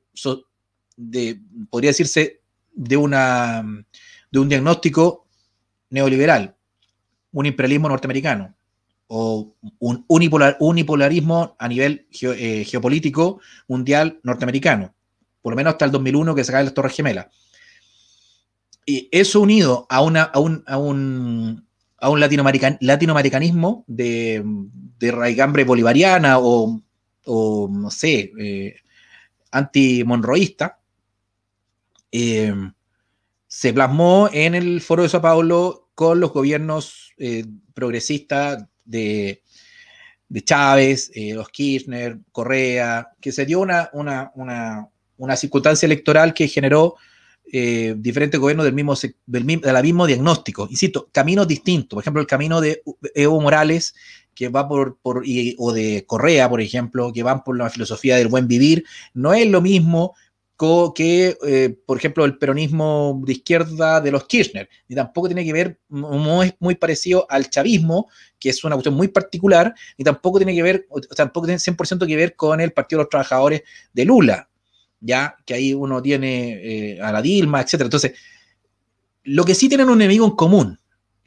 podría decirse de, una, de un diagnóstico neoliberal, un imperialismo norteamericano, o un unipolar, unipolarismo a nivel eh, geopolítico mundial norteamericano, por lo menos hasta el 2001 que se cae las Torres Gemelas. Y eso unido a, una, a un, a un, a un latinoamerican, latinoamericanismo de, raigambre bolivariana o, no sé, eh, anti-monroísta, eh, se plasmó en el Foro de Sao Paulo con los gobiernos progresistas de, Chávez, eh, los Kirchner, Correa, que se dio una, una, circunstancia electoral que generó eh, diferentes gobiernos del mismo, del, del mismo diagnóstico. Insisto, caminos distintos. Por ejemplo, el camino de Evo Morales, que va por, por o de Correa, por ejemplo, que van por la filosofía del buen vivir, no es lo mismo que, eh, por ejemplo, el peronismo de izquierda de los Kirchner, ni tampoco tiene que ver, no es muy parecido al chavismo, que es una cuestión muy particular, ni tampoco tiene que ver, tampoco tiene 100% que ver con el Partido de los Trabajadores de Lula, ya que ahí uno tiene eh, a la Dilma, etc. Entonces, lo que sí tienen un enemigo en común,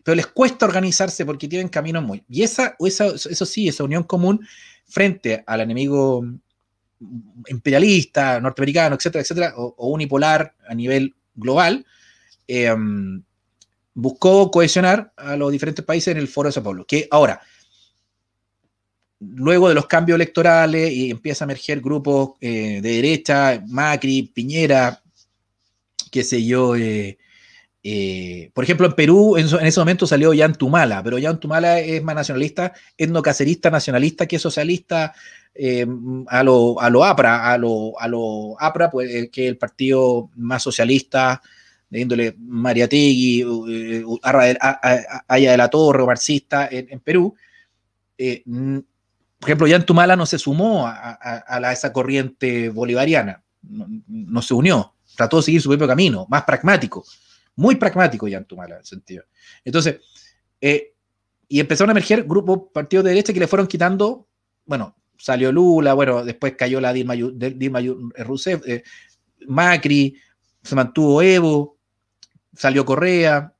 pero les cuesta organizarse porque tienen caminos muy... Y esa, eso sí, esa unión común frente al enemigo imperialista, norteamericano, etcétera, etcétera, o, unipolar a nivel global, em, buscó cohesionar a los diferentes países en el Foro de Sao Paulo, que ahora, luego de los cambios electorales y empieza a emerger grupos eh, de derecha, Macri, Piñera, qué sé yo, eh, eh, por ejemplo, en Perú en, ese momento salió Jan Tumala, pero Jan Tumala es más nacionalista, etnocacerista, nacionalista que socialista, eh, a, lo, a lo APRA, a lo, a lo APRA, pues, eh, que es el partido más socialista, de índole Mariategui, tigui Aya de la Torre, marxista en, Perú. Eh, por ejemplo, Tumala no se sumó a, a, a esa corriente bolivariana, no, se unió, trató de seguir su propio camino, más pragmático, muy pragmático ya en ese sentido. Entonces, y empezaron a emerger grupos, partidos de derecha que le fueron quitando, bueno, salió Lula, bueno, después cayó la Dilma, eh, Rousseff, eh, Macri, se mantuvo Evo, salió Correa,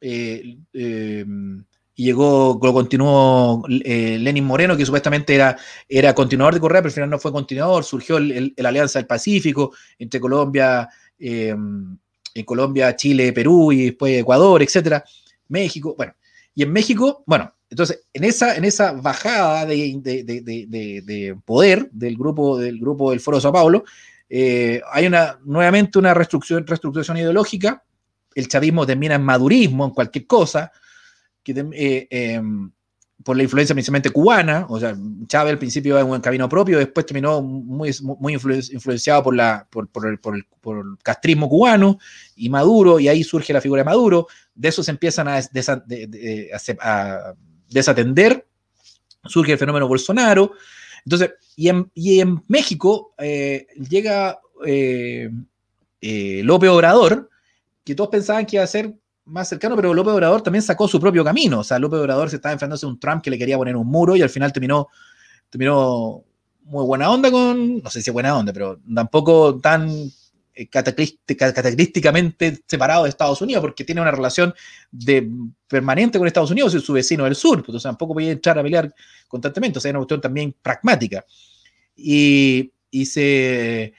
eh, y llegó, lo continuó Lenin Moreno, que supuestamente era, era continuador de Correa, pero al final no fue continuador, surgió la Alianza del Pacífico entre Colombia, en Colombia, Chile, Perú y después Ecuador, etcétera, México, bueno, y en México, bueno, entonces, en esa, en esa bajada de, poder del grupo, del grupo del Foro de Sao Paulo, eh, hay una, nuevamente una reestructuración, reestructuración ideológica, el chavismo termina en madurismo, en cualquier cosa, que, eh, em, por la influencia principalmente cubana, o sea, Chávez al principio iba en un camino propio, después terminó muy, muy influenciado por, la, por, el, castrismo cubano y Maduro, y ahí surge la figura de Maduro, de eso se empiezan a desatender, surge el fenómeno Bolsonaro. Entonces, y en, México eh, llega eh, eh, López Obrador, que todos pensaban que iba a ser más cercano, pero López Obrador también sacó su propio camino. O sea, López Obrador se estaba enfrentándose a un Trump que le quería poner un muro y al final terminó, terminó muy buena onda con, no sé si buena onda, pero tampoco tan eh, cataclísticamente separado de Estados Unidos, porque tiene una relación de, permanente con Estados Unidos y su vecino del sur, entonces pues, tampoco podía entrar a pelear constantemente, o sea, es una cuestión también pragmática. Y, se,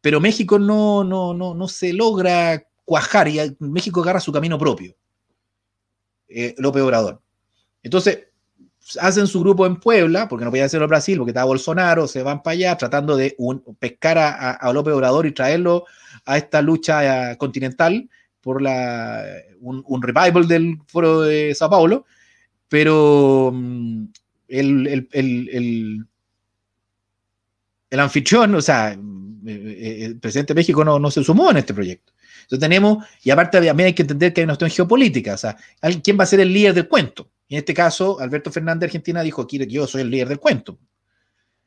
pero México no, no, no, no se logra cuajar y ah, México agarra su camino propio, eh, López Obrador. Entonces, hacen su grupo en Puebla, porque no podía hacerlo en Brasil, porque estaba Bolsonaro, se van para allá tratando de pescar a, López Obrador y traerlo a esta lucha eh, continental por un, revival del foro de Sao Paulo, pero mm, el, el, el, anfitrión, o sea, eh, eh, el presidente de México no, no se sumó en este proyecto. Entonces tenemos, y aparte también hay que entender que hay una cuestión geopolítica, o sea, ¿quién va a ser el líder del cuento? en este caso, Alberto Fernández de Argentina dijo, que yo soy el líder del cuento.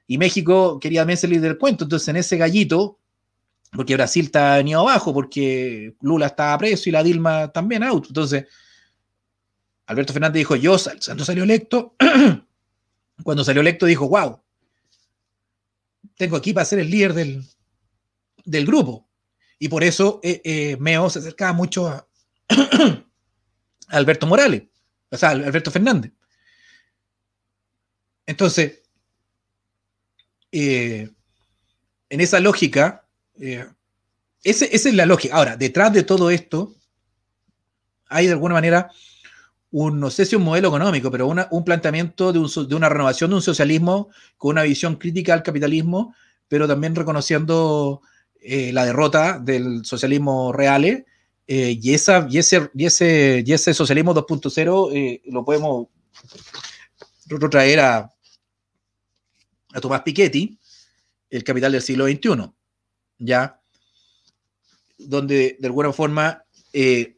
Y México quería también ser líder del cuento. Entonces, en ese gallito, porque Brasil está venido abajo, porque Lula estaba preso y la Dilma también auto. Entonces, Alberto Fernández dijo, yo, Santos salió electo. Cuando salió electo dijo, wow, tengo aquí para ser el líder del, grupo. Y por eso eh, eh, Meo se acercaba mucho a Alberto Morales o sea, Alberto Fernández. Entonces, eh, en esa lógica, eh, esa es la lógica. Ahora, detrás de todo esto, hay de alguna manera un, no sé si un modelo económico, pero un planteamiento de, una renovación de un socialismo con una visión crítica al capitalismo, pero también reconociendo eh, la derrota del socialismo real. Eh, y, esa, y, ese, y, ese, y ese socialismo 2.0 eh, lo podemos traer a, Tomás Piketty, el capital del siglo XXI, ¿ya? Donde de alguna forma eh,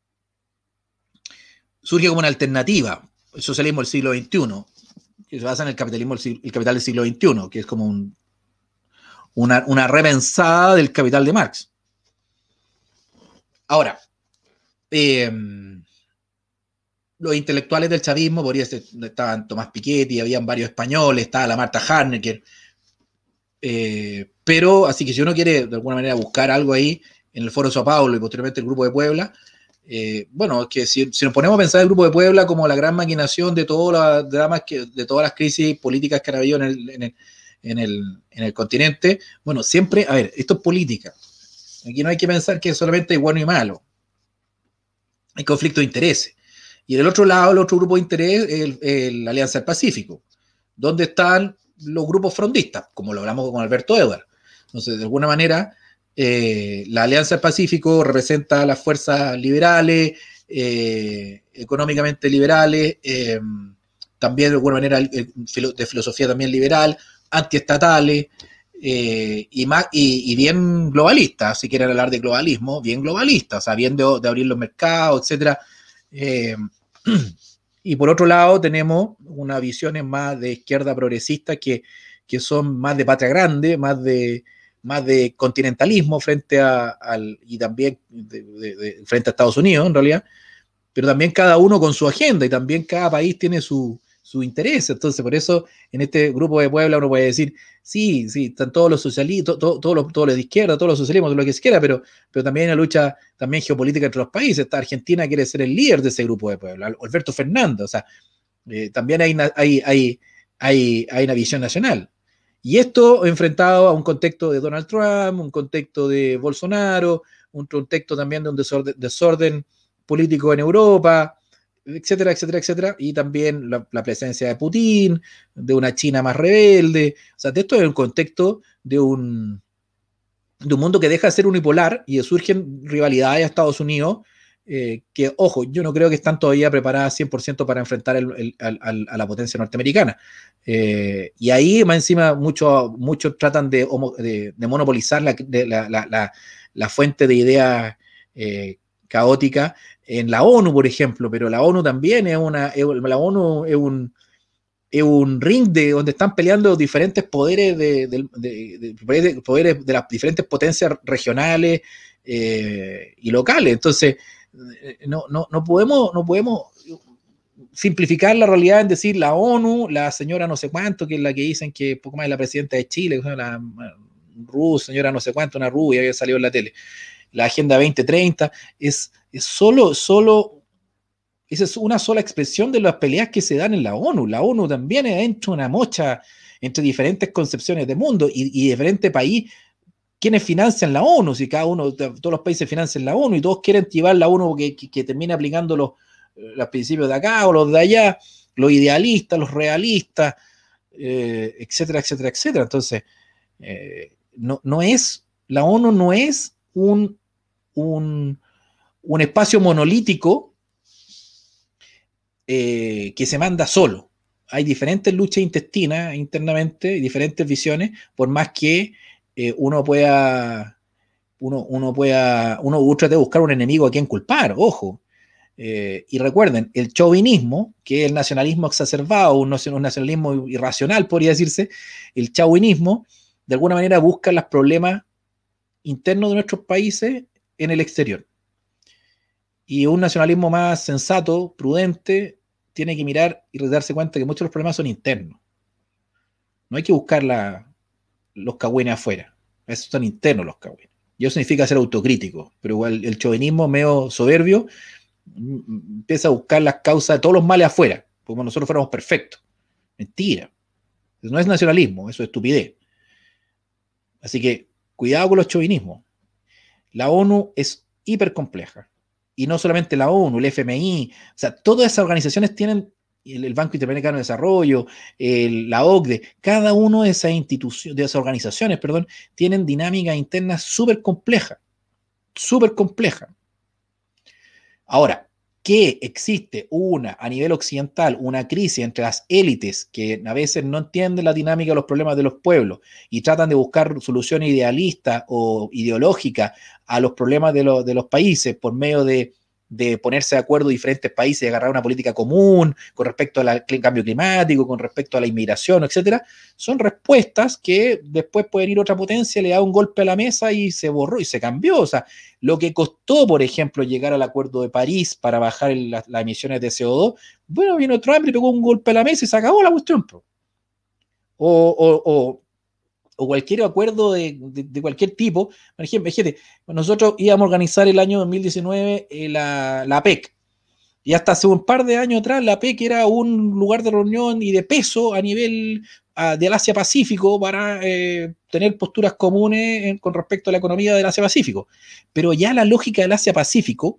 surge como una alternativa el socialismo del siglo XXI, que se basa en el capitalismo, el capital del siglo XXI, que es como una, una repensada del capital de Marx. Ahora, em, los intelectuales del chavismo, por ahí estaban Tomás Piquetti, habían varios españoles, estaba la Marta Harnecker. Eh, pero, así que si uno quiere de alguna manera buscar algo ahí en el Foro Sao Paulo y posteriormente el Grupo de Puebla, eh, bueno, que si, nos ponemos a pensar el Grupo de Puebla como la gran maquinación de, dramas de todas las crisis políticas que han habido en el, en el continente, bueno, siempre, a ver, esto es política, Aquí no hay que pensar que solamente hay bueno y malo. Hay conflicto de intereses. Y del otro lado, el otro grupo de interés es la Alianza del Pacífico, donde están los grupos frondistas, como lo hablamos con Alberto Edward. Entonces, de alguna manera, eh, la Alianza del Pacífico representa a las fuerzas liberales, eh, económicamente liberales, eh, también de alguna manera de filosofía también liberal, antiestatales, eh, y, y, bien globalista, si quieren hablar de globalismo, bien globalista, o sea, bien de, abrir los mercados, etcétera. Eh, y por otro lado, tenemos unas visiones más de izquierda progresista que, son más de patria grande, más de, más de continentalismo frente a, y también frente a Estados Unidos, en realidad, pero también cada uno con su agenda y también cada país tiene su, su interés. Entonces, por eso en este grupo de Puebla uno puede decir, Sí, sí, están todos los socialistas, todos los de izquierda, todos los socialismos, todo lo que se pero, pero también hay una lucha también geopolítica entre los países. Esta Argentina quiere ser el líder de ese grupo de pueblo, Alberto Fernández, o sea, eh, también hay una, hay, hay, hay, una visión nacional. Y esto enfrentado a un contexto de Donald Trump, un contexto de Bolsonaro, un contexto también de un desorden político en Europa, etcétera, etcétera, etcétera. Y también la, presencia de Putin, de una China más rebelde. O sea, de esto es el contexto de un, de un mundo que deja de ser unipolar y surgen rivalidades a Estados Unidos. Eh, que, ojo, yo no creo que están todavía preparadas 100% para enfrentar a la potencia norteamericana. Eh, y ahí, más encima, muchos muchos tratan de, monopolizar la, fuente de ideas eh, caótica en la ONU, por ejemplo, pero la ONU también es una, la ONU es un, es un ring de donde están peleando diferentes poderes de, poderes de las diferentes potencias regionales eh, y locales. Entonces, eh, no, no, podemos, no podemos simplificar la realidad en decir la ONU, la señora no sé cuánto, que es la que dicen que poco más es la presidenta de Chile, la Rus, señora no sé cuánto, una rubia había salido en la tele. La Agenda 2030 es solo, solo, esa es una sola expresión de las peleas que se dan en la ONU. La ONU también es entre una mocha entre diferentes concepciones de mundo y, diferentes países. quienes financian la ONU? Si cada uno, todos los países financian la ONU y todos quieren activar la ONU que, que, termine aplicando los, los principios de acá o los de allá, los idealistas, los realistas, eh, etcétera, etcétera, etcétera. Entonces, eh, no, no, es, la ONU no es un, un, un espacio monolítico eh, que se manda solo. Hay diferentes luchas intestinas internamente, diferentes visiones, por más que eh, uno pueda, uno, uno pueda, uno trate de buscar un enemigo a quien culpar, ojo. Eh, y recuerden, el chauvinismo, que es el nacionalismo exacerbado, un, un nacionalismo irracional, podría decirse, el chauvinismo, de alguna manera busca los problemas internos de nuestros países en el exterior. Y un nacionalismo más sensato, prudente, tiene que mirar y darse cuenta que muchos de los problemas son internos. No hay que buscar los cagüenes afuera. Esos son internos los cagüenes. Y eso significa ser autocrítico. Pero igual el chauvinismo medio soberbio mm, mm, empieza a buscar las causas de todos los males afuera, como nosotros fuéramos perfectos. Mentira. no es nacionalismo, eso es estupidez. Así que cuidado con los chauvinismos. La ONU es hiper compleja y no solamente la ONU, el FMI, o sea, todas esas organizaciones tienen el, Banco Interamericano de Desarrollo, la OCDE, cada una de esas instituciones, de esas organizaciones, perdón, tienen dinámica interna súper compleja, súper compleja. Ahora, que existe una, a nivel occidental, una crisis entre las élites que a veces no entienden la dinámica de los problemas de los pueblos y tratan de buscar soluciones idealistas o ideológicas a los problemas de, de los países por medio de de ponerse de acuerdo diferentes países y agarrar una política común con respecto al cambio climático, con respecto a la inmigración, etcétera, son respuestas que después puede ir otra potencia, le da un golpe a la mesa y se borró y se cambió. O sea, lo que costó, por ejemplo, llegar al acuerdo de París para bajar las, emisiones de CO2, bueno, vino Trump y pegó un golpe a la mesa y se acabó la cuestión. o, o o cualquier acuerdo de, cualquier tipo. Por ejemplo, nosotros íbamos a organizar el año 2019 eh, la, APEC Y hasta hace un par de años atrás, la APEC era un lugar de reunión y de peso a nivel ah, del Asia-Pacífico para eh, tener posturas comunes con respecto a la economía del Asia-Pacífico. Pero ya la lógica del Asia-Pacífico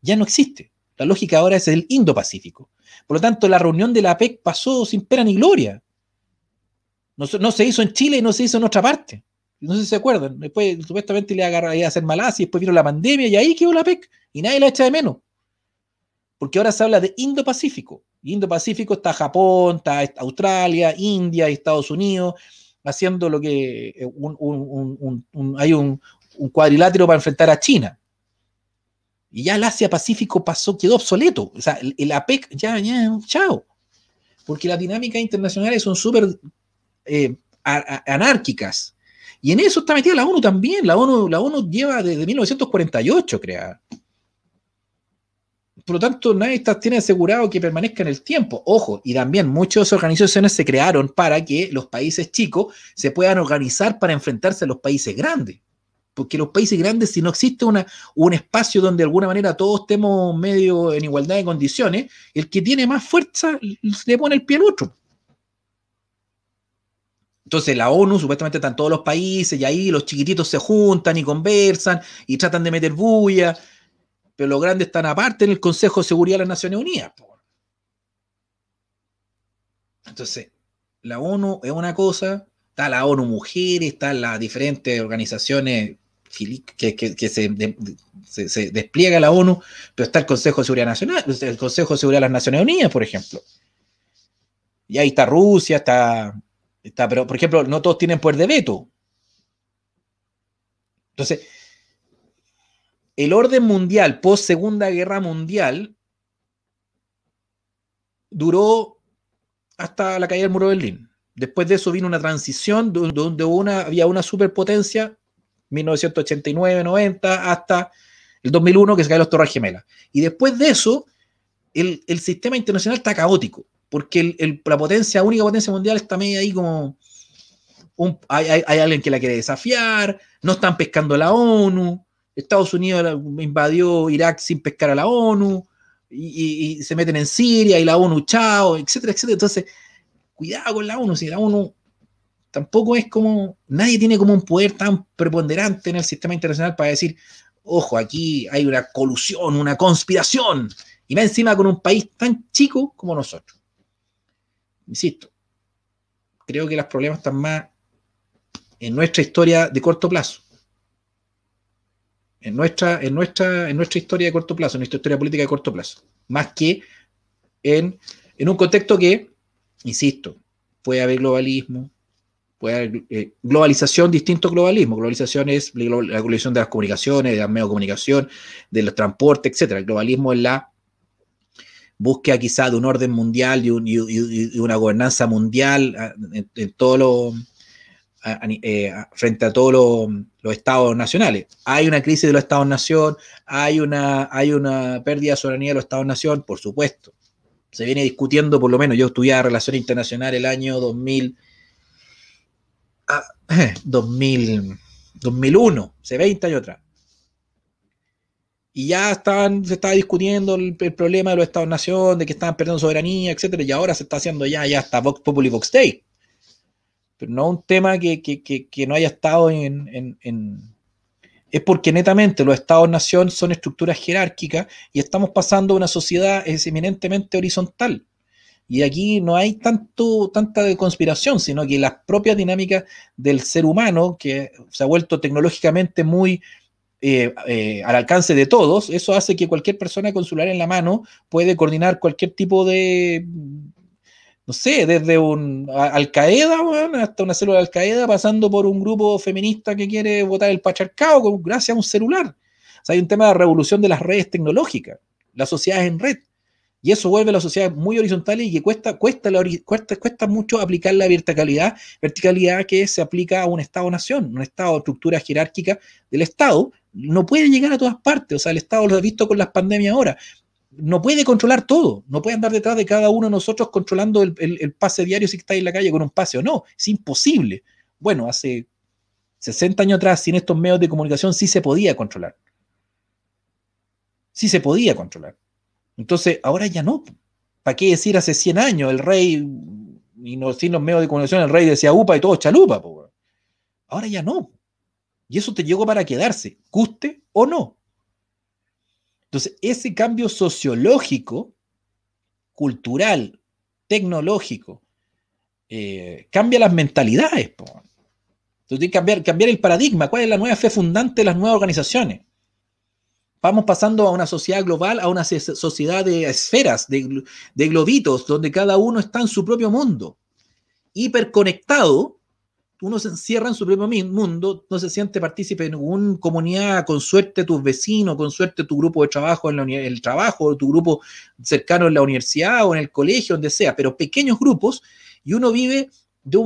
ya no existe. La lógica ahora es el Indo-Pacífico. Por lo tanto, la reunión de la APEC pasó sin pena ni gloria. No, se hizo en Chile y no se hizo en otra parte. No sé si se acuerdan. Después, supuestamente, le agarraría a hacer Malasia y después vino la pandemia y ahí quedó la PEC. Y nadie la echa de menos. Porque ahora se habla de Indo-Pacífico. Indo-Pacífico está Japón, está Australia, India Estados Unidos haciendo lo que eh, hay un, cuadrilátero para enfrentar a China. Y ya el Asia-Pacífico pasó, quedó obsoleto. O sea, el, APEC ya, ya, chao. Porque las dinámicas internacionales son súper eh, anárquicas. Y en eso está metida la ONU también. La ONU, la ONU lleva desde 1948 creada. Por lo tanto, nadie tiene asegurado que permanezca en el tiempo. Ojo, y también muchas organizaciones se crearon para que los países chicos se puedan organizar para enfrentarse a los países grandes. Porque los países grandes, si no existe una, un espacio donde de alguna manera todos estemos medio en igualdad de condiciones, el que tiene más fuerza le pone el pie al otro. Entonces la ONU supuestamente están todos los países y ahí los chiquititos se juntan y conversan y tratan de meter bulla, pero los grandes están aparte en el Consejo de Seguridad de las Naciones Unidas. Entonces, la ONU es una cosa, está la ONU Mujeres, están las diferentes organizaciones que, se, despliega la ONU, pero está el Consejo Seguridad Nacional, el Consejo de Seguridad de las Naciones Unidas, por ejemplo. Y ahí está Rusia, está pero, por ejemplo, no todos tienen poder de veto. Entonces, el orden mundial post Segunda Guerra Mundial duró hasta la caída del muro de Berlín. Después de eso vino una transición donde una, había una superpotencia, 1989-90, hasta el 2001 que se caen los Torres Gemelas. Y después de eso, el sistema internacional está caótico porque la potencia, única potencia mundial está medio ahí como... hay, alguien que la quiere desafiar, no están pescando la ONU, Estados Unidos invadió Irak sin pescar a la ONU, y, se meten en Siria y la ONU chao, etcétera, etcétera. Entonces, cuidado con la ONU, si la ONU tampoco es como, nadie tiene como un poder tan preponderante en el sistema internacional para decir, ojo, aquí hay una colusión, una conspiración, y va encima con un país tan chico como nosotros. Insisto, creo que los problemas están más en nuestra historia de corto plazo. En nuestra, en, nuestra, en nuestra historia de corto plazo, en nuestra historia política de corto plazo, más que en, un contexto que, insisto, puede haber globalismo, puede haber eh, globalización, distinto globalismo. Globalización es la globalización de las comunicaciones, de la medios de comunicación, de los transportes, etc. El globalismo es la Busca quizá de un orden mundial y, una gobernanza mundial eh, frente a todos los estados nacionales. Hay una crisis de los estados-nación, hay una, pérdida de soberanía de los estados-nación, por supuesto. Se viene discutiendo, por lo menos yo estudié Relaciones Internacionales el año 2000, 2000 2001, hace 20 años atrás y ya estaban, se estaba discutiendo el, problema de los Estados-Nación, de que estaban perdiendo soberanía, etcétera, y ahora se está haciendo ya, ya hasta Vox Populi Vox Day. Pero no un tema que, no haya estado en, Es porque netamente los Estados-Nación son estructuras jerárquicas y estamos pasando a una sociedad eminentemente horizontal. Y aquí no hay tanto, tanta conspiración, sino que las propias dinámicas del ser humano, que se ha vuelto tecnológicamente muy eh, eh, al alcance de todos, eso hace que cualquier persona con celular en la mano puede coordinar cualquier tipo de, no sé, desde un Al-Qaeda hasta una célula de Al-Qaeda, pasando por un grupo feminista que quiere votar el pacharcao con, gracias a un celular. O sea, hay un tema de revolución de las redes tecnológicas, las sociedades en red. Y eso vuelve a la sociedad muy horizontal y que cuesta, cuesta, mucho aplicar la verticalidad, verticalidad que se aplica a un Estado-nación, un Estado, estructura jerárquica del Estado, no puede llegar a todas partes. O sea, el Estado lo ha visto con las pandemias ahora. No puede controlar todo, no puede andar detrás de cada uno de nosotros controlando el, el pase diario si está en la calle con un pase o no. Es imposible. Bueno, hace 60 años atrás, sin estos medios de comunicación, sí se podía controlar. Sí se podía controlar. Entonces, ahora ya no. ¿Para qué decir hace 100 años el rey, y no, sin los medios de comunicación, el rey decía upa y todo chalupa? Ahora ya no. Y eso te llegó para quedarse, guste o no. Entonces, ese cambio sociológico, cultural, tecnológico, eh, cambia las mentalidades. Po. Entonces, hay que cambiar, cambiar el paradigma. ¿Cuál es la nueva fe fundante de las nuevas organizaciones? Vamos pasando a una sociedad global, a una sociedad de esferas, de, globitos, donde cada uno está en su propio mundo. Hiperconectado, uno se encierra en su propio mundo, no se siente partícipe en una comunidad, con suerte tus vecinos, con suerte tu grupo de trabajo en el trabajo, tu grupo cercano en la universidad o en el colegio, donde sea, pero pequeños grupos y uno vive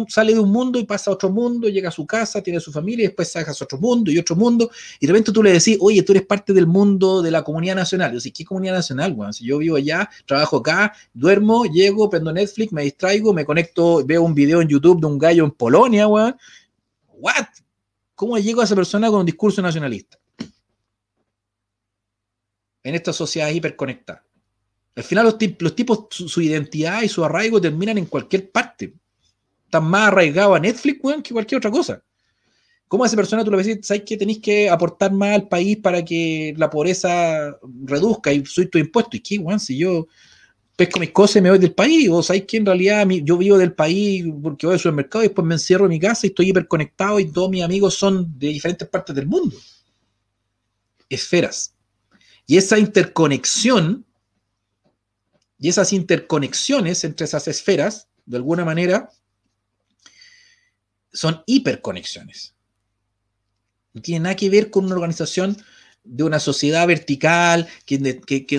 sale de un mundo y pasa a otro mundo, llega a su casa, tiene su familia, y después sacas a otro mundo y otro mundo, y de repente tú le decís, oye, tú eres parte del mundo de la comunidad nacional. Yo sí, ¿qué comunidad nacional, weón? Si yo vivo allá, trabajo acá, duermo, llego, prendo Netflix, me distraigo, me conecto, veo un video en YouTube de un gallo en Polonia, weón. ¿What? ¿Cómo llego a esa persona con un discurso nacionalista? En esta sociedad hiperconectada. Al final los, tipos, su identidad y su arraigo terminan en cualquier parte está más arraigado a Netflix, weón, que cualquier otra cosa. ¿Cómo a esa persona tú le decís, sabes que tenéis que aportar más al país para que la pobreza reduzca y soy tu impuesto? ¿Y qué, weón? Si yo pesco mis cosas y me voy del país, o sabes que en realidad yo vivo del país porque voy al supermercado y después me encierro en mi casa y estoy hiperconectado y todos mis amigos son de diferentes partes del mundo. Esferas. Y esa interconexión y esas interconexiones entre esas esferas, de alguna manera, son hiperconexiones. No tiene nada que ver con una organización de una sociedad vertical, que,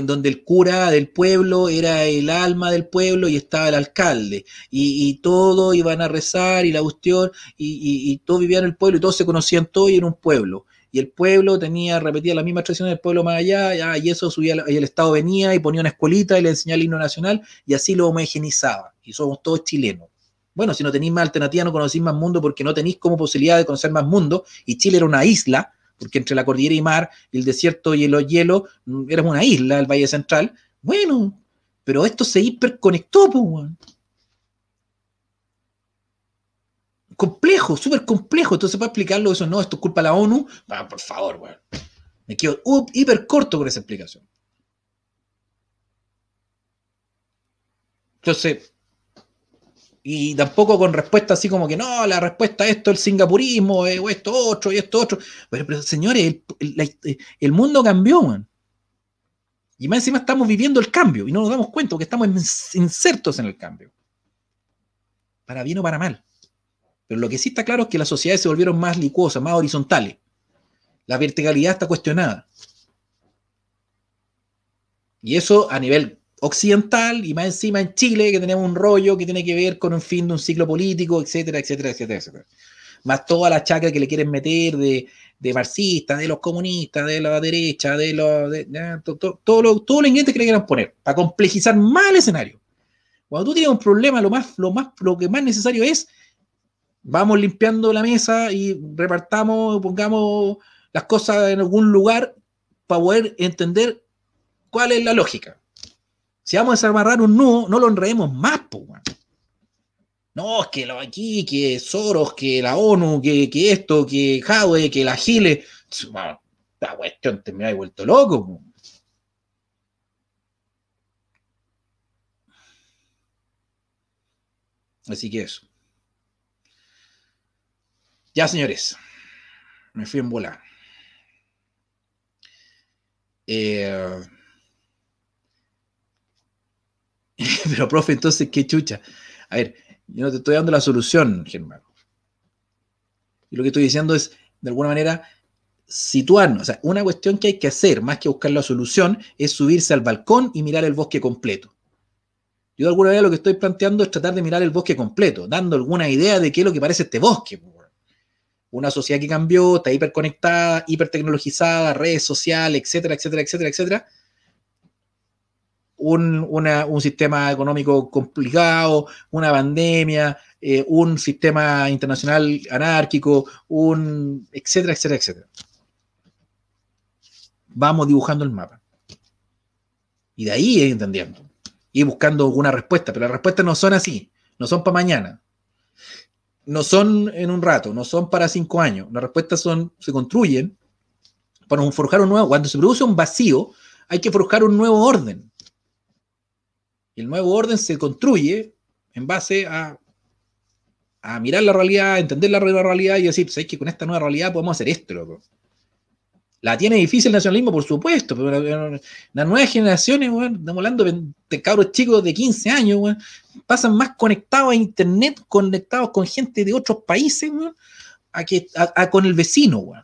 donde el cura del pueblo era el alma del pueblo y estaba el alcalde, y, todo todos iban a rezar y la gustión y, todo todos vivían en el pueblo, y todos se conocían todos y un pueblo. Y el pueblo tenía, repetía la misma tradición del pueblo más allá, y, eso subía, y el Estado venía y ponía una escuelita y le enseñaba el himno nacional, y así lo homogenizaba, y somos todos chilenos. Bueno, si no tenéis más alternativa, no conocís más mundo porque no tenéis como posibilidad de conocer más mundo. Y Chile era una isla, porque entre la cordillera y mar, el desierto y el hielo, mm, era una isla, el Valle Central. Bueno, pero esto se hiperconectó, pues, Complejo, súper complejo. Entonces, para explicarlo, eso no, esto es culpa de la ONU. por favor, weón. Me quedo hiper corto con esa explicación. Entonces, y tampoco con respuesta así como que no, la respuesta a esto, el singapurismo, eh, o esto otro, y esto otro. Pero, señores, eh, el, mundo cambió, man. Y más encima estamos viviendo el cambio y no nos damos cuenta que estamos insertos en el cambio. Para bien o para mal. Pero lo que sí está claro es que las sociedades se volvieron más licuosas, más horizontales. La verticalidad está cuestionada. Y eso a nivel occidental y más encima en Chile, que tenemos un rollo que tiene que ver con un fin de un ciclo político, etcétera, etcétera, etcétera, etcétera. Más toda la chacra que le quieren meter de, marxistas, de los comunistas, de la derecha, de los. De, todo lo, todo que le quieran poner, para complejizar más el escenario. Cuando tú tienes un problema, lo, más, lo, más, lo que más necesario es vamos limpiando la mesa y repartamos, pongamos las cosas en algún lugar para poder entender cuál es la lógica. Si vamos a desamarrar un nudo, no lo enredemos más, pues. No, es que lo aquí, que Soros, que la ONU, que, esto, que Huawei, que la Gile. La cuestión te me ha vuelto loco. Así que eso. Ya, señores. Me fui en volar. Eh, Pero, profe, entonces, qué chucha. A ver, yo no te estoy dando la solución, Germán. Y lo que estoy diciendo es, de alguna manera, situarnos. O sea, una cuestión que hay que hacer, más que buscar la solución, es subirse al balcón y mirar el bosque completo. Yo de alguna manera lo que estoy planteando es tratar de mirar el bosque completo, dando alguna idea de qué es lo que parece este bosque. Pues, una sociedad que cambió, está hiperconectada, hipertecnologizada, redes sociales, etcétera, etcétera, etcétera, etcétera un, un sistema económico complicado, una pandemia, eh, un sistema internacional anárquico, un etcétera, etcétera, etcétera. Vamos dibujando el mapa. Y de ahí entendiendo. Y buscando una respuesta. Pero las respuestas no son así. No son para mañana. No son en un rato. No son para cinco años. Las respuestas son, se construyen para forjar un nuevo. Cuando se produce un vacío, hay que forjar un nuevo orden el nuevo orden se construye en base a, mirar la realidad, entender la realidad y decir, sé que con esta nueva realidad podemos hacer esto, La tiene difícil el nacionalismo, por supuesto, pero las nuevas generaciones, estamos hablando de cabros chicos de 15 años, pasan más conectados a internet, conectados con gente de otros países, a que con el vecino, weón.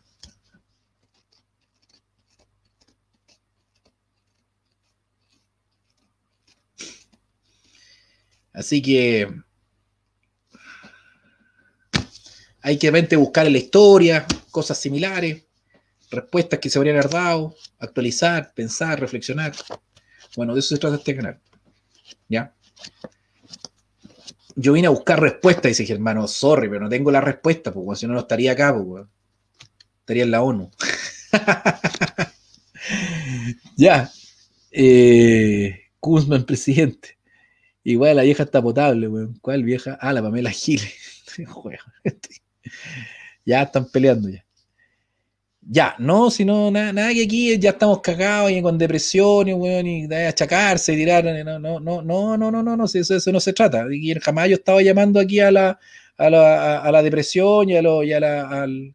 Así que hay que mente buscar en la historia cosas similares, respuestas que se habrían dado, actualizar, pensar, reflexionar. Bueno, de eso se trata este canal. ¿Ya? Yo vine a buscar respuestas, dice hermano, sorry, pero no tengo la respuesta, porque si no, no estaría acá, pues, estaría en la ONU. ya. Eh, Kuzman, presidente. Igual la vieja está potable, weón. ¿Cuál vieja? Ah, la Pamela Giles. ya están peleando ya. Ya, no, si no, nada que aquí ya estamos cagados y con depresión y, weón, y achacarse y tirar. No, no, no, no, no, no, no, no, eso, no se trata. Y jamás yo estaba llamando aquí a la, a la, depresión y, lo, al,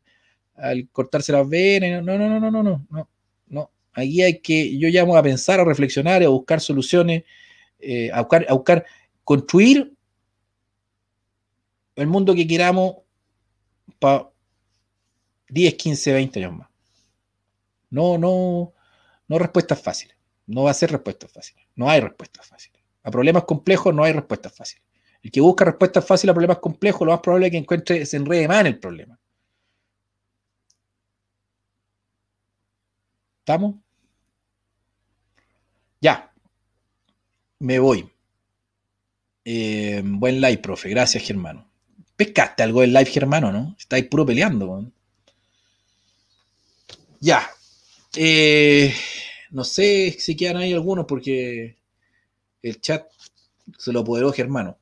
cortarse las venas. No, no, no, no, no, no, no, no. Aquí hay que, yo llamo a pensar, a reflexionar, a buscar soluciones eh, a, buscar, construir el mundo que queramos para 10, 15, 20 años más. No, no, no respuestas fáciles. No va a ser respuestas fáciles. No hay respuestas fáciles. A problemas complejos no hay respuestas fáciles. El que busca respuestas fáciles a problemas complejos, lo más probable es que encuentre, se enrede más el problema. ¿Estamos? Ya me voy. Em, buen live, profe. Gracias, Germano. Pescaste algo del live, Germano, ¿no? Estáis puro peleando. Ya. Eh, no sé si quedan ahí algunos porque el chat se lo apoderó Germano.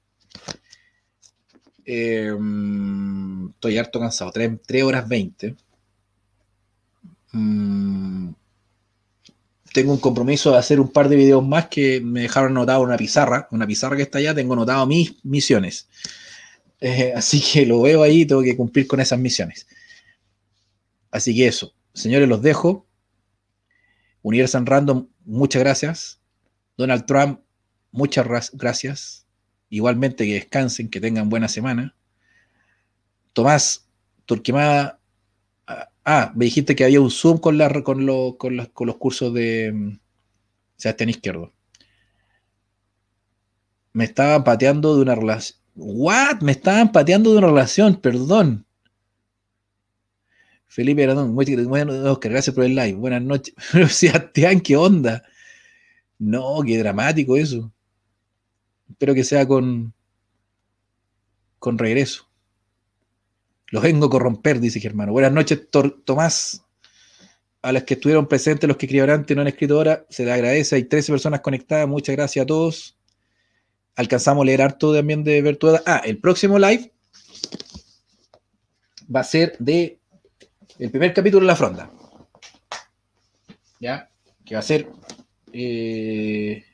Em, estoy harto cansado. 3, horas 20 tengo un compromiso de hacer un par de videos más que me dejaron anotado una pizarra, una pizarra que está allá, tengo anotado mis misiones. Eh, así que lo veo ahí, tengo que cumplir con esas misiones. Así que eso, señores, los dejo. Universal Random, muchas gracias. Donald Trump, muchas gracias. Igualmente que descansen, que tengan buena semana. Tomás Turquemada, Ah, me dijiste que había un Zoom con, la, con, de... con, sea, con los cursos de mm, Sebastián Izquierdo. Me estaban pateando de una relación. ¿What? Me estaban pateando de una relación, perdón. Felipe perdón. bueno, gracias por el live. Buenas noches. Sebastián, ¿qué onda? No, qué dramático eso. Espero que sea con, con regreso. Los vengo a corromper, dice Germano. Buenas noches, Tomás. A las que estuvieron presentes, los que escribieron antes no han escrito ahora, se les agradece. Hay 13 personas conectadas. Muchas gracias a todos. Alcanzamos a leer harto también de virtud. Ah, el próximo live va a ser de el primer capítulo de La Fronda. ¿Ya? Que va a ser. Eh,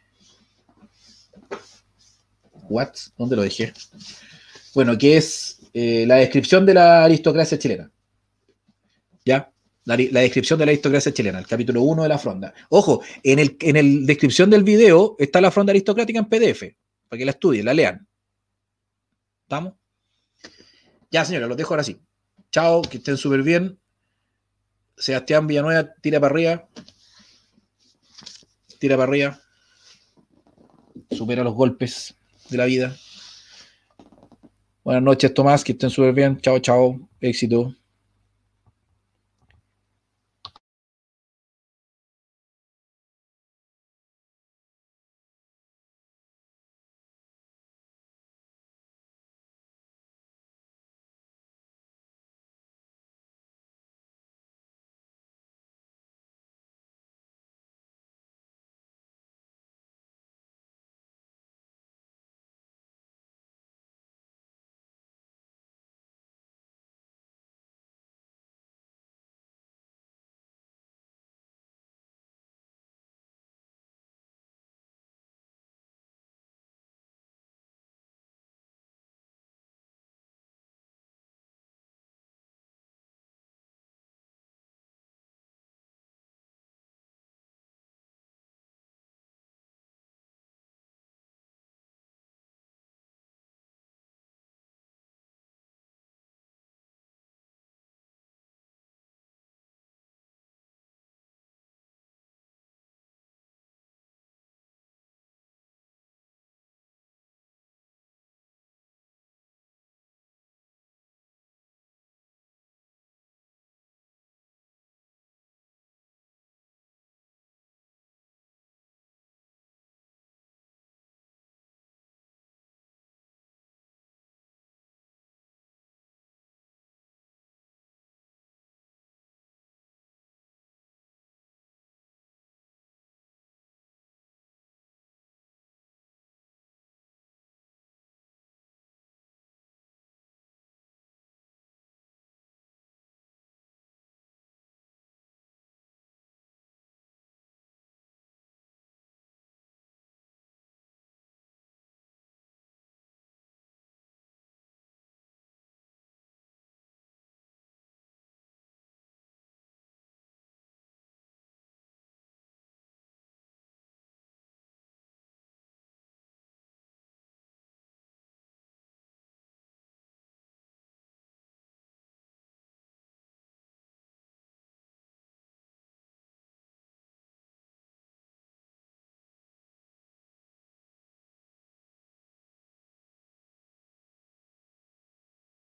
¿What? ¿Dónde lo dejé? Bueno, que es eh, la descripción de la aristocracia chilena. ¿Ya? La, descripción de la aristocracia chilena, el capítulo 1 de la fronda. Ojo, en el, en el descripción del video está la fronda aristocrática en PDF, para que la estudien, la lean. ¿Estamos? Ya, señora, los dejo ahora sí. Chao, que estén súper bien. Sebastián Villanueva, tira para arriba. Tira para arriba. Supera los golpes de la vida. Buenas noches, Tomás, que estén súper bien. Chao, chao. Éxito.